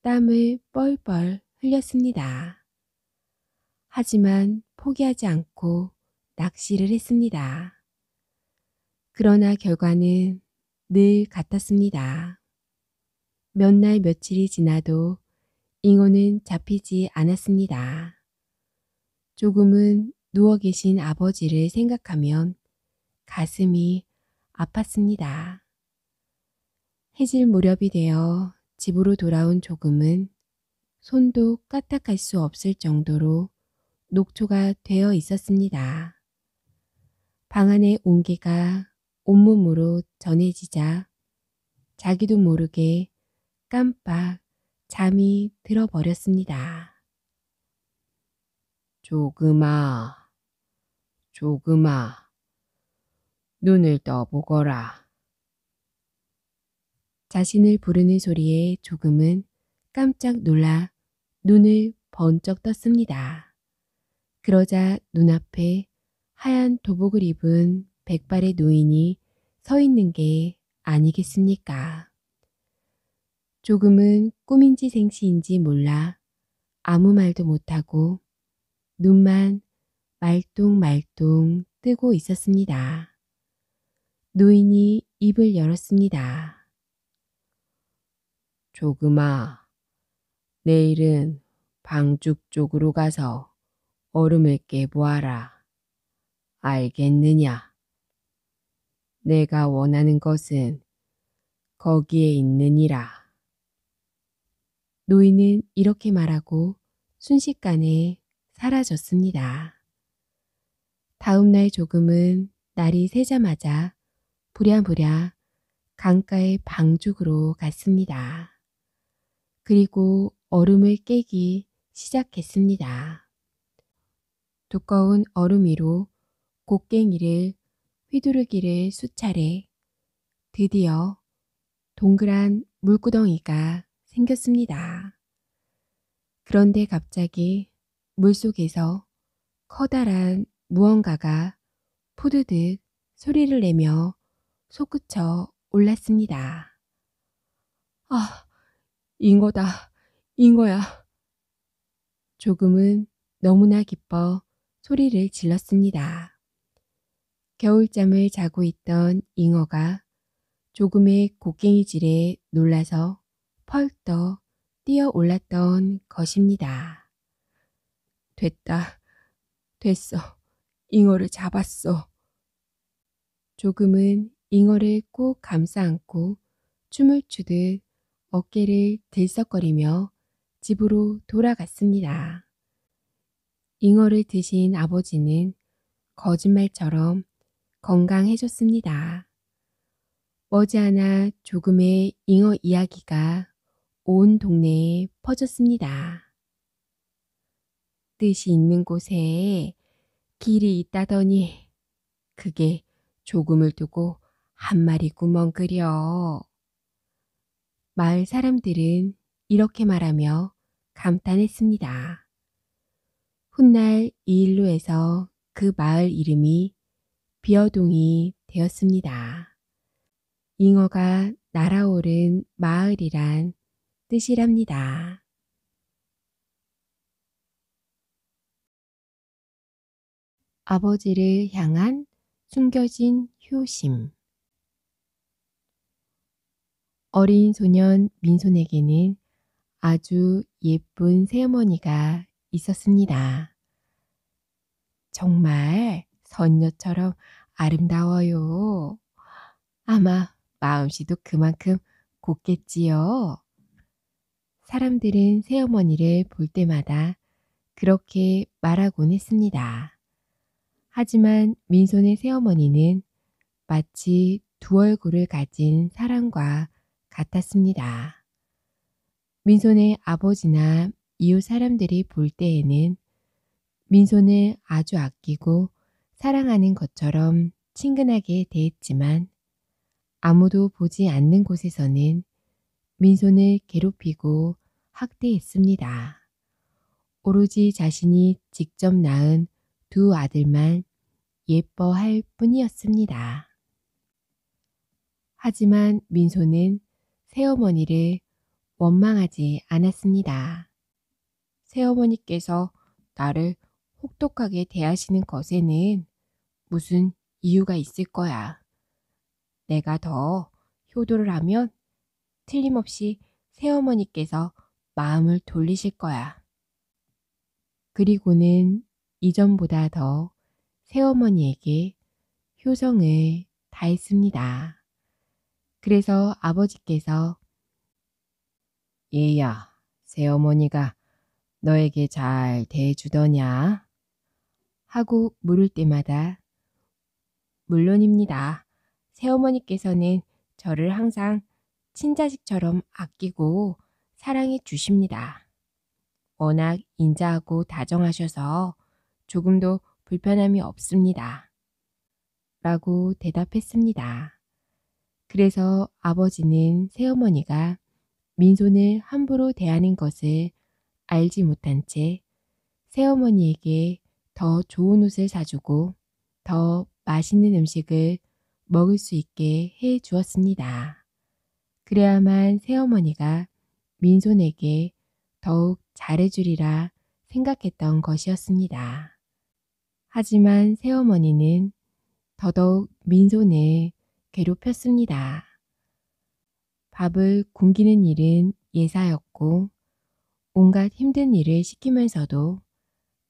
땀을 뻘뻘 흘렸습니다. 하지만 포기하지 않고 낚시를 했습니다. 그러나 결과는 늘 같았습니다. 몇 날 며칠이 지나도 잉어는 잡히지 않았습니다. 조금은 누워 계신 아버지를 생각하면 가슴이 아팠습니다. 해질 무렵이 되어 집으로 돌아온 조금은 손도 까딱할 수 없을 정도로 녹초가 되어 있었습니다. 방 안의 온기가 온몸으로 전해지자 자기도 모르게 깜빡 잠이 들어버렸습니다. 조그마, 조그마, 눈을 떠보거라. 자신을 부르는 소리에 조금은 깜짝 놀라 눈을 번쩍 떴습니다. 그러자 눈앞에 하얀 도복을 입은 백발의 노인이 서 있는 게 아니겠습니까? 조금은 꿈인지 생시인지 몰라 아무 말도 못하고 눈만 말똥말똥 뜨고 있었습니다. 노인이 입을 열었습니다. 조금아, 내일은 방죽 쪽으로 가서 얼음을 깨보아라. 알겠느냐? 내가 원하는 것은 거기에 있느니라. 노인은 이렇게 말하고 순식간에 사라졌습니다. 다음 날 조금은 날이 새자마자 부랴부랴 강가의 방죽으로 갔습니다. 그리고 얼음을 깨기 시작했습니다. 두꺼운 얼음 위로 곡괭이를 휘두르기를 수차례. 드디어 동그란 물구덩이가 생겼습니다. 그런데 갑자기 물속에서 커다란 무언가가 푸드득 소리를 내며 솟구쳐 올랐습니다. 아, 잉어다, 잉어야. 조금은 너무나 기뻐 소리를 질렀습니다. 겨울잠을 자고 있던 잉어가 조금의 곡괭이질에 놀라서 펄떡 뛰어 올랐던 것입니다. 됐다. 됐어. 잉어를 잡았어. 조금은 잉어를 꼭 감싸 안고 춤을 추듯 어깨를 들썩거리며 집으로 돌아갔습니다. 잉어를 드신 아버지는 거짓말처럼 건강해졌습니다. 머지않아 조금의 잉어 이야기가 온 동네에 퍼졌습니다. 뜻이 있는 곳에 길이 있다더니 그게 조금을 두고 한 마리 구멍끓여. 마을 사람들은 이렇게 말하며 감탄했습니다. 훗날 이 일로에서 그 마을 이름이 비어동이 되었습니다. 잉어가 날아오른 마을이란 뜻이랍니다. 아버지를 향한 숨겨진 효심 어린 소년 민손에게는 아주 예쁜 새어머니가 있었습니다. 정말 선녀처럼 아름다워요. 아마 마음씨도 그만큼 곱겠지요. 사람들은 새어머니를 볼 때마다 그렇게 말하곤 했습니다. 하지만 민손의 새어머니는 마치 두 얼굴을 가진 사람과 같았습니다. 민손의 아버지나 이웃 사람들이 볼 때에는 민손을 아주 아끼고 사랑하는 것처럼 친근하게 대했지만 아무도 보지 않는 곳에서는 민손을 괴롭히고 학대했습니다. 오로지 자신이 직접 낳은 두 아들만 예뻐할 뿐이었습니다. 하지만 민소는 새어머니를 원망하지 않았습니다. 새어머니께서 나를 혹독하게 대하시는 것에는 무슨 이유가 있을 거야. 내가 더 효도를 하면 틀림없이 새어머니께서 마음을 돌리실 거야. 그리고는 이전보다 더 새어머니에게 효성을 다했습니다. 그래서 아버지께서 얘야, 새어머니가 너에게 잘 대해주더냐? 하고 물을 때마다 물론입니다. 새어머니께서는 저를 항상 친자식처럼 아끼고 사랑해 주십니다. 워낙 인자하고 다정하셔서 조금도 불편함이 없습니다. 라고 대답했습니다. 그래서 아버지는 새어머니가 민손을 함부로 대하는 것을 알지 못한 채 새어머니에게 더 좋은 옷을 사주고 더 맛있는 음식을 먹을 수 있게 해 주었습니다. 그래야만 새어머니가 민손에게 더욱 잘해주리라 생각했던 것이었습니다. 하지만 새어머니는 더더욱 민손을 괴롭혔습니다. 밥을 굶기는 일은 예사였고 온갖 힘든 일을 시키면서도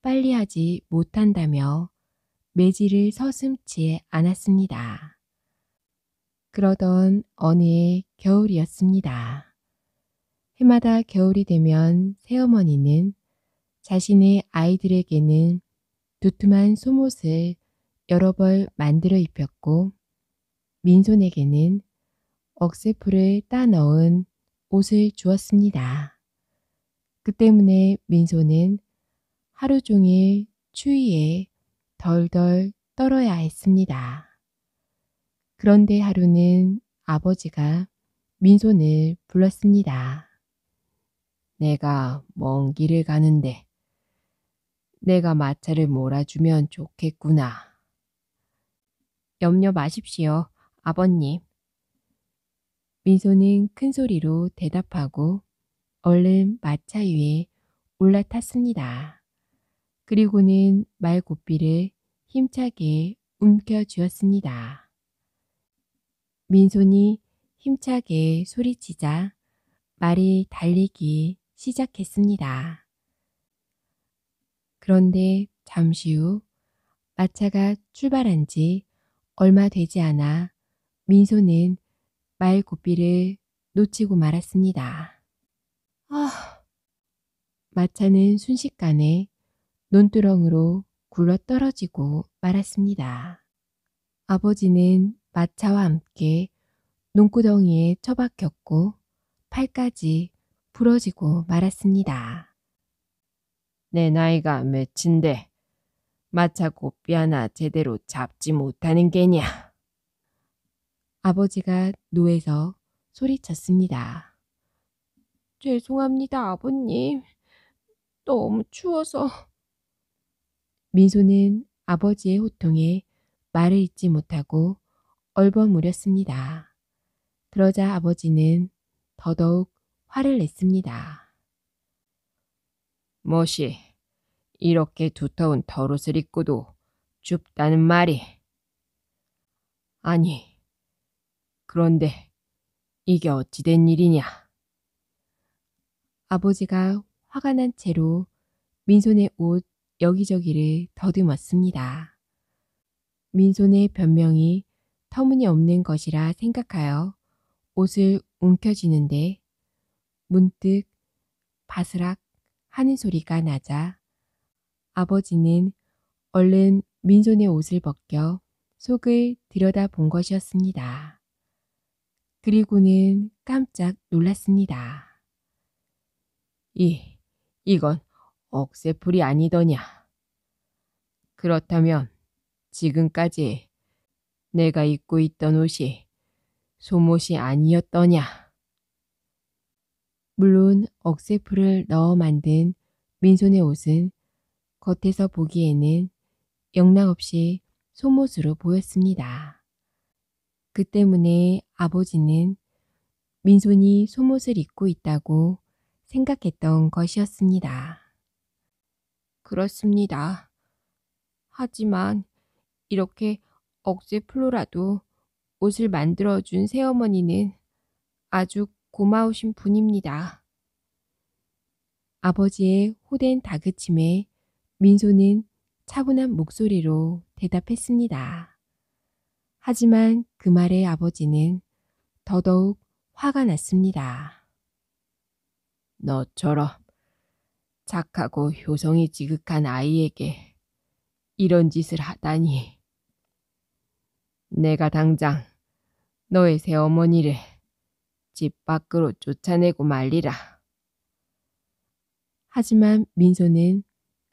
빨리 하지 못한다며 매질을 서슴지 않았습니다. 그러던 어느 해 겨울이었습니다. 해마다 겨울이 되면 새어머니는 자신의 아이들에게는 두툼한 소옷을 여러 벌 만들어 입혔고 민손에게는 억새풀을 따 넣은 옷을 주었습니다. 그 때문에 민손은 하루 종일 추위에 덜덜 떨어야 했습니다. 그런데 하루는 아버지가 민손을 불렀습니다. 내가 먼 길을 가는데 내가 마차를 몰아주면 좋겠구나. 염려 마십시오, 아버님. 민소는 큰 소리로 대답하고 얼른 마차 위에 올라탔습니다. 그리고는 말고삐를 힘차게 움켜쥐었습니다. 민손이 힘차게 소리치자 말이 달리기 시작했습니다. 그런데 잠시 후 마차가 출발한 지 얼마 되지 않아 민소는 말 고삐를 놓치고 말았습니다. 아... 마차는 순식간에 논두렁으로 굴러 떨어지고 말았습니다. 아버지는 마차와 함께 논구덩이에 처박혔고 팔까지 부러지고 말았습니다. 내 나이가 몇인데 마차 고삐 하나 제대로 잡지 못하는 게냐. 아버지가 노에서 소리쳤습니다. 죄송합니다, 아버님. 너무 추워서 민소는 아버지의 호통에 말을 잇지 못하고 얼버무렸습니다. 그러자 아버지는 더더욱 화를 냈습니다. 뭐시, 이렇게 두터운 더옷을 입고도 춥다는 말이. 아니, 그런데 이게 어찌된 일이냐? 아버지가 화가 난 채로 민손의 옷 여기저기를 더듬었습니다. 민손의 변명이 터무니없는 것이라 생각하여 옷을 움켜쥐는데 문득 바스락 하는 소리가 나자 아버지는 얼른 민손의 옷을 벗겨 속을 들여다 본 것이었습니다. 그리고는 깜짝 놀랐습니다. 이, 예, 이건 억세풀이 아니더냐. 그렇다면 지금까지 내가 입고 있던 옷이 소못이 아니었더냐. 물론 억세풀을 넣어 만든 민손의 옷은 겉에서 보기에는 영락없이 소못으로 보였습니다. 그 때문에 아버지는 민손이 소못을 입고 있다고 생각했던 것이었습니다. 그렇습니다. 하지만 이렇게 억제 플로라도 옷을 만들어준 새어머니는 아주 고마우신 분입니다. 아버지의 호된 다그침에 민소는 차분한 목소리로 대답했습니다. 하지만 그 말에 아버지는 더더욱 화가 났습니다. 너처럼 착하고 효성이 지극한 아이에게 이런 짓을 하다니. 내가 당장 너의 새어머니를 집 밖으로 쫓아내고 말리라. 하지만 민소는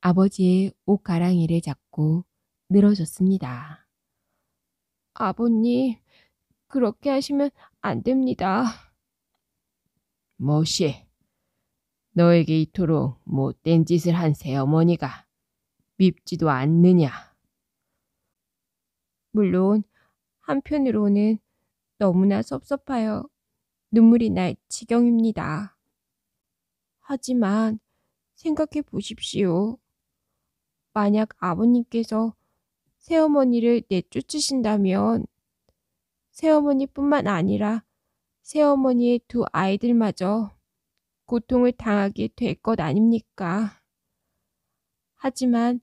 아버지의 옷가랑이를 잡고 늘어졌습니다. 아버님, 그렇게 하시면 안 됩니다. 뭐시, 너에게 이토록 못된 뭐 짓을 한 새어머니가 밉지도 않느냐. 물론 한편으로는 너무나 섭섭하여 눈물이 날 지경입니다. 하지만 생각해 보십시오. 만약 아버님께서 새어머니를 내쫓으신다면 새어머니뿐만 아니라 새어머니의 두 아이들마저 고통을 당하게 될 것 아닙니까? 하지만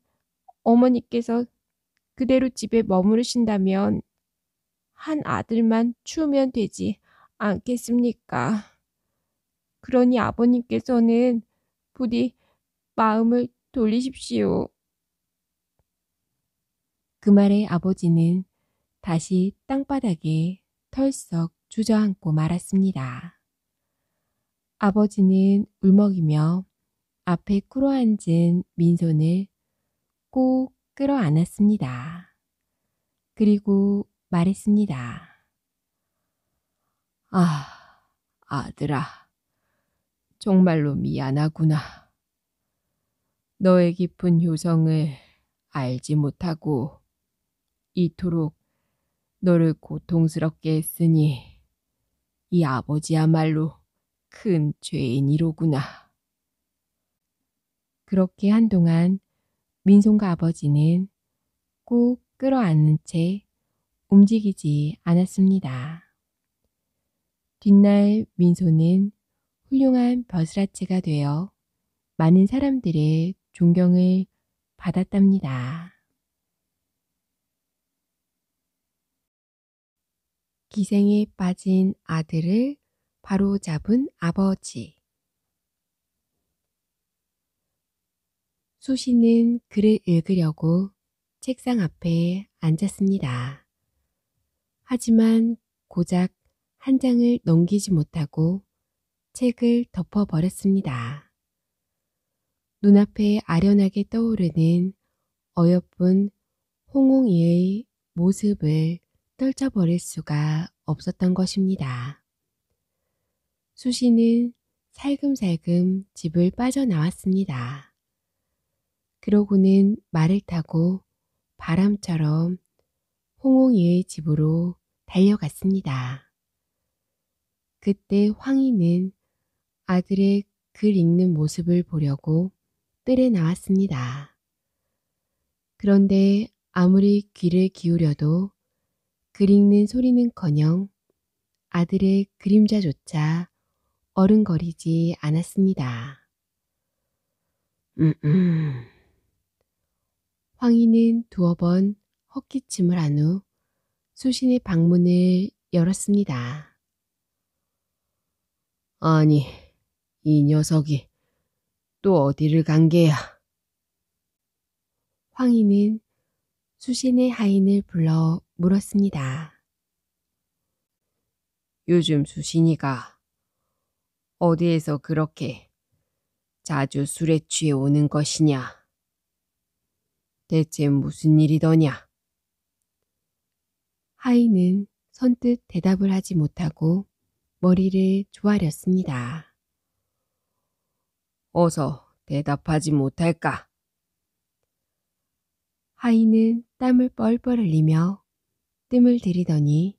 어머니께서 그대로 집에 머무르신다면 한 아들만 추우면 되지 않겠습니까? 그러니 아버님께서는 부디 마음을 돌리십시오. 그 말에 아버지는 다시 땅바닥에 털썩 주저앉고 말았습니다. 아버지는 울먹이며 앞에 꿇어앉은 민손을 꼭 끌어안았습니다. 그리고 말했습니다. 아, 아들아, 정말로 미안하구나. 너의 깊은 효성을 알지 못하고 이토록 너를 고통스럽게 했으니 이 아버지야말로 큰 죄인이로구나. 그렇게 한동안 민송과 아버지는 꼭 끌어안는 채 움직이지 않았습니다. 뒷날 민소는 훌륭한 벼슬아치가 되어 많은 사람들의 존경을 받았답니다. 기생에 빠진 아들을 바로 잡은 아버지. 수시는 글을 읽으려고 책상 앞에 앉았습니다. 하지만 고작 한 장을 넘기지 못하고 책을 덮어버렸습니다. 눈앞에 아련하게 떠오르는 어여쁜 홍홍이의 모습을 떨쳐버릴 수가 없었던 것입니다. 수시는 살금살금 집을 빠져나왔습니다. 그러고는 말을 타고 바람처럼 홍홍이의 집으로 달려갔습니다. 그때 황희는 아들의 글 읽는 모습을 보려고 뜰에 나왔습니다. 그런데 아무리 귀를 기울여도 글 읽는 소리는커녕 아들의 그림자조차 어른거리지 않았습니다. 음음. 황희는 두어 번 헛기침을 한 후 수신의 방문을 열었습니다. 아니, 이 녀석이 또 어디를 간 게야? 황희는 수신의 하인을 불러 물었습니다. 요즘 수신이가 어디에서 그렇게 자주 술에 취해 오는 것이냐? 대체 무슨 일이더냐? 하이는 선뜻 대답을 하지 못하고 머리를 조아렸습니다. 어서 대답하지 못할까? 하이는 땀을 뻘뻘 흘리며 뜸을 들이더니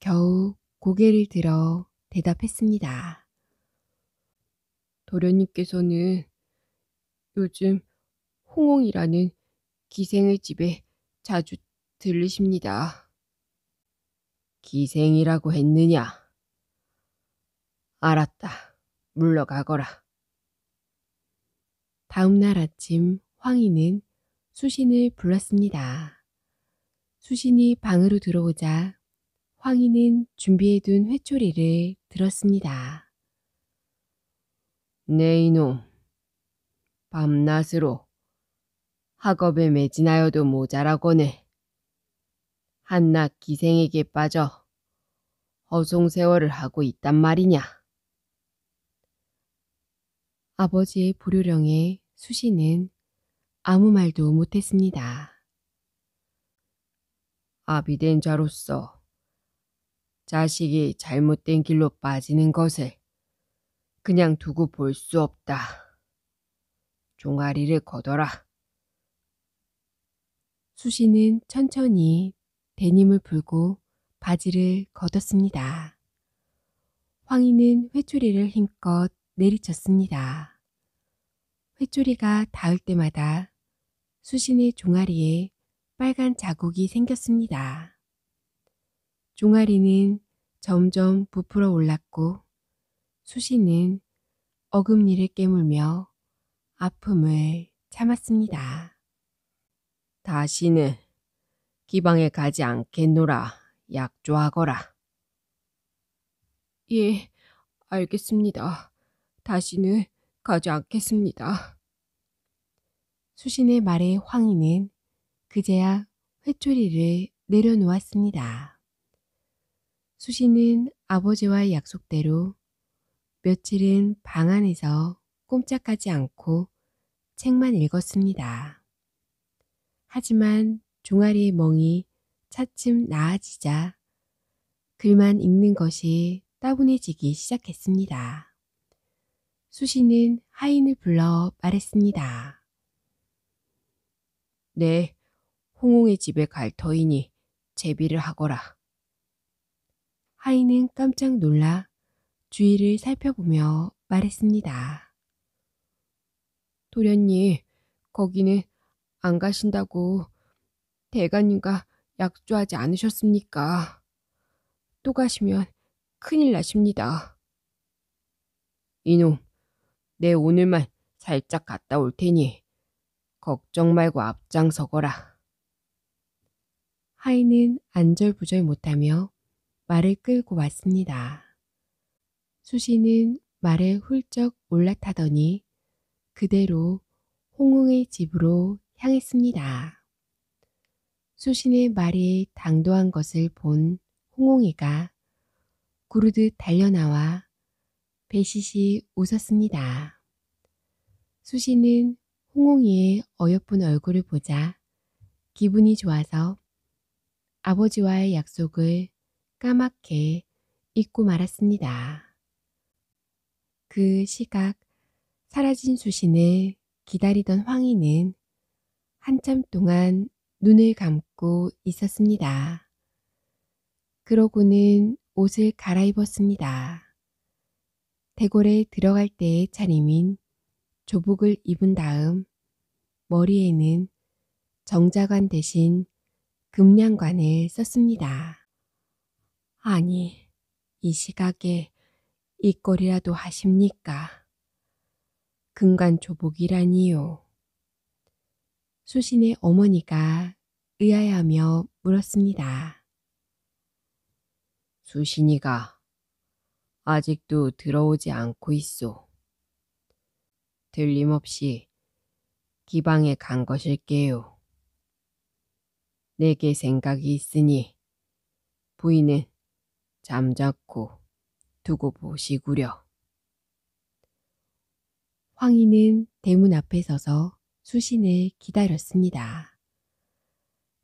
겨우 고개를 들어 대답했습니다. 도련님께서는 요즘 홍홍이라는 기생의 집에 자주 들르십니다. 기생이라고 했느냐? 알았다. 물러가거라. 다음날 아침 황희는 수신을 불렀습니다. 수신이 방으로 들어오자 황희는 준비해둔 회초리를 들었습니다. 네 이놈. 밤낮으로 학업에 매진하여도 모자라거늘 한낱 기생에게 빠져 허송세월을 하고 있단 말이냐. 아버지의 불효령에 수신은 아무 말도 못했습니다. 아비된 자로서 자식이 잘못된 길로 빠지는 것을 그냥 두고 볼 수 없다. 종아리를 걷어라. 수신은 천천히 데님을 풀고 바지를 걷었습니다. 황희는 회초리를 힘껏 내리쳤습니다. 회초리가 닿을 때마다 수신의 종아리에 빨간 자국이 생겼습니다. 종아리는 점점 부풀어 올랐고 수시는 어금니를 깨물며 아픔을 참았습니다. 다시는 기방에 가지 않겠노라 약조하거라. 예, 알겠습니다. 다시는 가지 않겠습니다. 수신의 말에 황희는 그제야 회초리를 내려놓았습니다. 수신은 아버지와의 약속대로 며칠은 방 안에서 꼼짝하지 않고 책만 읽었습니다. 하지만 종아리의 멍이 차츰 나아지자 글만 읽는 것이 따분해지기 시작했습니다. 수시는 하인을 불러 말했습니다. 네, 홍홍의 집에 갈 터이니 제비를 하거라. 하인은 깜짝 놀라 주위를 살펴보며 말했습니다. 도련님, 거기는 안 가신다고 대관님과 약조하지 않으셨습니까? 또 가시면 큰일 나십니다. 이놈, 내 오늘만 살짝 갔다 올 테니 걱정 말고 앞장서거라. 하인은 안절부절 못하며 말을 끌고 왔습니다. 수시는 말에 훌쩍 올라타더니 그대로 홍웅의 집으로 향했습니다. 수신의 말이 당도한 것을 본 홍홍이가 구르듯 달려나와 배시시 웃었습니다. 수신은 홍홍이의 어여쁜 얼굴을 보자 기분이 좋아서 아버지와의 약속을 까맣게 잊고 말았습니다. 그 시각 사라진 수신을 기다리던 황희는 한참 동안 눈을 감고 있었습니다. 그러고는 옷을 갈아입었습니다. 대궐에 들어갈 때의 차림인 조복을 입은 다음 머리에는 정자관 대신 금량관을 썼습니다. 아니, 이 시각에 이 꼴이라도 하십니까? 근간조복이라니요 수신의 어머니가 의아해하며 물었습니다. 수신이가 아직도 들어오지 않고 있소. 들림없이 기방에 간 것일게요. 내게 생각이 있으니 부인은 잠자코 두고 보시구려. 황희는 대문 앞에 서서 수신을 기다렸습니다.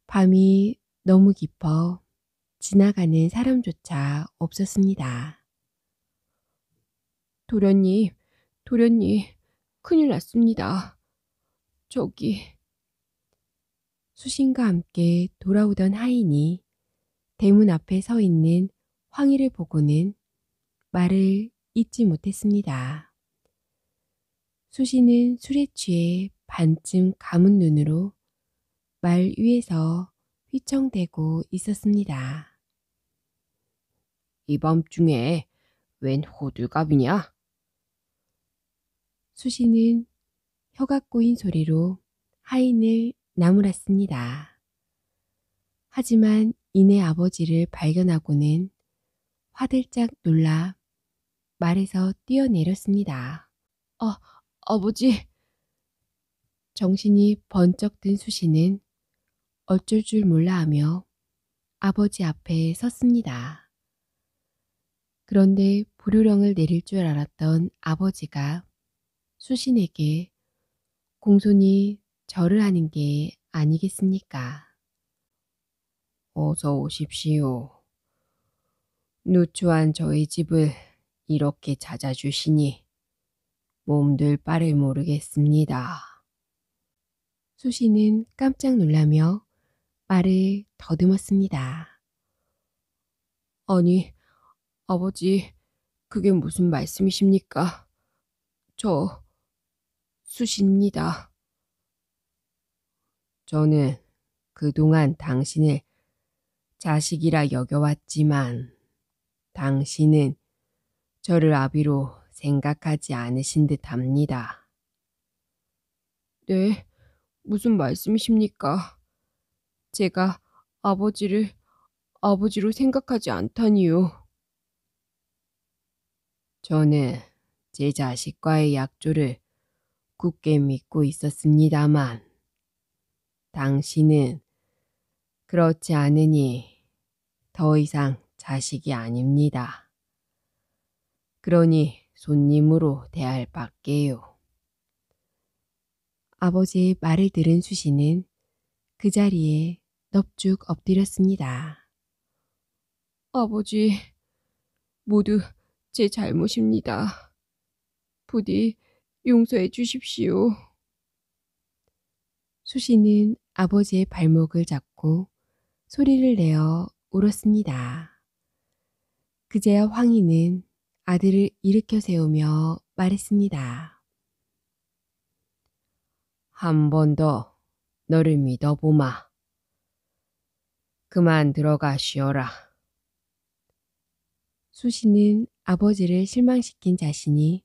밤이 너무 깊어 지나가는 사람조차 없었습니다. 도련님, 도련님, 큰일 났습니다. 저기. 수신과 함께 돌아오던 하인이 대문 앞에 서 있는 황희를 보고는 말을 잊지 못했습니다. 수시는 술에 취해 반쯤 감은 눈으로 말 위에서 휘청대고 있었습니다. 이 밤중에 웬 호들갑이냐? 수시는 혀가 꼬인 소리로 하인을 나무랐습니다. 하지만 이내 아버지를 발견하고는 화들짝 놀라 말에서 뛰어내렸습니다. 아, 아버지! 정신이 번쩍 든수신은 어쩔 줄 몰라 하며 아버지 앞에 섰습니다. 그런데 불효령을 내릴 줄 알았던 아버지가 수신에게 공손히 절을 하는 게 아니겠습니까? 어서 오십시오. 누추한 저의 집을 이렇게 찾아주시니 몸둘 바를 모르겠습니다. 수시는 깜짝 놀라며 말을 더듬었습니다. 아니, 아버지, 그게 무슨 말씀이십니까? 저, 수시입니다. 저는 그동안 당신을 자식이라 여겨왔지만 당신은 저를 아비로 생각하지 않으신 듯 합니다. 네, 무슨 말씀이십니까? 제가 아버지를 아버지로 생각하지 않다니요. 저는 제 자식과의 약조를 굳게 믿고 있었습니다만, 당신은 그렇지 않으니 더 이상 자식이 아닙니다. 그러니 손님으로 대할 밖에요. 아버지의 말을 들은 수시는 그 자리에 넙죽 엎드렸습니다. 아버지, 모두 제 잘못입니다. 부디 용서해 주십시오. 수시는 아버지의 발목을 잡고 소리를 내어 울었습니다. 그제야 황희는 아들을 일으켜 세우며 말했습니다. 한 번 더 너를 믿어보마. 그만 들어가 쉬어라. 수시는 아버지를 실망시킨 자신이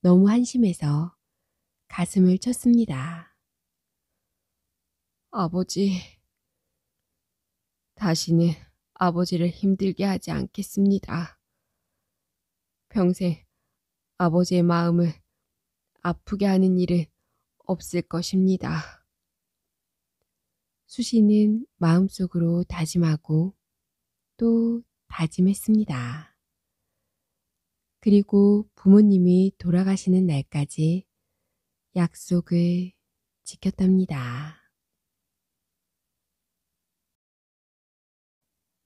너무 한심해서 가슴을 쳤습니다. 아버지, 다시는 아버지를 힘들게 하지 않겠습니다. 평생 아버지의 마음을 아프게 하는 일은 없을 것입니다. 수시는 마음속으로 다짐하고 또 다짐했습니다. 그리고 부모님이 돌아가시는 날까지 약속을 지켰답니다.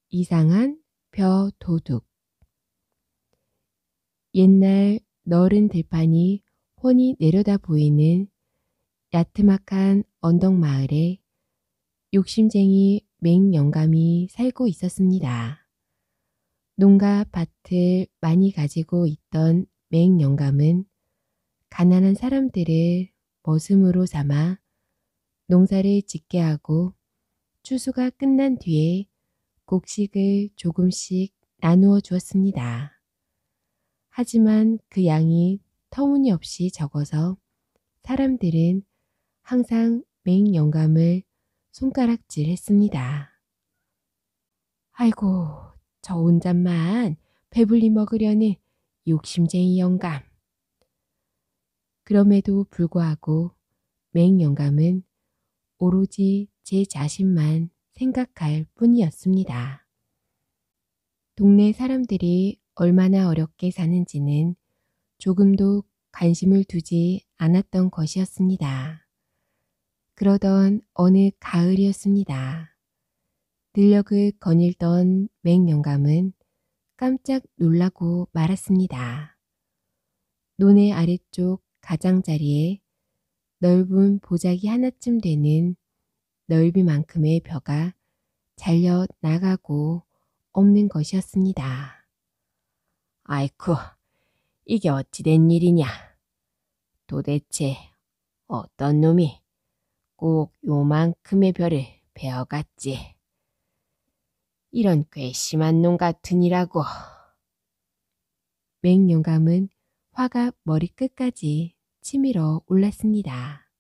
이상한 벼 도둑 옛날 너른 들판이 혼이 내려다 보이는 야트막한 언덕 마을에 욕심쟁이 맹영감이 살고 있었습니다. 농가 밭을 많이 가지고 있던 맹영감은 가난한 사람들을 머슴으로 삼아 농사를 짓게 하고 추수가 끝난 뒤에 곡식을 조금씩 나누어 주었습니다. 하지만 그 양이 터무니없이 적어서 사람들은 항상 맹영감을 손가락질 했습니다. 아이고, 저 혼잣만 배불리 먹으려는 욕심쟁이 영감. 그럼에도 불구하고 맹영감은 오로지 제 자신만 생각할 뿐이었습니다. 동네 사람들이 얼마나 어렵게 사는지는 조금도 관심을 두지 않았던 것이었습니다. 그러던 어느 가을이었습니다. 들녘을 거닐던 맹영감은 깜짝 놀라고 말았습니다. 논의 아래쪽 가장자리에 넓은 보자기 하나쯤 되는 넓이만큼의 벼가 잘려 나가고 없는 것이었습니다. 아이쿠, 이게 어찌된 일이냐. 도대체 어떤 놈이 꼭 요만큼의 별을 베어갔지. 이런 괘씸한 놈 같으니라고. 맹영감은 화가 머리끝까지 치밀어 올랐습니다.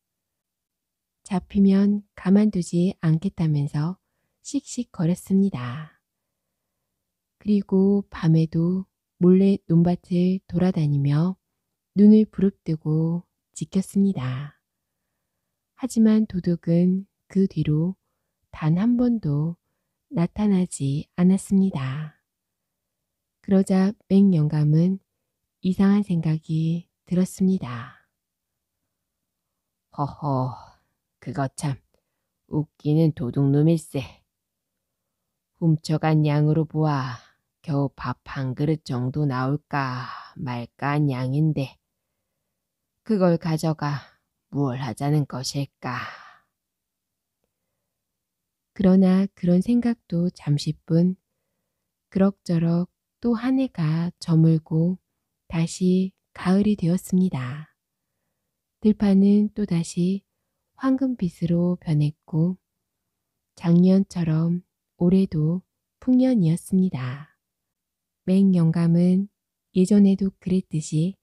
잡히면 가만두지 않겠다면서 씩씩거렸습니다. 그리고 밤에도 몰래 논밭을 돌아다니며 눈을 부릅뜨고 지켰습니다. 하지만 도둑은 그 뒤로 단 한 번도 나타나지 않았습니다. 그러자 맹 영감은 이상한 생각이 들었습니다. 허허, 그거 참 웃기는 도둑놈일세. 훔쳐간 양으로 보아 겨우 밥 한 그릇 정도 나올까 말까 한 양인데 그걸 가져가 무얼 하자는 것일까. 그러나 그런 생각도 잠시뿐 그럭저럭 또 한 해가 저물고 다시 가을이 되었습니다. 들판은 또다시 황금빛으로 변했고 작년처럼 올해도 풍년이었습니다. 맹 영감은 예전에도 그랬듯이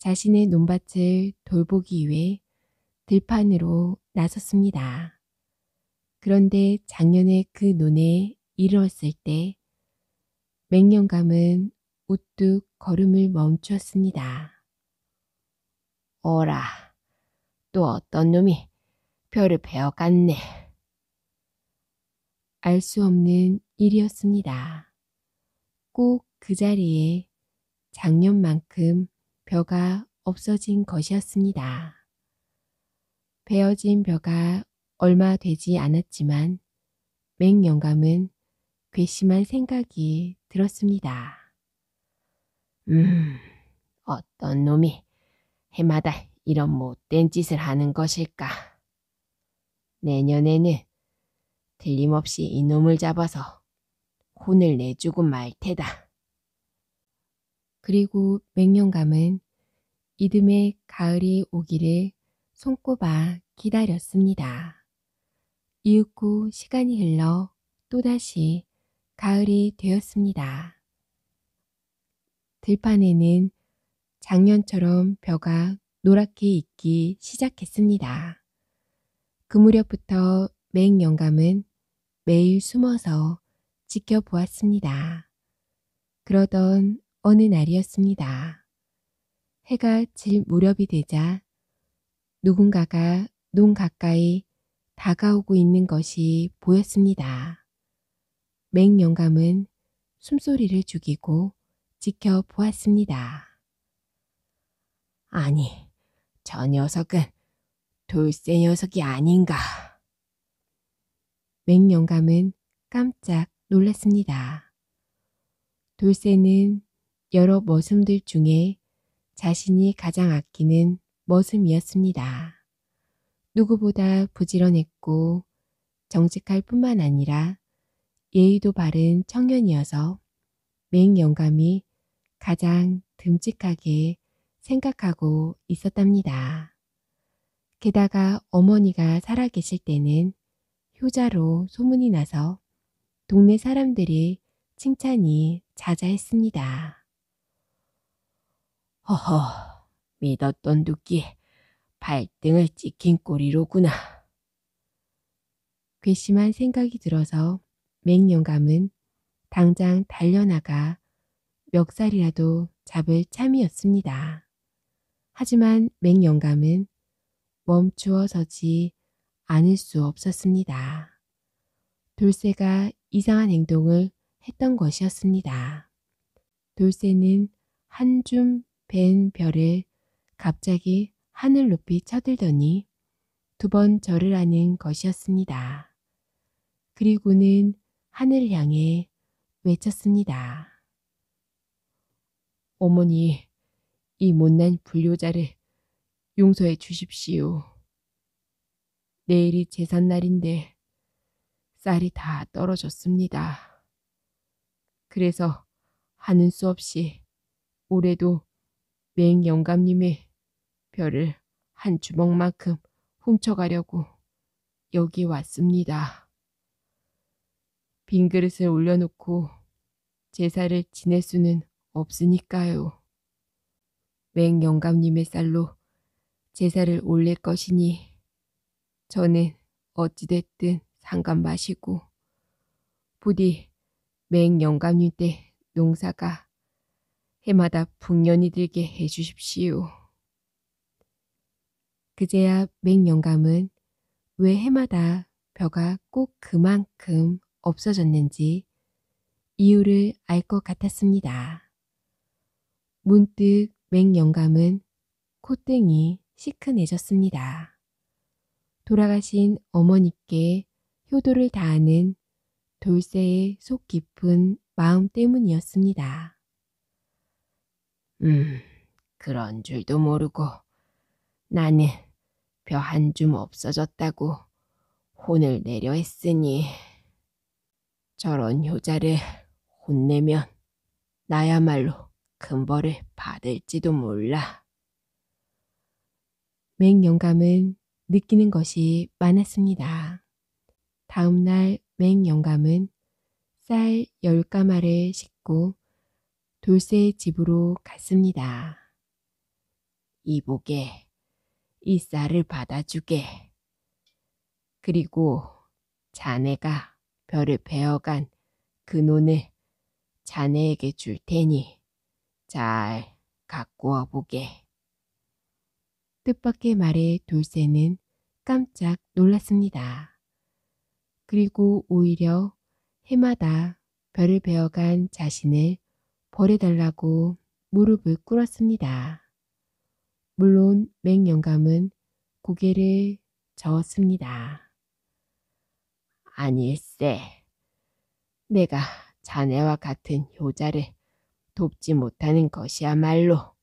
자신의 논밭을 돌보기 위해 들판으로 나섰습니다. 그런데 작년에 그 논에 이르렀을 때맹영감은 우뚝 걸음을 멈추었습니다 어라, 또 어떤 놈이 별을 베어갔네. 알 수 없는 일이었습니다. 꼭그 자리에 작년만큼 벼가 없어진 것이었습니다. 베어진 벼가 얼마 되지 않았지만 맹영감은 괘씸한 생각이 들었습니다. 음, 어떤 놈이 해마다 이런 못된 짓을 하는 것일까? 내년에는 틀림없이 이놈을 잡아서 혼을 내주고 말 테다. 그리고 맹령감은 이듬해 가을이 오기를 손꼽아 기다렸습니다. 이윽고 시간이 흘러 또다시 가을이 되었습니다. 들판에는 작년처럼 벼가 노랗게 익기 시작했습니다. 그 무렵부터 맹영감은 매일 숨어서 지켜보았습니다. 그러던 어느 날이었습니다. 해가 질 무렵이 되자 누군가가 농 가까이 다가오고 있는 것이 보였습니다. 맹영감은 숨소리를 죽이고 지켜보았습니다. 아니, 저 녀석은 돌쇠 녀석이 아닌가. 맹영감은 깜짝 놀랐습니다. 돌쇠는 여러 머슴들 중에 자신이 가장 아끼는 머슴이었습니다. 누구보다 부지런했고 정직할 뿐만 아니라 예의도 바른 청년이어서 맹영감이 가장 듬직하게 생각하고 있었답니다. 게다가 어머니가 살아계실 때는 효자로 소문이 나서 동네 사람들이 칭찬이 자자했습니다. 허허, 믿었던 두끼 발등을 찍힌 꼬리로구나 괘씸한 생각이 들어서 맹영감은 당장 달려나가 멱살이라도 잡을 참이었습니다. 하지만 맹영감은 멈추어 서지 않을 수 없었습니다. 돌쇠가 이상한 행동을 했던 것이었습니다. 돌쇠는 한줌 벤 별을 갑자기 하늘 높이 쳐들더니 두 번 절을 하는 것이었습니다. 그리고는 하늘 향해 외쳤습니다. 어머니, 이 못난 불효자를 용서해 주십시오. 내일이 제삿날인데 쌀이 다 떨어졌습니다. 그래서 하는 수 없이 올해도 맹영감님의 별을 한 주먹만큼 훔쳐가려고 여기 왔습니다. 빈 그릇을 올려놓고 제사를 지낼 수는 없으니까요. 맹 영감님의 쌀로 제사를 올릴 것이니 저는 어찌됐든 상관 마시고 부디 맹 영감님 때 농사가 해마다 풍년이 들게 해주십시오. 그제야 맹영감은 왜 해마다 벼가 꼭 그만큼 없어졌는지 이유를 알 것 같았습니다. 문득 맹영감은 콧등이 시큰해졌습니다. 돌아가신 어머니께 효도를 다하는 돌쇠의 속 깊은 마음 때문이었습니다. 음, 그런 줄도 모르고 나는 벼 한 줌 없어졌다고 혼을 내려 했으니 저런 효자를 혼내면 나야말로 금 벌을 받을지도 몰라. 맹영감은 느끼는 것이 많았습니다. 다음날 맹영감은 쌀 열가마를 싣고 돌쇠의 집으로 갔습니다. 이보게, 이 쌀을 받아주게. 그리고 자네가 별을 베어간 그원을 자네에게 줄 테니 잘 가꾸어 보게. 뜻밖의 말에 돌쇠는 깜짝 놀랐습니다. 그리고 오히려 해마다 별을 베어간 자신을 버려달라고 무릎을 꿇었습니다. 물론 맹영감은 고개를 저었습니다. 아닐세. 내가 자네와 같은 효자를 돕지 못하는 것이야말로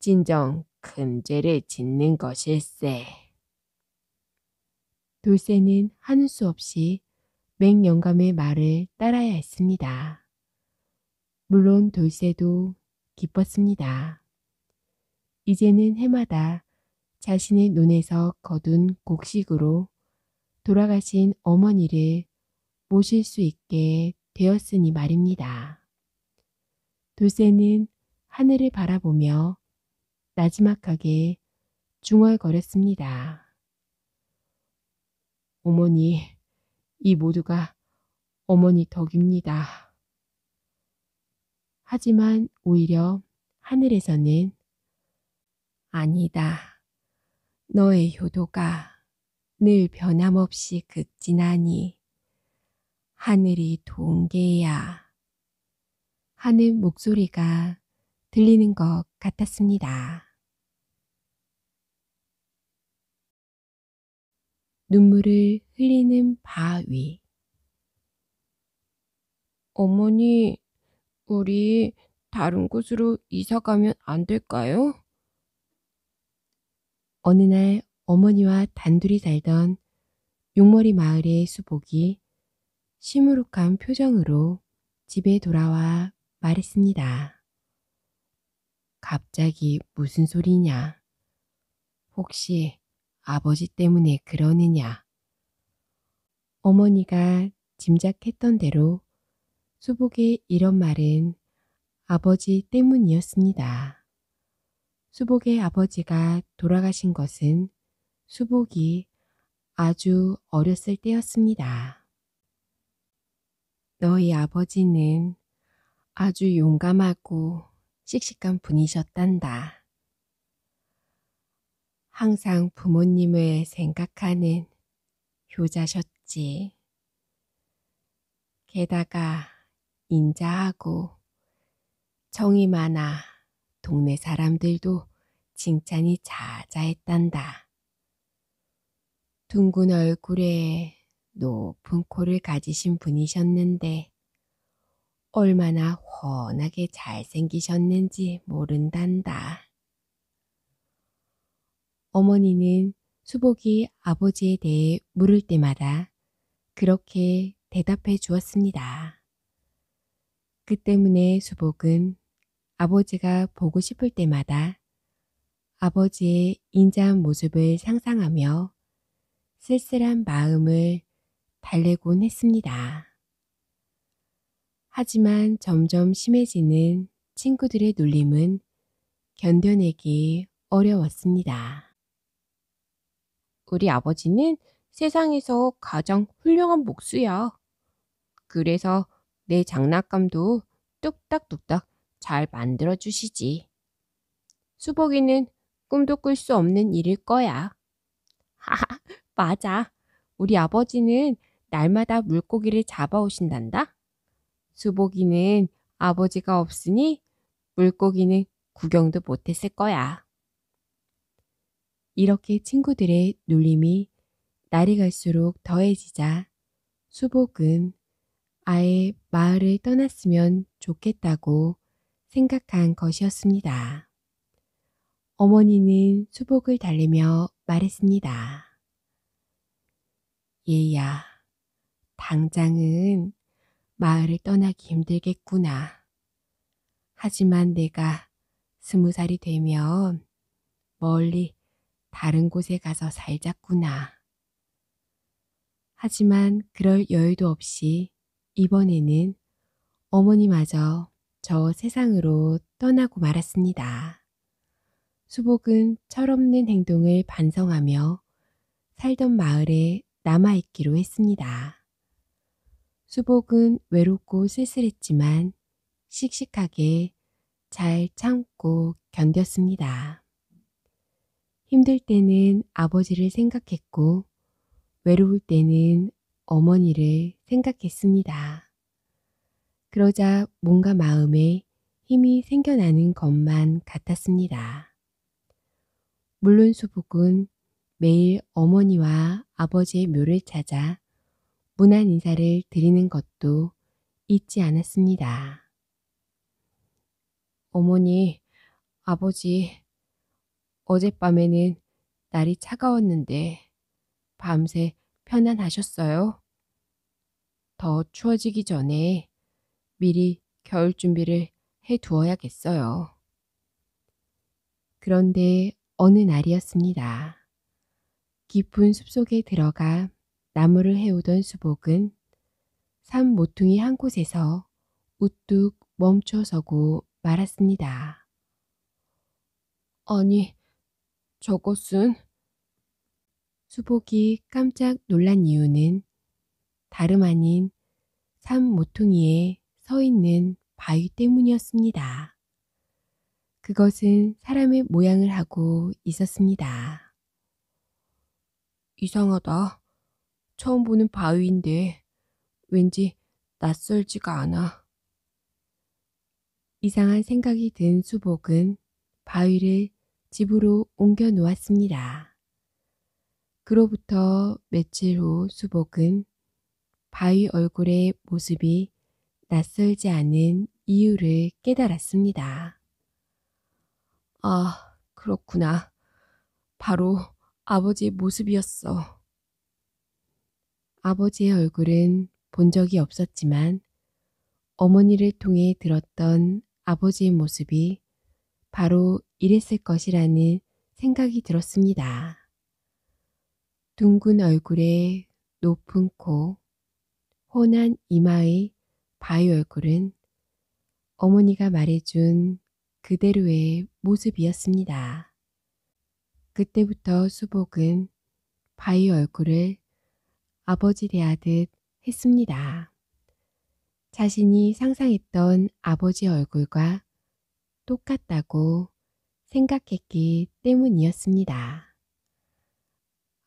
진정 큰 죄를 짓는 것일세. 돌쇠는 한 수 없이 맹영감의 말을 따라야 했습니다. 물론 돌쇠도 기뻤습니다. 이제는 해마다 자신의 눈에서 거둔 곡식으로 돌아가신 어머니를 모실 수 있게 되었으니 말입니다. 돌쇠는 하늘을 바라보며 나지막하게 중얼거렸습니다. 어머니, 이 모두가 어머니 덕입니다. 하지만 오히려 하늘에서는 아니다. 너의 효도가 늘 변함없이 극진하니 하늘이 동계야 하는 목소리가 들리는 것 같았습니다. 눈물을 흘리는 바위 어머니, 우리 다른 곳으로 이사 가면 안 될까요? 어느 날 어머니와 단둘이 살던 용머리 마을의 수복이 시무룩한 표정으로 집에 돌아와 말했습니다. 갑자기 무슨 소리냐? 혹시 아버지 때문에 그러느냐? 어머니가 짐작했던 대로 수복의 이런 말은 아버지 때문이었습니다. 수복의 아버지가 돌아가신 것은 수복이 아주 어렸을 때였습니다. 너희 아버지는 아주 용감하고 씩씩한 분이셨단다. 항상 부모님을 생각하는 효자셨지. 게다가 인자하고 정이 많아 동네 사람들도 칭찬이 자자했단다. 둥근 얼굴에 높은 코를 가지신 분이셨는데 얼마나 훤하게 잘생기셨는지 모른단다. 어머니는 수복이 아버지에 대해 물을 때마다 그렇게 대답해 주었습니다. 그 때문에 수복은 아버지가 보고 싶을 때마다 아버지의 인자한 모습을 상상하며 쓸쓸한 마음을 달래곤 했습니다. 하지만 점점 심해지는 친구들의 놀림은 견뎌내기 어려웠습니다. 우리 아버지는 세상에서 가장 훌륭한 목수야. 그래서 내 장난감도 뚝딱뚝딱 잘 만들어 주시지. 수복이는 꿈도 꿀 수 없는 일일 거야. 하하, 맞아. 우리 아버지는 날마다 물고기를 잡아오신단다. 수복이는 아버지가 없으니 물고기는 구경도 못했을 거야. 이렇게 친구들의 놀림이 날이 갈수록 더해지자 수복은 아예 마을을 떠났으면 좋겠다고 생각한 것이었습니다. 어머니는 수복을 달래며 말했습니다. 얘야, 당장은 마을을 떠나기 힘들겠구나. 하지만 내가 스무 살이 되면 멀리 다른 곳에 가서 살자꾸나. 하지만 그럴 여유도 없이 이번에는 어머니마저 저 세상으로 떠나고 말았습니다. 수복은 철없는 행동을 반성하며 살던 마을에 남아있기로 했습니다. 수복은 외롭고 쓸쓸했지만 씩씩하게 잘 참고 견뎠습니다. 힘들 때는 아버지를 생각했고 외로울 때는 어머니를 생각했습니다. 그러자 뭔가 마음에 힘이 생겨나는 것만 같았습니다. 물론 수복은 매일 어머니와 아버지의 묘를 찾아 문안 인사를 드리는 것도 잊지 않았습니다. 어머니, 아버지, 어젯밤에는 날이 차가웠는데 밤새 편안하셨어요? 더 추워지기 전에 미리 겨울 준비를 해 두어야겠어요. 그런데 어느 날이었습니다. 깊은 숲속에 들어가 나무를 해오던 수복은 산 모퉁이 한 곳에서 우뚝 멈춰서고 말았습니다. 아니, 저것은 수복이 깜짝 놀란 이유는 다름 아닌 산 모퉁이에 서 있는 바위 때문이었습니다. 그것은 사람의 모양을 하고 있었습니다. 이상하다. 처음 보는 바위인데 왠지 낯설지가 않아. 이상한 생각이 든 수복은 바위를 집으로 옮겨 놓았습니다. 그로부터 며칠 후 수복은 바위 얼굴의 모습이 낯설지 않은 이유를 깨달았습니다. 아, 그렇구나. 바로 아버지 의 모습이었어. 아버지의 얼굴은 본 적이 없었지만 어머니를 통해 들었던 아버지의 모습이 바로 이랬을 것이라는 생각이 들었습니다. 둥근 얼굴에 높은 코, 혼한 이마의 바위 얼굴은 어머니가 말해준 그대로의 모습이었습니다. 그때부터 수복은 바위 얼굴을 아버지 대하듯 했습니다. 자신이 상상했던 아버지 얼굴과 똑같다고 생각했기 때문이었습니다.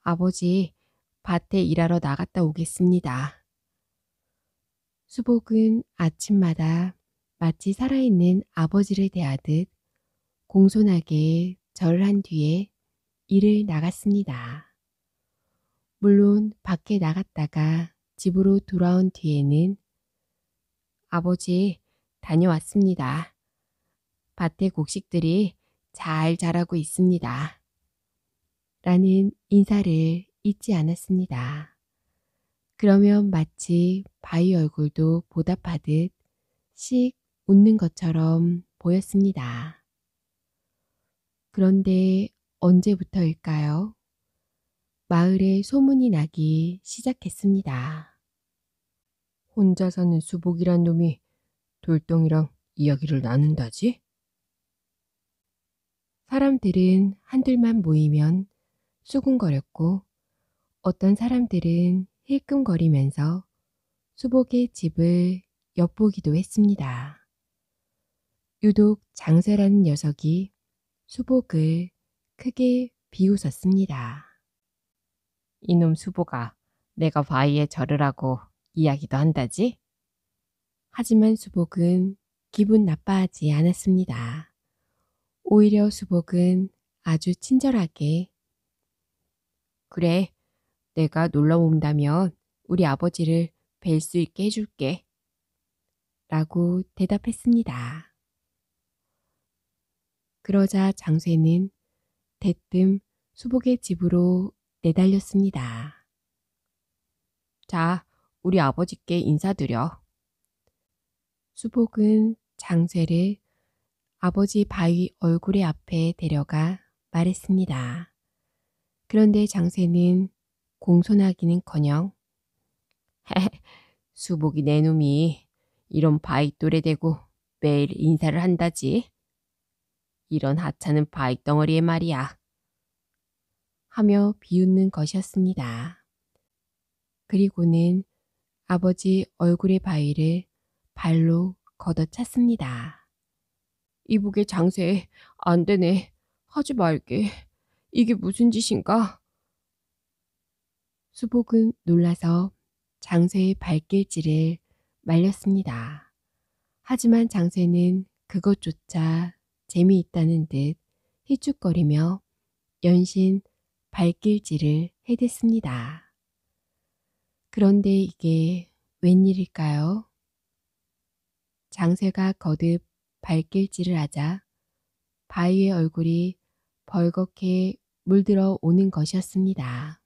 아버지, 밭에 일하러 나갔다 오겠습니다. 수복은 아침마다 마치 살아있는 아버지를 대하듯 공손하게 절한 뒤에 일을 나갔습니다. 물론 밖에 나갔다가 집으로 돌아온 뒤에는 아버지 다녀왔습니다. 밭의 곡식들이 잘 자라고 있습니다. 라는 인사를 잊지 않았습니다. 그러면 마치 바위 얼굴도 보답하듯 씩 웃는 것처럼 보였습니다. 그런데 언제부터일까요? 마을에 소문이 나기 시작했습니다. 혼자 사는 수복이란 놈이 돌덩이랑 이야기를 나눈다지? 사람들은 한둘만 모이면 수군거렸고 어떤 사람들은 힐끔거리면서 수복의 집을 엿보기도 했습니다. 유독 장세라는 녀석이 수복을 크게 비웃었습니다. 이놈 수복아, 내가 바위에 절으라고 이야기도 한다지? 하지만 수복은 기분 나빠하지 않았습니다. 오히려 수복은 아주 친절하게 그래, 내가 놀러 온다면 우리 아버지를 뵐 수 있게 해줄게. 라고 대답했습니다. 그러자 장쇠는 대뜸 수복의 집으로 내달렸습니다. 자, 우리 아버지께 인사드려. 수복은 장쇠를 아버지 바위 얼굴의 앞에 데려가 말했습니다. 그런데 장세는 공손하기는커녕 수복이 내 놈이 이런 바위 또래 대고 매일 인사를 한다지. 이런 하찮은 바위 덩어리의 말이야. 하며 비웃는 것이었습니다. 그리고는 아버지 얼굴의 바위를 발로 걷어찼습니다. 이북의 장세 안 되네. 하지 말게. 이게 무슨 짓인가? 수복은 놀라서 장쇠의 발길질을 말렸습니다. 하지만 장쇠는 그것조차 재미있다는 듯 희죽거리며 연신 발길질을 해댔습니다. 그런데 이게 웬일일까요? 장세가 거듭 발길질을 하자 바위의 얼굴이 벌겋게 물들어 오는 것이었습니다.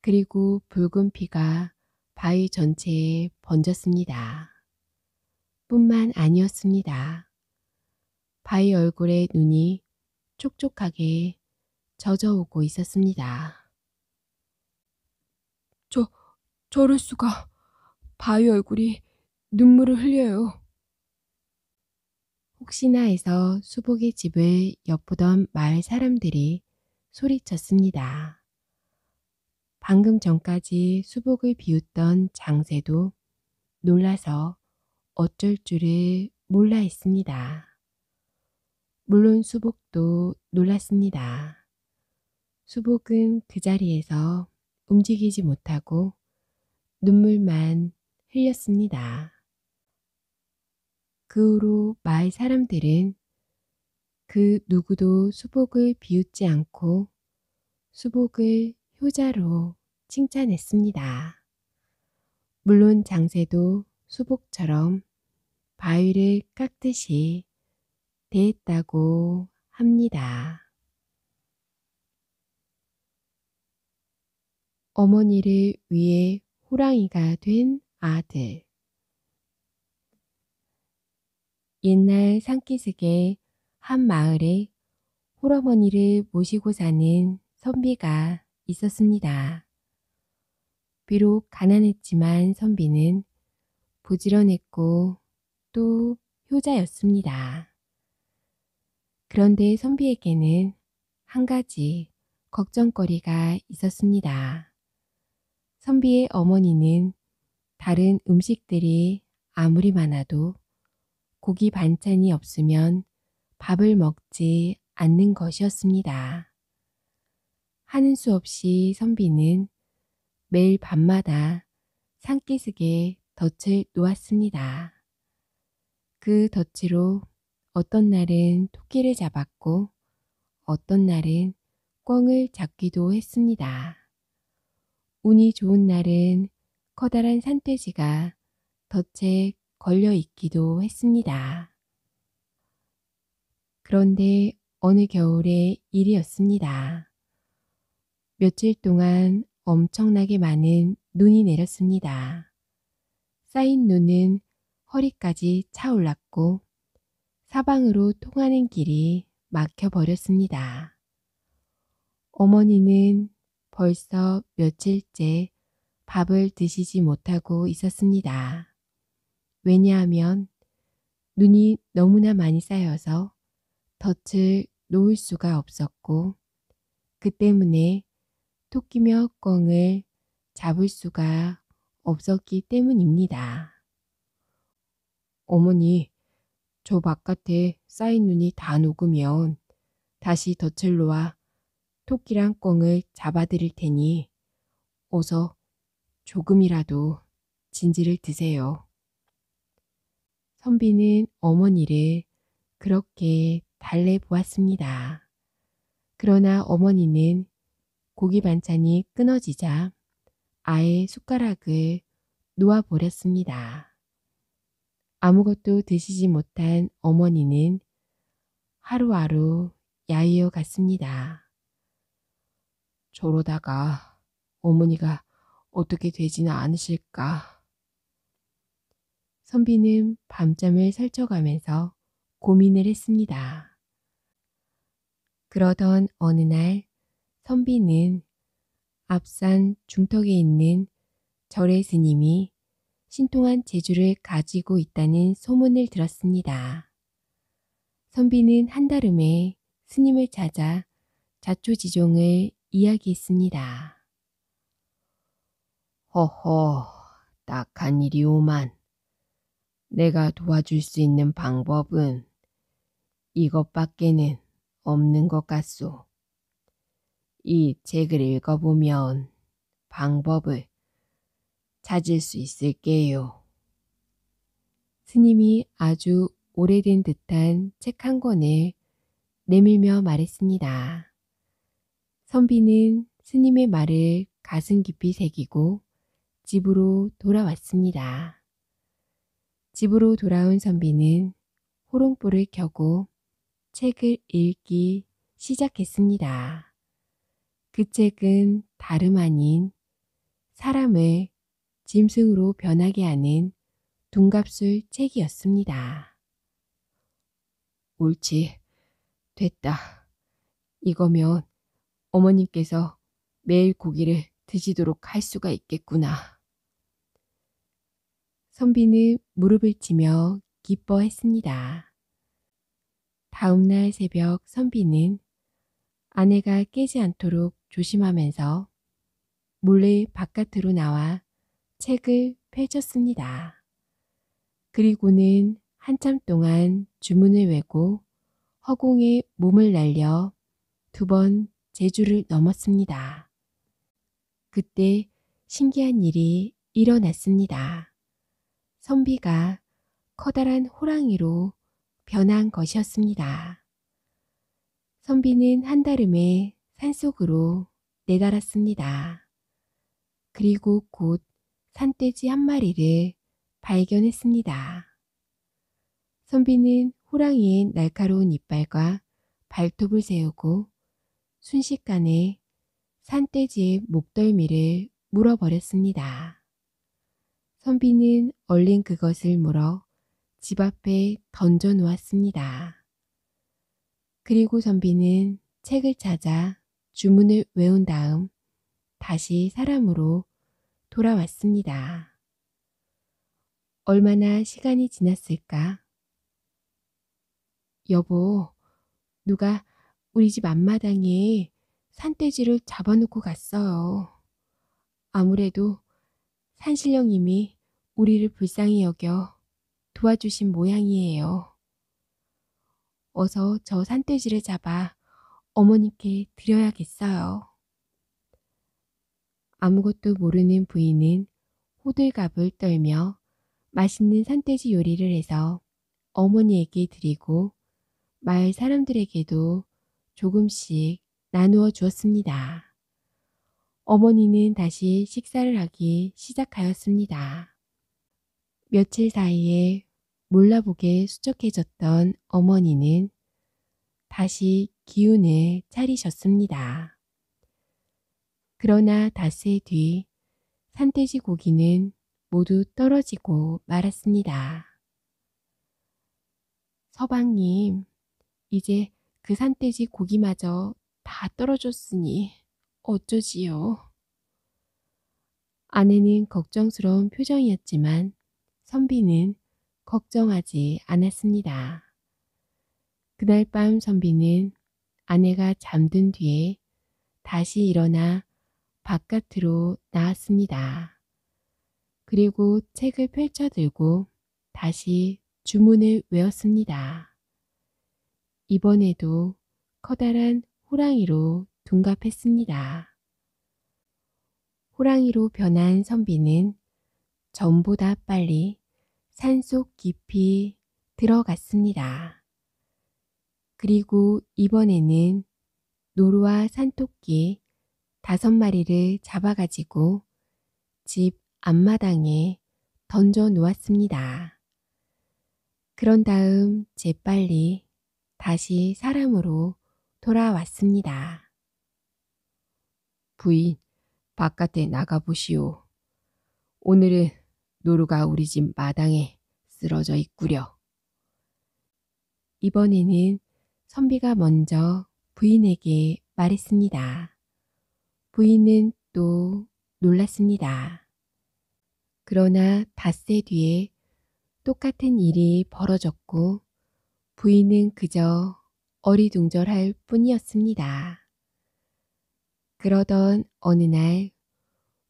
그리고 붉은 피가 바위 전체에 번졌습니다. 뿐만 아니었습니다. 바위 얼굴에 눈이 촉촉하게 젖어오고 있었습니다. 저, 저럴 수가. 바위 얼굴이 눈물을 흘려요. 혹시나 해서 수복의 집을 엿보던 마을 사람들이 소리쳤습니다. 방금 전까지 수복을 비웃던 장세도 놀라서 어쩔 줄을 몰라 했습니다. 물론 수복도 놀랐습니다. 수복은 그 자리에서 움직이지 못하고 눈물만 흘렸습니다. 그 후로 마을 사람들은 그 누구도 수복을 비웃지 않고 수복을 효자로 칭찬했습니다. 물론 장세도 수복처럼 바위를 깎듯이 대했다고 합니다. 어머니를 위해 호랑이가 된 아들 옛날 산기슭에한 마을에 홀어머니를 모시고 사는 선비가 있었습니다. 비록 가난했지만 선비는 부지런했고 또 효자였습니다. 그런데 선비에게는 한 가지 걱정거리가 있었습니다. 선비의 어머니는 다른 음식들이 아무리 많아도 고기 반찬이 없으면 밥을 먹지 않는 것이었습니다. 하는 수 없이 선비는 매일 밤마다 산기슭에 덫을 놓았습니다. 그 덫으로 어떤 날은 토끼를 잡았고 어떤 날은 꿩을 잡기도 했습니다. 운이 좋은 날은 커다란 산돼지가 덫에 걸려 있기도 했습니다. 그런데 어느 겨울의 일이었습니다. 며칠 동안 엄청나게 많은 눈이 내렸습니다. 쌓인 눈은 허리까지 차올랐고 사방으로 통하는 길이 막혀버렸습니다. 어머니는 벌써 며칠째 밥을 드시지 못하고 있었습니다. 왜냐하면 눈이 너무나 많이 쌓여서 덫을 놓을 수가 없었고 그 때문에 토끼며 꿩을 잡을 수가 없었기 때문입니다. 어머니, 저 바깥에 쌓인 눈이 다 녹으면 다시 덫을 놓아 토끼랑 꿩을 잡아드릴 테니 어서 조금이라도 진지를 드세요. 선비는 어머니를 그렇게 달래 보았습니다. 그러나 어머니는 고기 반찬이 끊어지자 아예 숟가락을 놓아버렸습니다. 아무것도 드시지 못한 어머니는 하루하루 야이어 갔습니다. 저러다가 어머니가 어떻게 되지는 않으실까 선비는 밤잠을 설쳐가면서 고민을 했습니다. 그러던 어느 날 선비는 앞산 중턱에 있는 절의 스님이 신통한 재주를 가지고 있다는 소문을 들었습니다. 선비는 한달음에 스님을 찾아 자초지종을 이야기했습니다. 허허, 딱 한 일이오만. 내가 도와줄 수 있는 방법은 이것밖에는 없는 것 같소. 이 책을 읽어보면 방법을 찾을 수 있을게요. 스님이 아주 오래된 듯한 책 한 권을 내밀며 말했습니다. 선비는 스님의 말을 가슴 깊이 새기고 집으로 돌아왔습니다. 집으로 돌아온 선비는 호롱불을 켜고 책을 읽기 시작했습니다. 그 책은 다름 아닌 사람을 짐승으로 변하게 하는 둔갑술 책이었습니다. 옳지, 됐다. 이거면 어머님께서 매일 고기를 드시도록 할 수가 있겠구나. 선비는 무릎을 치며 기뻐했습니다. 다음날 새벽 선비는 아내가 깨지 않도록 조심하면서 몰래 바깥으로 나와 책을 펼쳤습니다. 그리고는 한참 동안 주문을 외고 허공에 몸을 날려 두 번 제주를 넘었습니다. 그때 신기한 일이 일어났습니다. 선비가 커다란 호랑이로 변한 것이었습니다. 선비는 한달음에 산속으로 내달았습니다. 그리고 곧 산돼지 한 마리를 발견했습니다. 선비는 호랑이의 날카로운 이빨과 발톱을 세우고 순식간에 산돼지의 목덜미를 물어버렸습니다. 선비는 얼른 그것을 물어 집 앞에 던져 놓았습니다. 그리고 선비는 책을 찾아 주문을 외운 다음 다시 사람으로 돌아왔습니다. 얼마나 시간이 지났을까? 여보, 누가 우리 집 앞마당에 산돼지를 잡아놓고 갔어요. 아무래도 산신령님이 우리를 불쌍히 여겨 도와주신 모양이에요. 어서 저 산돼지를 잡아 어머니께 드려야겠어요. 아무것도 모르는 부인은 호들갑을 떨며 맛있는 산돼지 요리를 해서 어머니에게 드리고 마을 사람들에게도 조금씩 나누어 주었습니다. 어머니는 다시 식사를 하기 시작하였습니다. 며칠 사이에 몰라보게 수척해졌던 어머니는 다시 기운을 차리셨습니다. 그러나 닷새 뒤 산돼지 고기는 모두 떨어지고 말았습니다. 서방님, 이제 그 산돼지 고기마저 다 떨어졌으니 어쩌지요? 아내는 걱정스러운 표정이었지만 선비는 걱정하지 않았습니다. 그날 밤 선비는 아내가 잠든 뒤에 다시 일어나 바깥으로 나왔습니다. 그리고 책을 펼쳐들고 다시 주문을 외웠습니다. 이번에도 커다란 호랑이로 둔갑했습니다. 호랑이로 변한 선비는 전보다 빨리 산속 깊이 들어갔습니다. 그리고 이번에는 노루와 산토끼 다섯 마리를 잡아가지고 집 앞마당에 던져 놓았습니다. 그런 다음 재빨리 다시 사람으로 돌아왔습니다. 부인 바깥에 나가보시오. 오늘은 노루가 우리 집 마당에 쓰러져 있구려. 이번에는 선비가 먼저 부인에게 말했습니다. 부인은 또 놀랐습니다. 그러나 닷새 뒤에 똑같은 일이 벌어졌고 부인은 그저 어리둥절할 뿐이었습니다. 그러던 어느 날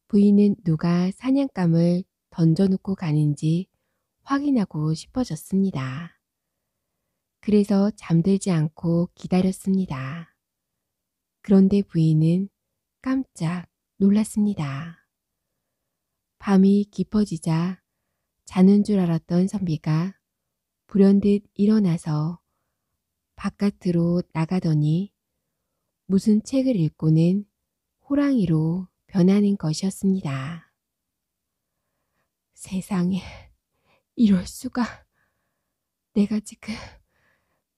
부인은 누가 사냥감을 던져놓고 가는지 확인하고 싶어졌습니다. 그래서 잠들지 않고 기다렸습니다. 그런데 부인은 깜짝 놀랐습니다. 밤이 깊어지자 자는 줄 알았던 선비가 불현듯 일어나서 바깥으로 나가더니 무슨 책을 읽고는 호랑이로 변하는 것이었습니다. 세상에 이럴 수가 내가 지금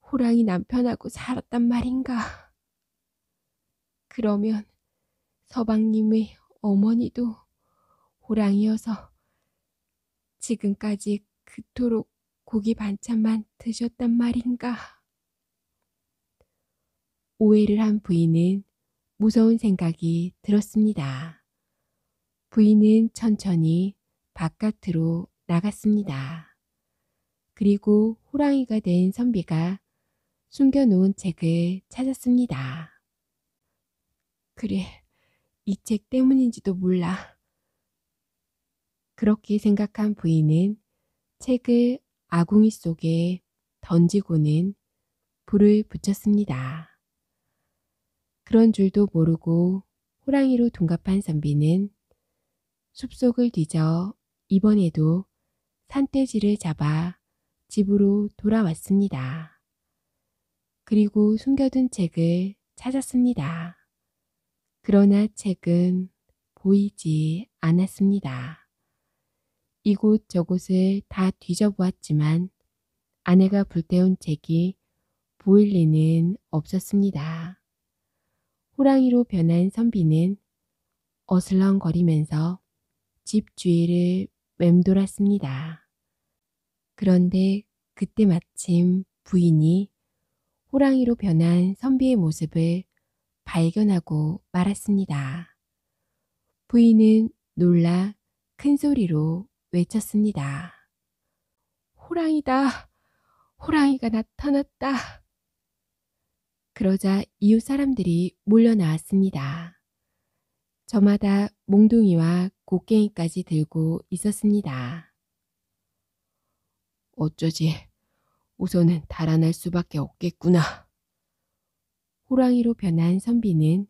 호랑이 남편하고 살았단 말인가. 그러면 서방님의 어머니도 호랑이여서 지금까지 그토록 고기 반찬만 드셨단 말인가. 오해를 한 부인은 무서운 생각이 들었습니다. 부인은 천천히 바깥으로 나갔습니다. 그리고 호랑이가 된 선비가 숨겨놓은 책을 찾았습니다. 그래, 이 책 때문인지도 몰라. 그렇게 생각한 부인은 책을 아궁이 속에 던지고는 불을 붙였습니다. 그런 줄도 모르고 호랑이로 둔갑한 선비는 숲속을 뒤져 이번에도 산돼지를 잡아 집으로 돌아왔습니다. 그리고 숨겨둔 책을 찾았습니다. 그러나 책은 보이지 않았습니다. 이곳 저곳을 다 뒤져보았지만 아내가 불태운 책이 보일 리는 없었습니다. 호랑이로 변한 선비는 어슬렁거리면서 집 주위를 맴돌았습니다. 그런데 그때 마침 부인이 호랑이로 변한 선비의 모습을 발견하고 말았습니다. 부인은 놀라 큰 소리로 외쳤습니다. 호랑이다! 호랑이가 나타났다! 그러자 이웃 사람들이 몰려 나왔습니다. 저마다 몽둥이와 곡괭이까지 들고 있었습니다. 어쩌지? 우선은 달아날 수밖에 없겠구나. 호랑이로 변한 선비는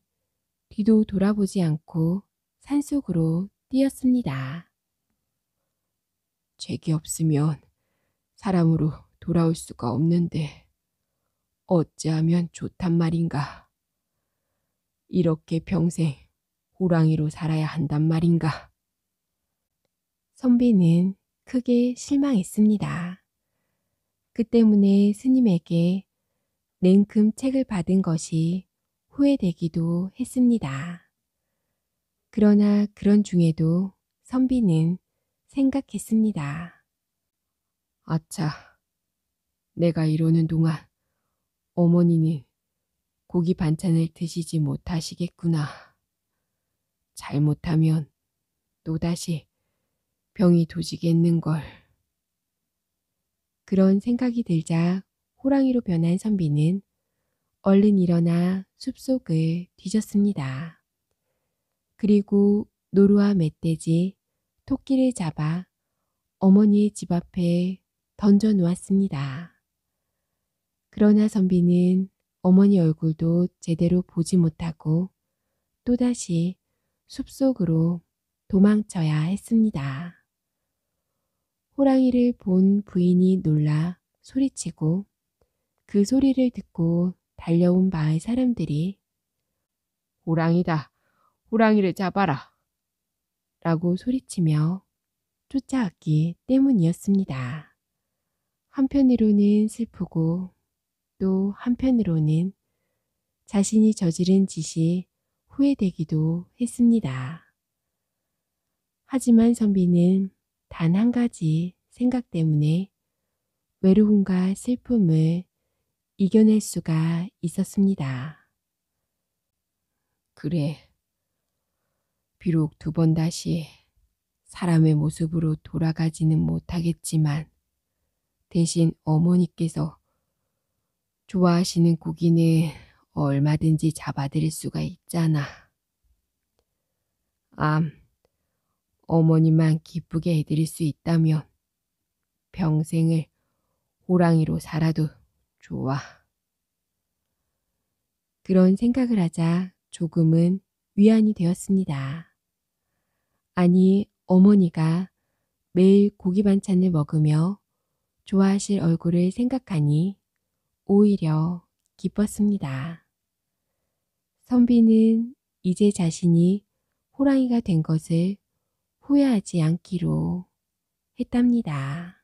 뒤도 돌아보지 않고 산속으로 뛰었습니다. 죄기 없으면 사람으로 돌아올 수가 없는데. 어찌하면 좋단 말인가. 이렇게 평생 호랑이로 살아야 한단 말인가. 선비는 크게 실망했습니다. 그 때문에 스님에게 냉큼 책을 받은 것이 후회되기도 했습니다. 그러나 그런 중에도 선비는 생각했습니다. 아차, 내가 이러는 동안 어머니는 고기 반찬을 드시지 못하시겠구나. 잘못하면 또다시 병이 도지겠는걸. 그런 생각이 들자 호랑이로 변한 선비는 얼른 일어나 숲속을 뒤졌습니다. 그리고 노루와 멧돼지, 토끼를 잡아 어머니의 집 앞에 던져 놓았습니다. 그러나 선비는 어머니 얼굴도 제대로 보지 못하고 또다시 숲속으로 도망쳐야 했습니다. 호랑이를 본 부인이 놀라 소리치고 그 소리를 듣고 달려온 마을 사람들이 호랑이다, 호랑이를 잡아라 라고 소리치며 쫓아왔기 때문이었습니다. 한편으로는 슬프고 또 한편으로는 자신이 저지른 짓이 후회되기도 했습니다. 하지만 선비는 단 한 가지 생각 때문에 외로움과 슬픔을 이겨낼 수가 있었습니다. 그래. 비록 두 번 다시 사람의 모습으로 돌아가지는 못하겠지만 대신 어머니께서 좋아하시는 고기는 얼마든지 잡아드릴 수가 있잖아. 암, 어머니만 기쁘게 해드릴 수 있다면 평생을 호랑이로 살아도 좋아. 그런 생각을 하자 조금은 위안이 되었습니다. 아니, 어머니가 매일 고기 반찬을 먹으며 좋아하실 얼굴을 생각하니 오히려 기뻤습니다. 선비는 이제 자신이 호랑이가 된 것을 후회하지 않기로 했답니다.